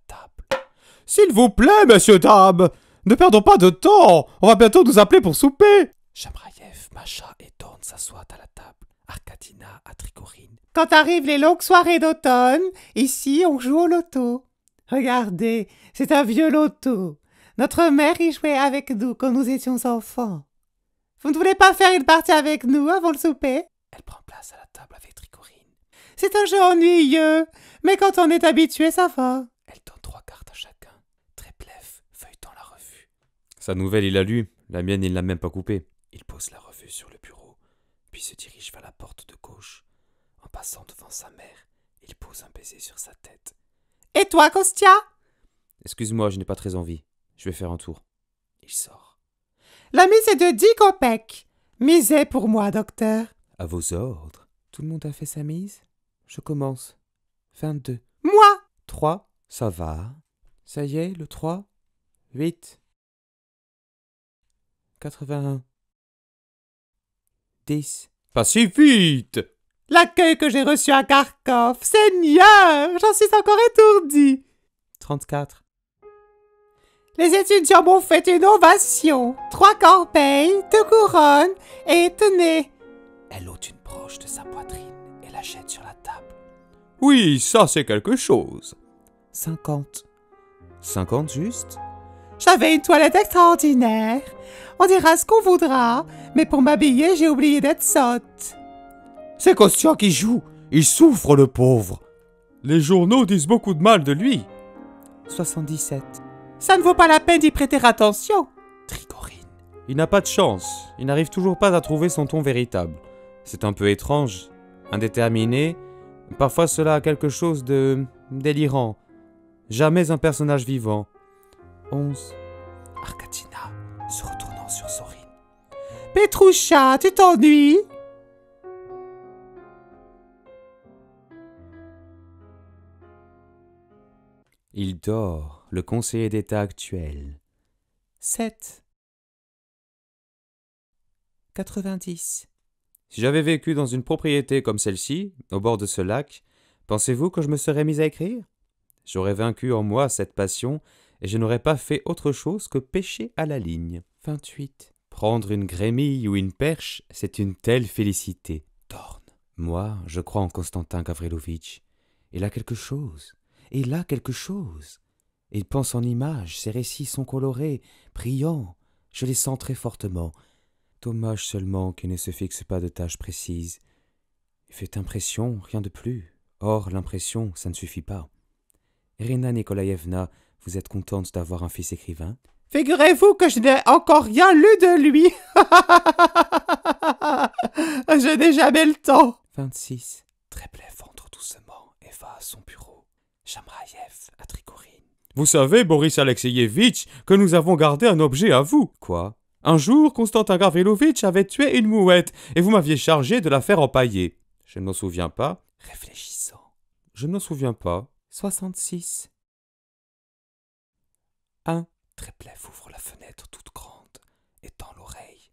s'il vous plaît, Monsieur Dab, Ne perdons pas de temps On va bientôt nous appeler pour souper Chamraïev, Macha et Don s'assoient à la table. Arkadina à Tricorine. Quand arrivent les longues soirées d'automne, ici on joue au loto. Regardez, c'est un vieux loto. Notre mère y jouait avec nous quand nous étions enfants. Vous ne voulez pas faire une partie avec nous avant le souper Elle prend place à la table avec Tricorine. C'est un jeu ennuyeux, mais quand on est habitué, ça va. Sa nouvelle, il a lu, la mienne, il l'a même pas coupée. Il pose la revue sur le bureau, puis se dirige vers la porte de gauche. En passant devant sa mère, il pose un baiser sur sa tête. Et toi, Kostia Excuse-moi, je n'ai pas très envie. Je vais faire un tour. Il sort. La mise est de dix kopecks. Misez pour moi, docteur. À vos ordres. Tout le monde a fait sa mise Je commence. Vingt-deux. Moi Trois. Ça va. Ça y est, le trois. Huit. 81. 10. Pas si vite L'accueil que j'ai reçu à Kharkov, Seigneur, j'en suis encore étourdi. 34. Les étudiants m'ont fait une ovation. Trois corbeilles, deux couronnes, et tenez. Elle ôte une broche de sa poitrine et la jette sur la table. Oui, ça c'est quelque chose. 50. 50 juste j'avais une toilette extraordinaire. On dira ce qu'on voudra, mais pour m'habiller, j'ai oublié d'être sotte. C'est Kostia qui joue. Il souffre, le pauvre. Les journaux disent beaucoup de mal de lui. 77. Ça ne vaut pas la peine d'y prêter attention. Trigorine. Il n'a pas de chance. Il n'arrive toujours pas à trouver son ton véritable. C'est un peu étrange, indéterminé. Parfois, cela a quelque chose de délirant. Jamais un personnage vivant. 11. Arcatina, se retournant sur Sorine. Petroucha, tu t'ennuies Il dort, le conseiller d'État actuel. 7. 90. Si j'avais vécu dans une propriété comme celle-ci, au bord de ce lac, pensez-vous que je me serais mis à écrire J'aurais vaincu en moi cette passion et je n'aurais pas fait autre chose que pêcher à la ligne. 28. Prendre une grémille ou une perche, c'est une telle félicité. Torne. Moi, je crois en Constantin Gavrilovitch. Il a quelque chose. Il a quelque chose. Il pense en images, ses récits sont colorés, brillants. Je les sens très fortement. Dommage seulement qu'il ne se fixe pas de tâches précises. Il fait impression, rien de plus. Or, l'impression, ça ne suffit pas. Rena Nikolaevna, vous êtes contente d'avoir un fils écrivain Figurez-vous que je n'ai encore rien lu de lui. je n'ai jamais le temps. 26. Treblev ventre doucement et va à son bureau. Chamraïev à Tricorine. Vous savez, Boris Alexeyevitch, que nous avons gardé un objet à vous. Quoi Un jour, Konstantin Gavrilovitch avait tué une mouette et vous m'aviez chargé de la faire empailler. Je ne m'en souviens pas. Réfléchissant. Je ne m'en souviens pas. 66. 1. ouvre la fenêtre toute grande et tend l'oreille.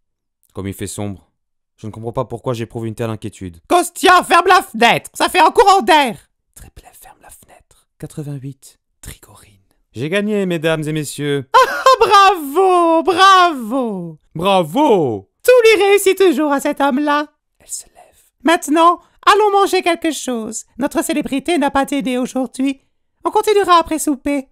Comme il fait sombre, je ne comprends pas pourquoi j'éprouve une telle inquiétude. Costia, ferme la fenêtre Ça fait un courant d'air Tréplef ferme la fenêtre. 88. Trigorine. J'ai gagné, mesdames et messieurs. Ah, bravo Bravo Bravo Tout les réussit toujours à cet homme-là. Elle se lève. Maintenant, Allons manger quelque chose. Notre célébrité n'a pas aidé aujourd'hui. On continuera après souper.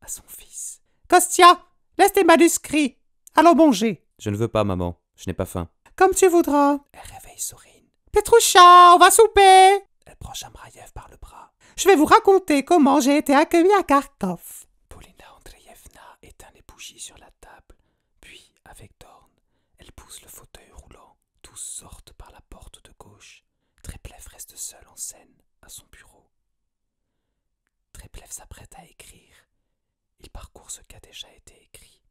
À son fils. Kostia, laisse tes manuscrits. Allons manger. Je ne veux pas, maman. Je n'ai pas faim. Comme tu voudras. Elle réveille Sourine. Petroucha, on va souper. Elle prend Chamraïev par le bras. Je vais vous raconter comment j'ai été accueillie à Kharkov. Paulina Andreevna éteint les bougies sur la table. Puis, avec Dorn, elle pousse le fauteuil roulant. Tous sortent reste seul en scène à son bureau. Tréplev s'apprête à écrire. Il parcourt ce qui a déjà été écrit.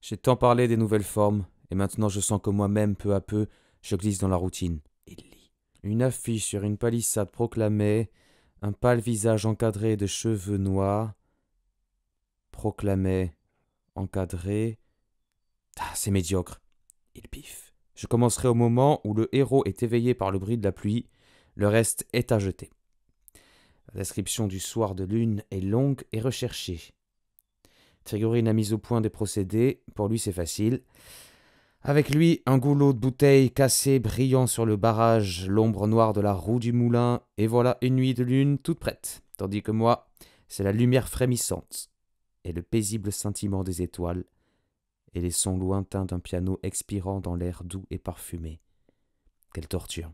J'ai tant parlé des nouvelles formes, et maintenant je sens que moi-même, peu à peu, je glisse dans la routine. Il lit. Une affiche sur une palissade proclamait un pâle visage encadré de cheveux noirs proclamait encadré. Ah, c'est médiocre. Il biffe. Je commencerai au moment où le héros est éveillé par le bruit de la pluie, le reste est à jeter. La description du soir de lune est longue et recherchée. Trigorine a mis au point des procédés, pour lui c'est facile. Avec lui, un goulot de bouteille cassé brillant sur le barrage, l'ombre noire de la roue du moulin, et voilà une nuit de lune toute prête, tandis que moi, c'est la lumière frémissante et le paisible scintillement des étoiles et les sons lointains d'un piano expirant dans l'air doux et parfumé. Quelle torture.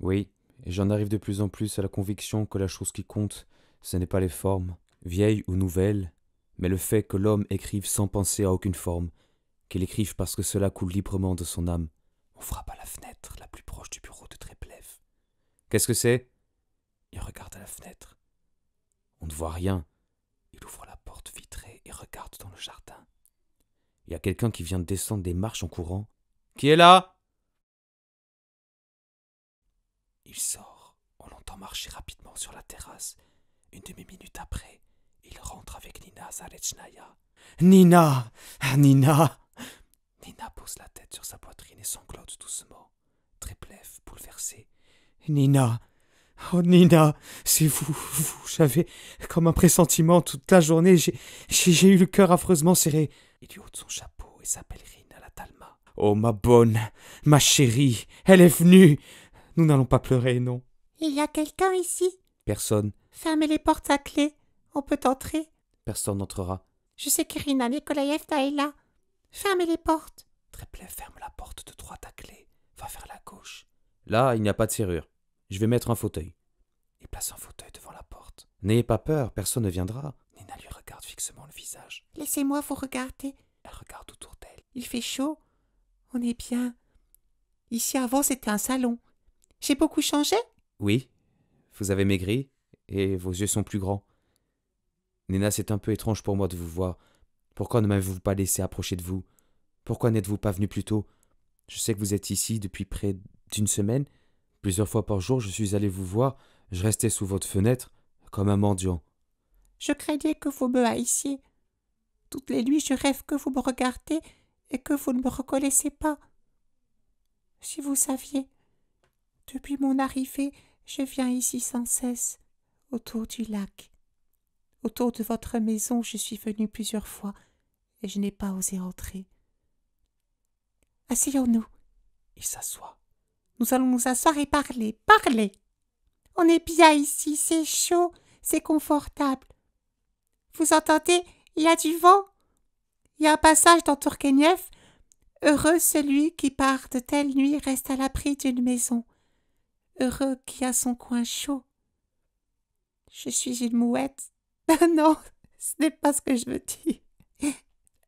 Oui, j'en arrive de plus en plus à la conviction que la chose qui compte, ce n'est pas les formes, vieilles ou nouvelles, mais le fait que l'homme écrive sans penser à aucune forme, qu'il écrive parce que cela coule librement de son âme. On frappe à la fenêtre la plus proche du bureau de Tréplev. Qu'est-ce que c'est Il regarde à la fenêtre. On ne voit rien, vitrée et regarde dans le jardin. Il y a quelqu'un qui vient de descendre des marches en courant. Qui est là Il sort. On l'entend marcher rapidement sur la terrasse. Une demi-minute après, il rentre avec Nina Zarechnaya. Nina Nina Nina pose la tête sur sa poitrine et sanglote doucement. pleuve, bouleversée. « Nina Oh Nina, c'est vous, vous. J'avais comme un pressentiment toute la journée, j'ai eu le cœur affreusement serré. Il lui de son chapeau et sa pèlerine à la Talma. Oh ma bonne, ma chérie, elle est venue. Nous n'allons pas pleurer, non. Il y a quelqu'un ici Personne. Fermez les portes à clé. On peut entrer. Personne n'entrera. Je sais qu'Irina Nikolaevna est là. Fermez les portes. Tréplet ferme la porte de droite à clé. Va vers la gauche. Là, il n'y a pas de serrure. Je vais mettre un fauteuil. Il place un fauteuil devant la porte. N'ayez pas peur, personne ne viendra. Nina lui regarde fixement le visage. Laissez-moi vous regarder. Elle regarde autour d'elle. Il fait chaud. On est bien. Ici avant c'était un salon. J'ai beaucoup changé Oui. Vous avez maigri et vos yeux sont plus grands. Nina, c'est un peu étrange pour moi de vous voir. Pourquoi ne m'avez-vous pas laissé approcher de vous Pourquoi n'êtes-vous pas venu plus tôt Je sais que vous êtes ici depuis près d'une semaine, Plusieurs fois par jour, je suis allé vous voir, je restais sous votre fenêtre, comme un mendiant. Je craignais que vous me haïssiez. Toutes les nuits, je rêve que vous me regardez et que vous ne me reconnaissez pas. Si vous saviez, depuis mon arrivée, je viens ici sans cesse, autour du lac. Autour de votre maison, je suis venu plusieurs fois, et je n'ai pas osé entrer. Asseyons-nous. Il s'assoit. Nous allons nous asseoir et parler, parler. On est bien ici, c'est chaud, c'est confortable. Vous entendez Il y a du vent. Il y a un passage dans tourquenief Heureux celui qui part de telle nuit reste à l'abri d'une maison. Heureux qui a son coin chaud. Je suis une mouette. non, ce n'est pas ce que je veux dire.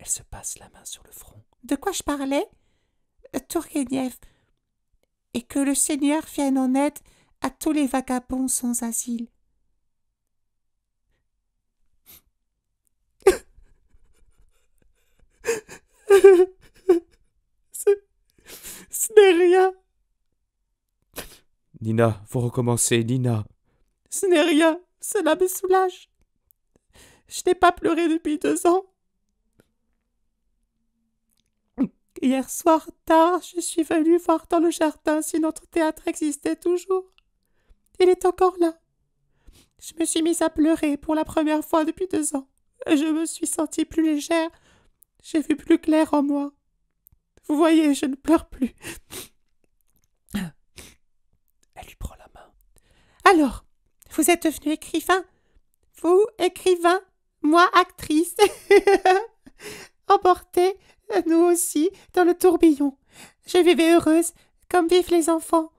Elle se passe la main sur le front. De quoi je parlais euh, et que le Seigneur vienne en aide à tous les vagabonds sans asile. ce, n'est rien. Nina, faut recommencer, Nina. Ce n'est rien, cela me soulage. Je n'ai pas pleuré depuis deux ans. Hier soir tard, je suis venue voir dans le jardin si notre théâtre existait toujours. Il est encore là. Je me suis mise à pleurer pour la première fois depuis deux ans. Je me suis sentie plus légère. J'ai vu plus clair en moi. Vous voyez, je ne pleure plus. Elle lui prend la main. Alors, vous êtes devenu écrivain Vous, écrivain Moi, actrice Emporté euh, nous aussi, dans le tourbillon. Je vivais heureuse, comme vivent les enfants.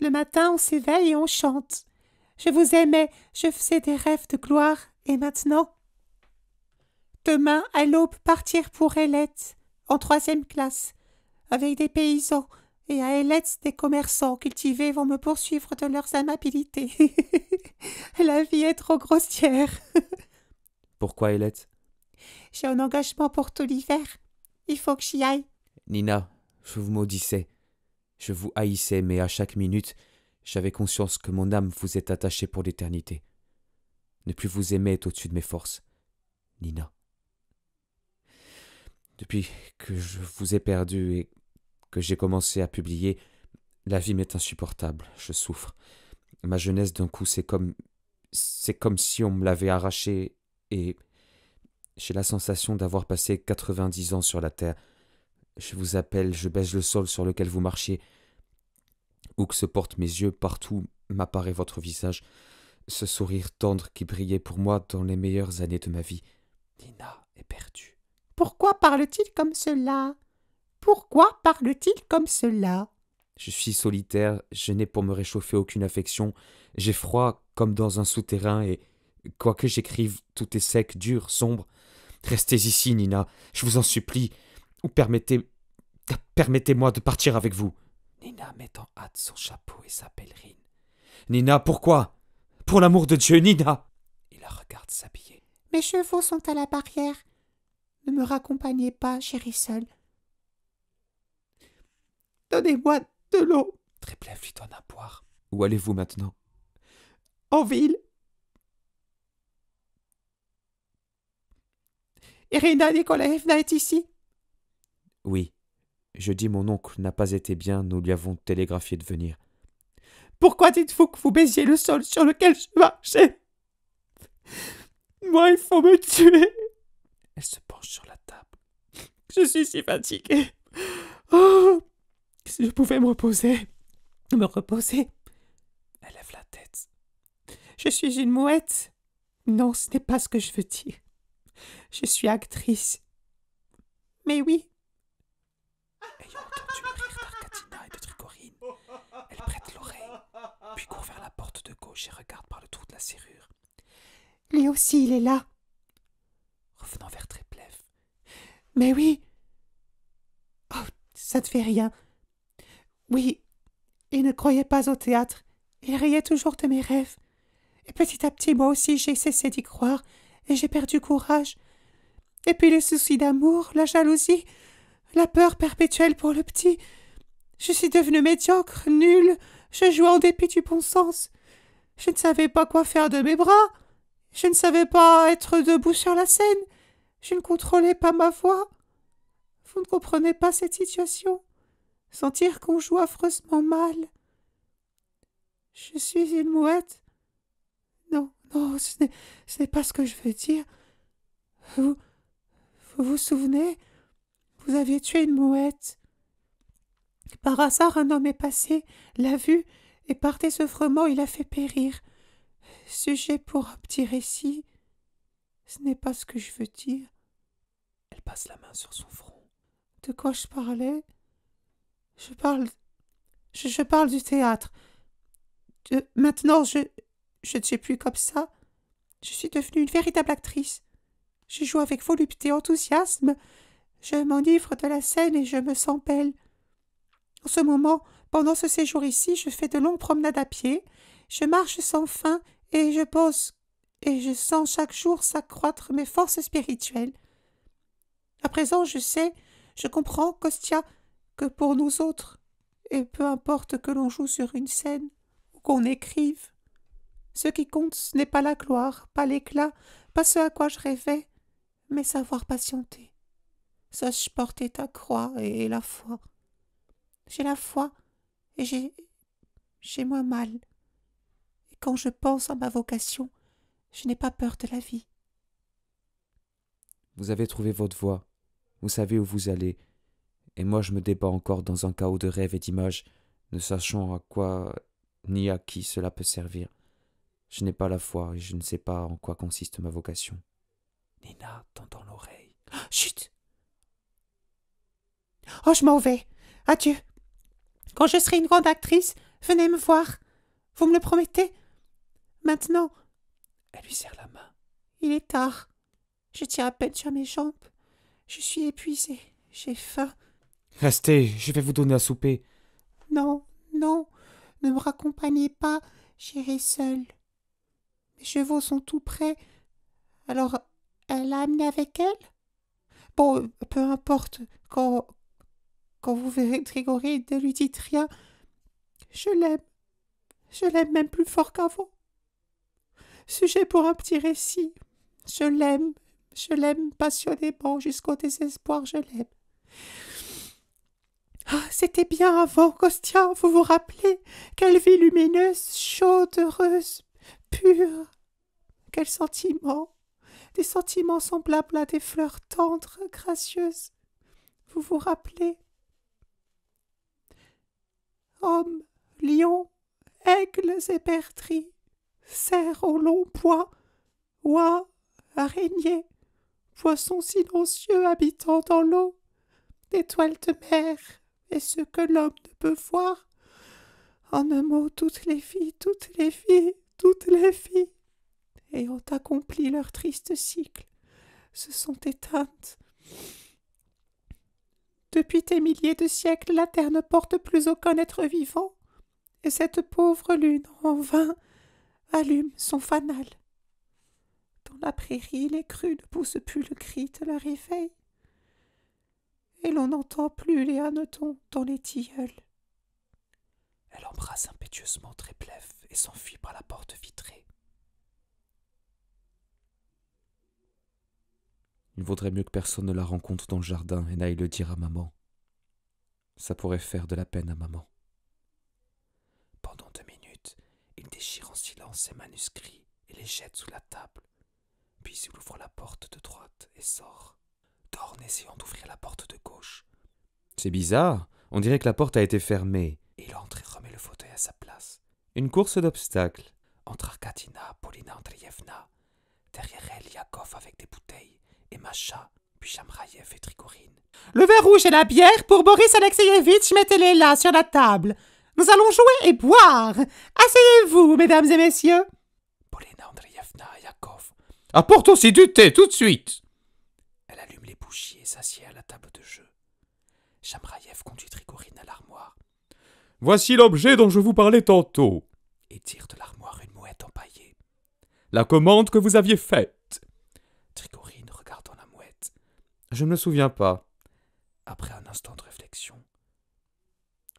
Le matin, on s'éveille et on chante. Je vous aimais, je faisais des rêves de gloire, et maintenant Demain, à l'aube, partir pour Ailette, en troisième classe, avec des paysans, et à Ailette, des commerçants cultivés vont me poursuivre de leurs amabilités. La vie est trop grossière. Pourquoi Ailette j'ai un engagement pour tout l'hiver. Il faut que j'y aille. Nina, je vous maudissais. Je vous haïssais, mais à chaque minute, j'avais conscience que mon âme vous est attachée pour l'éternité. Ne plus vous aimer est au-dessus de mes forces. Nina. Depuis que je vous ai perdu et que j'ai commencé à publier, la vie m'est insupportable, je souffre. Ma jeunesse d'un coup, c'est comme. c'est comme si on me l'avait arrachée et. J'ai la sensation d'avoir passé 90 ans sur la terre. Je vous appelle, je baise le sol sur lequel vous marchiez. Où que se portent mes yeux, partout m'apparaît votre visage, ce sourire tendre qui brillait pour moi dans les meilleures années de ma vie. Nina est perdue. Pourquoi parle-t-il comme cela Pourquoi parle-t-il comme cela Je suis solitaire, je n'ai pour me réchauffer aucune affection, j'ai froid comme dans un souterrain et, quoique j'écrive, tout est sec, dur, sombre. Restez ici, Nina, je vous en supplie, ou permettez permettez-moi de partir avec vous. Nina met en hâte son chapeau et sa pèlerine. Nina, pourquoi? Pour l'amour de Dieu, Nina. Il la regarde s'habiller. Mes chevaux sont à la barrière. Ne me raccompagnez pas, chérie seule. Donnez-moi de l'eau. Très lui donne à boire. Où allez-vous maintenant En ville. Irina Nikolaevna est ici Oui. Je dis mon oncle n'a pas été bien, nous lui avons télégraphié de venir. Pourquoi dites-vous que vous baisiez le sol sur lequel je marchais Moi, il faut me tuer Elle se penche sur la table. Je suis si fatiguée. Oh Si je pouvais me reposer. Me reposer Elle lève la tête. Je suis une mouette. Non, ce n'est pas ce que je veux dire. Je suis actrice. Mais oui. Ayant entendu le rire et de elle prête l'oreille, puis court vers la porte de gauche et regarde par le trou de la serrure. Lui aussi, il est là. Revenant vers Tréplef. Mais oui. Oh, ça ne fait rien. Oui, il ne croyait pas au théâtre. Il riait toujours de mes rêves. Et petit à petit, moi aussi, j'ai cessé d'y croire, et j'ai perdu courage. Et puis les soucis d'amour, la jalousie, la peur perpétuelle pour le petit. Je suis devenue médiocre, nulle, je jouais en dépit du bon sens. Je ne savais pas quoi faire de mes bras. Je ne savais pas être debout sur la scène. Je ne contrôlais pas ma voix. Vous ne comprenez pas cette situation. Sentir qu'on joue affreusement mal. Je suis une mouette. « Oh, ce n'est, pas ce que je veux dire. Vous, vous vous souvenez Vous aviez tué une mouette. Par hasard, un homme est passé, l'a vu, et par désœuvrement, il a fait périr. Sujet pour un petit récit. Ce n'est pas ce que je veux dire. Elle passe la main sur son front. De quoi je parlais Je parle. Je, parle du théâtre. maintenant, je, je ne suis plus comme ça. Je suis devenue une véritable actrice. Je joue avec volupté et enthousiasme. Je m'enivre de la scène et je me sens belle. En ce moment, pendant ce séjour ici, je fais de longues promenades à pied. Je marche sans fin et je pose et je sens chaque jour s'accroître mes forces spirituelles. À présent, je sais, je comprends, Kostia, que pour nous autres, et peu importe que l'on joue sur une scène ou qu'on écrive, ce qui compte, ce n'est pas la gloire, pas l'éclat, pas ce à quoi je rêvais, mais savoir patienter. Sache porter ta croix et la foi. J'ai la foi et j'ai. j'ai moins mal. Et quand je pense à ma vocation, je n'ai pas peur de la vie. Vous avez trouvé votre voie, vous savez où vous allez, et moi je me débats encore dans un chaos de rêves et d'images, ne sachant à quoi ni à qui cela peut servir. Je n'ai pas la foi et je ne sais pas en quoi consiste ma vocation. Nina tendant l'oreille. chut Oh, je m'en vais Adieu Quand je serai une grande actrice, venez me voir Vous me le promettez Maintenant Elle lui serre la main. Il est tard. Je tiens à peine sur mes jambes. Je suis épuisée. J'ai faim. Restez, je vais vous donner à souper. Non, non, ne me raccompagnez pas, j'irai seule. Mes chevaux sont tout prêts. Alors, elle l'a amené avec elle Bon, peu importe, quand, quand vous verrez Grégory, ne lui dites rien. Je l'aime. Je l'aime même plus fort qu'avant. Sujet pour un petit récit. Je l'aime. Je l'aime passionnément jusqu'au désespoir, je l'aime. Ah, c'était bien avant, Costia, vous vous rappelez Quelle vie lumineuse, chaude, heureuse, quels sentiments Des sentiments semblables à des fleurs tendres, gracieuses. Vous vous rappelez Hommes, lions, aigles et berteries, cerfs au longs poids, oies, araignées, poissons silencieux habitant dans l'eau, étoiles de mer et ce que l'homme ne peut voir. En un mot, toutes les filles, toutes les filles toutes les filles, ayant accompli leur triste cycle, se sont éteintes. Depuis des milliers de siècles, la terre ne porte plus aucun être vivant, et cette pauvre lune, en vain, allume son fanal. Dans la prairie, les crues ne poussent plus le cri de la éveil, et l'on n'entend plus les hannetons dans les tilleuls. Elle embrasse impétueusement Tréplef, s'enfuit par la porte vitrée. Il vaudrait mieux que personne ne la rencontre dans le jardin et n'aille le dire à maman. Ça pourrait faire de la peine à maman. Pendant deux minutes, il déchire en silence ses manuscrits et les jette sous la table. Puis il ouvre la porte de droite et sort. Dorn essayant d'ouvrir la porte de gauche. C'est bizarre, on dirait que la porte a été fermée. Il entre et remet le fauteuil à sa place. Une course d'obstacles entre Arkatina, Polina Andreevna, derrière elle Yakov avec des bouteilles, et Macha, puis Chamrayev et Trigorine. Le verre rouge et la bière pour Boris Alexeyevitch, mettez-les là, sur la table. Nous allons jouer et boire. Asseyez-vous, mesdames et messieurs. Polina Andreevna Yakov. Apporte aussi du thé, tout de suite. Elle allume les bougies et s'assied à la table de jeu. Chamraiev conduit Trigorine à l'armoire Voici l'objet dont je vous parlais tantôt. Et tire de l'armoire une mouette empaillée. La commande que vous aviez faite. Trigorine regardant la mouette. Je ne me souviens pas. Après un instant de réflexion.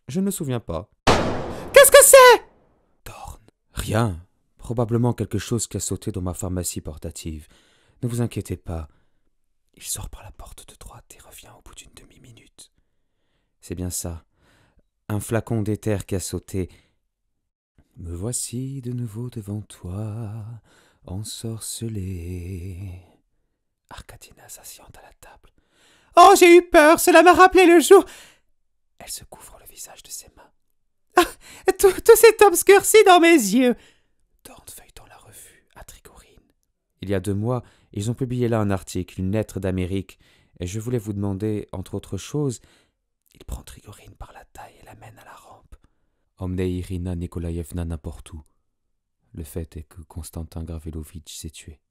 Je ne me souviens pas. Qu'est-ce que c'est Dorn. Rien. Probablement quelque chose qui a sauté dans ma pharmacie portative. Ne vous inquiétez pas. Il sort par la porte de droite et revient au bout d'une demi-minute. C'est bien ça un flacon d'éther qui a sauté. Me voici de nouveau devant toi, ensorcelé. Arcadina s'assiente à la table. Oh, j'ai eu peur, cela m'a rappelé le jour. Elle se couvre le visage de ses mains. Ah, tout, s'est obscurci dans mes yeux. Dorn feuilletant la revue à Trigorine. Il y a deux mois, ils ont publié là un article, une lettre d'Amérique, et je voulais vous demander, entre autres choses, il prend Trigorine par la taille et l'amène à la rampe. Omne Irina Nikolaevna n'importe où. Le fait est que Konstantin Gravelovitch s'est tué.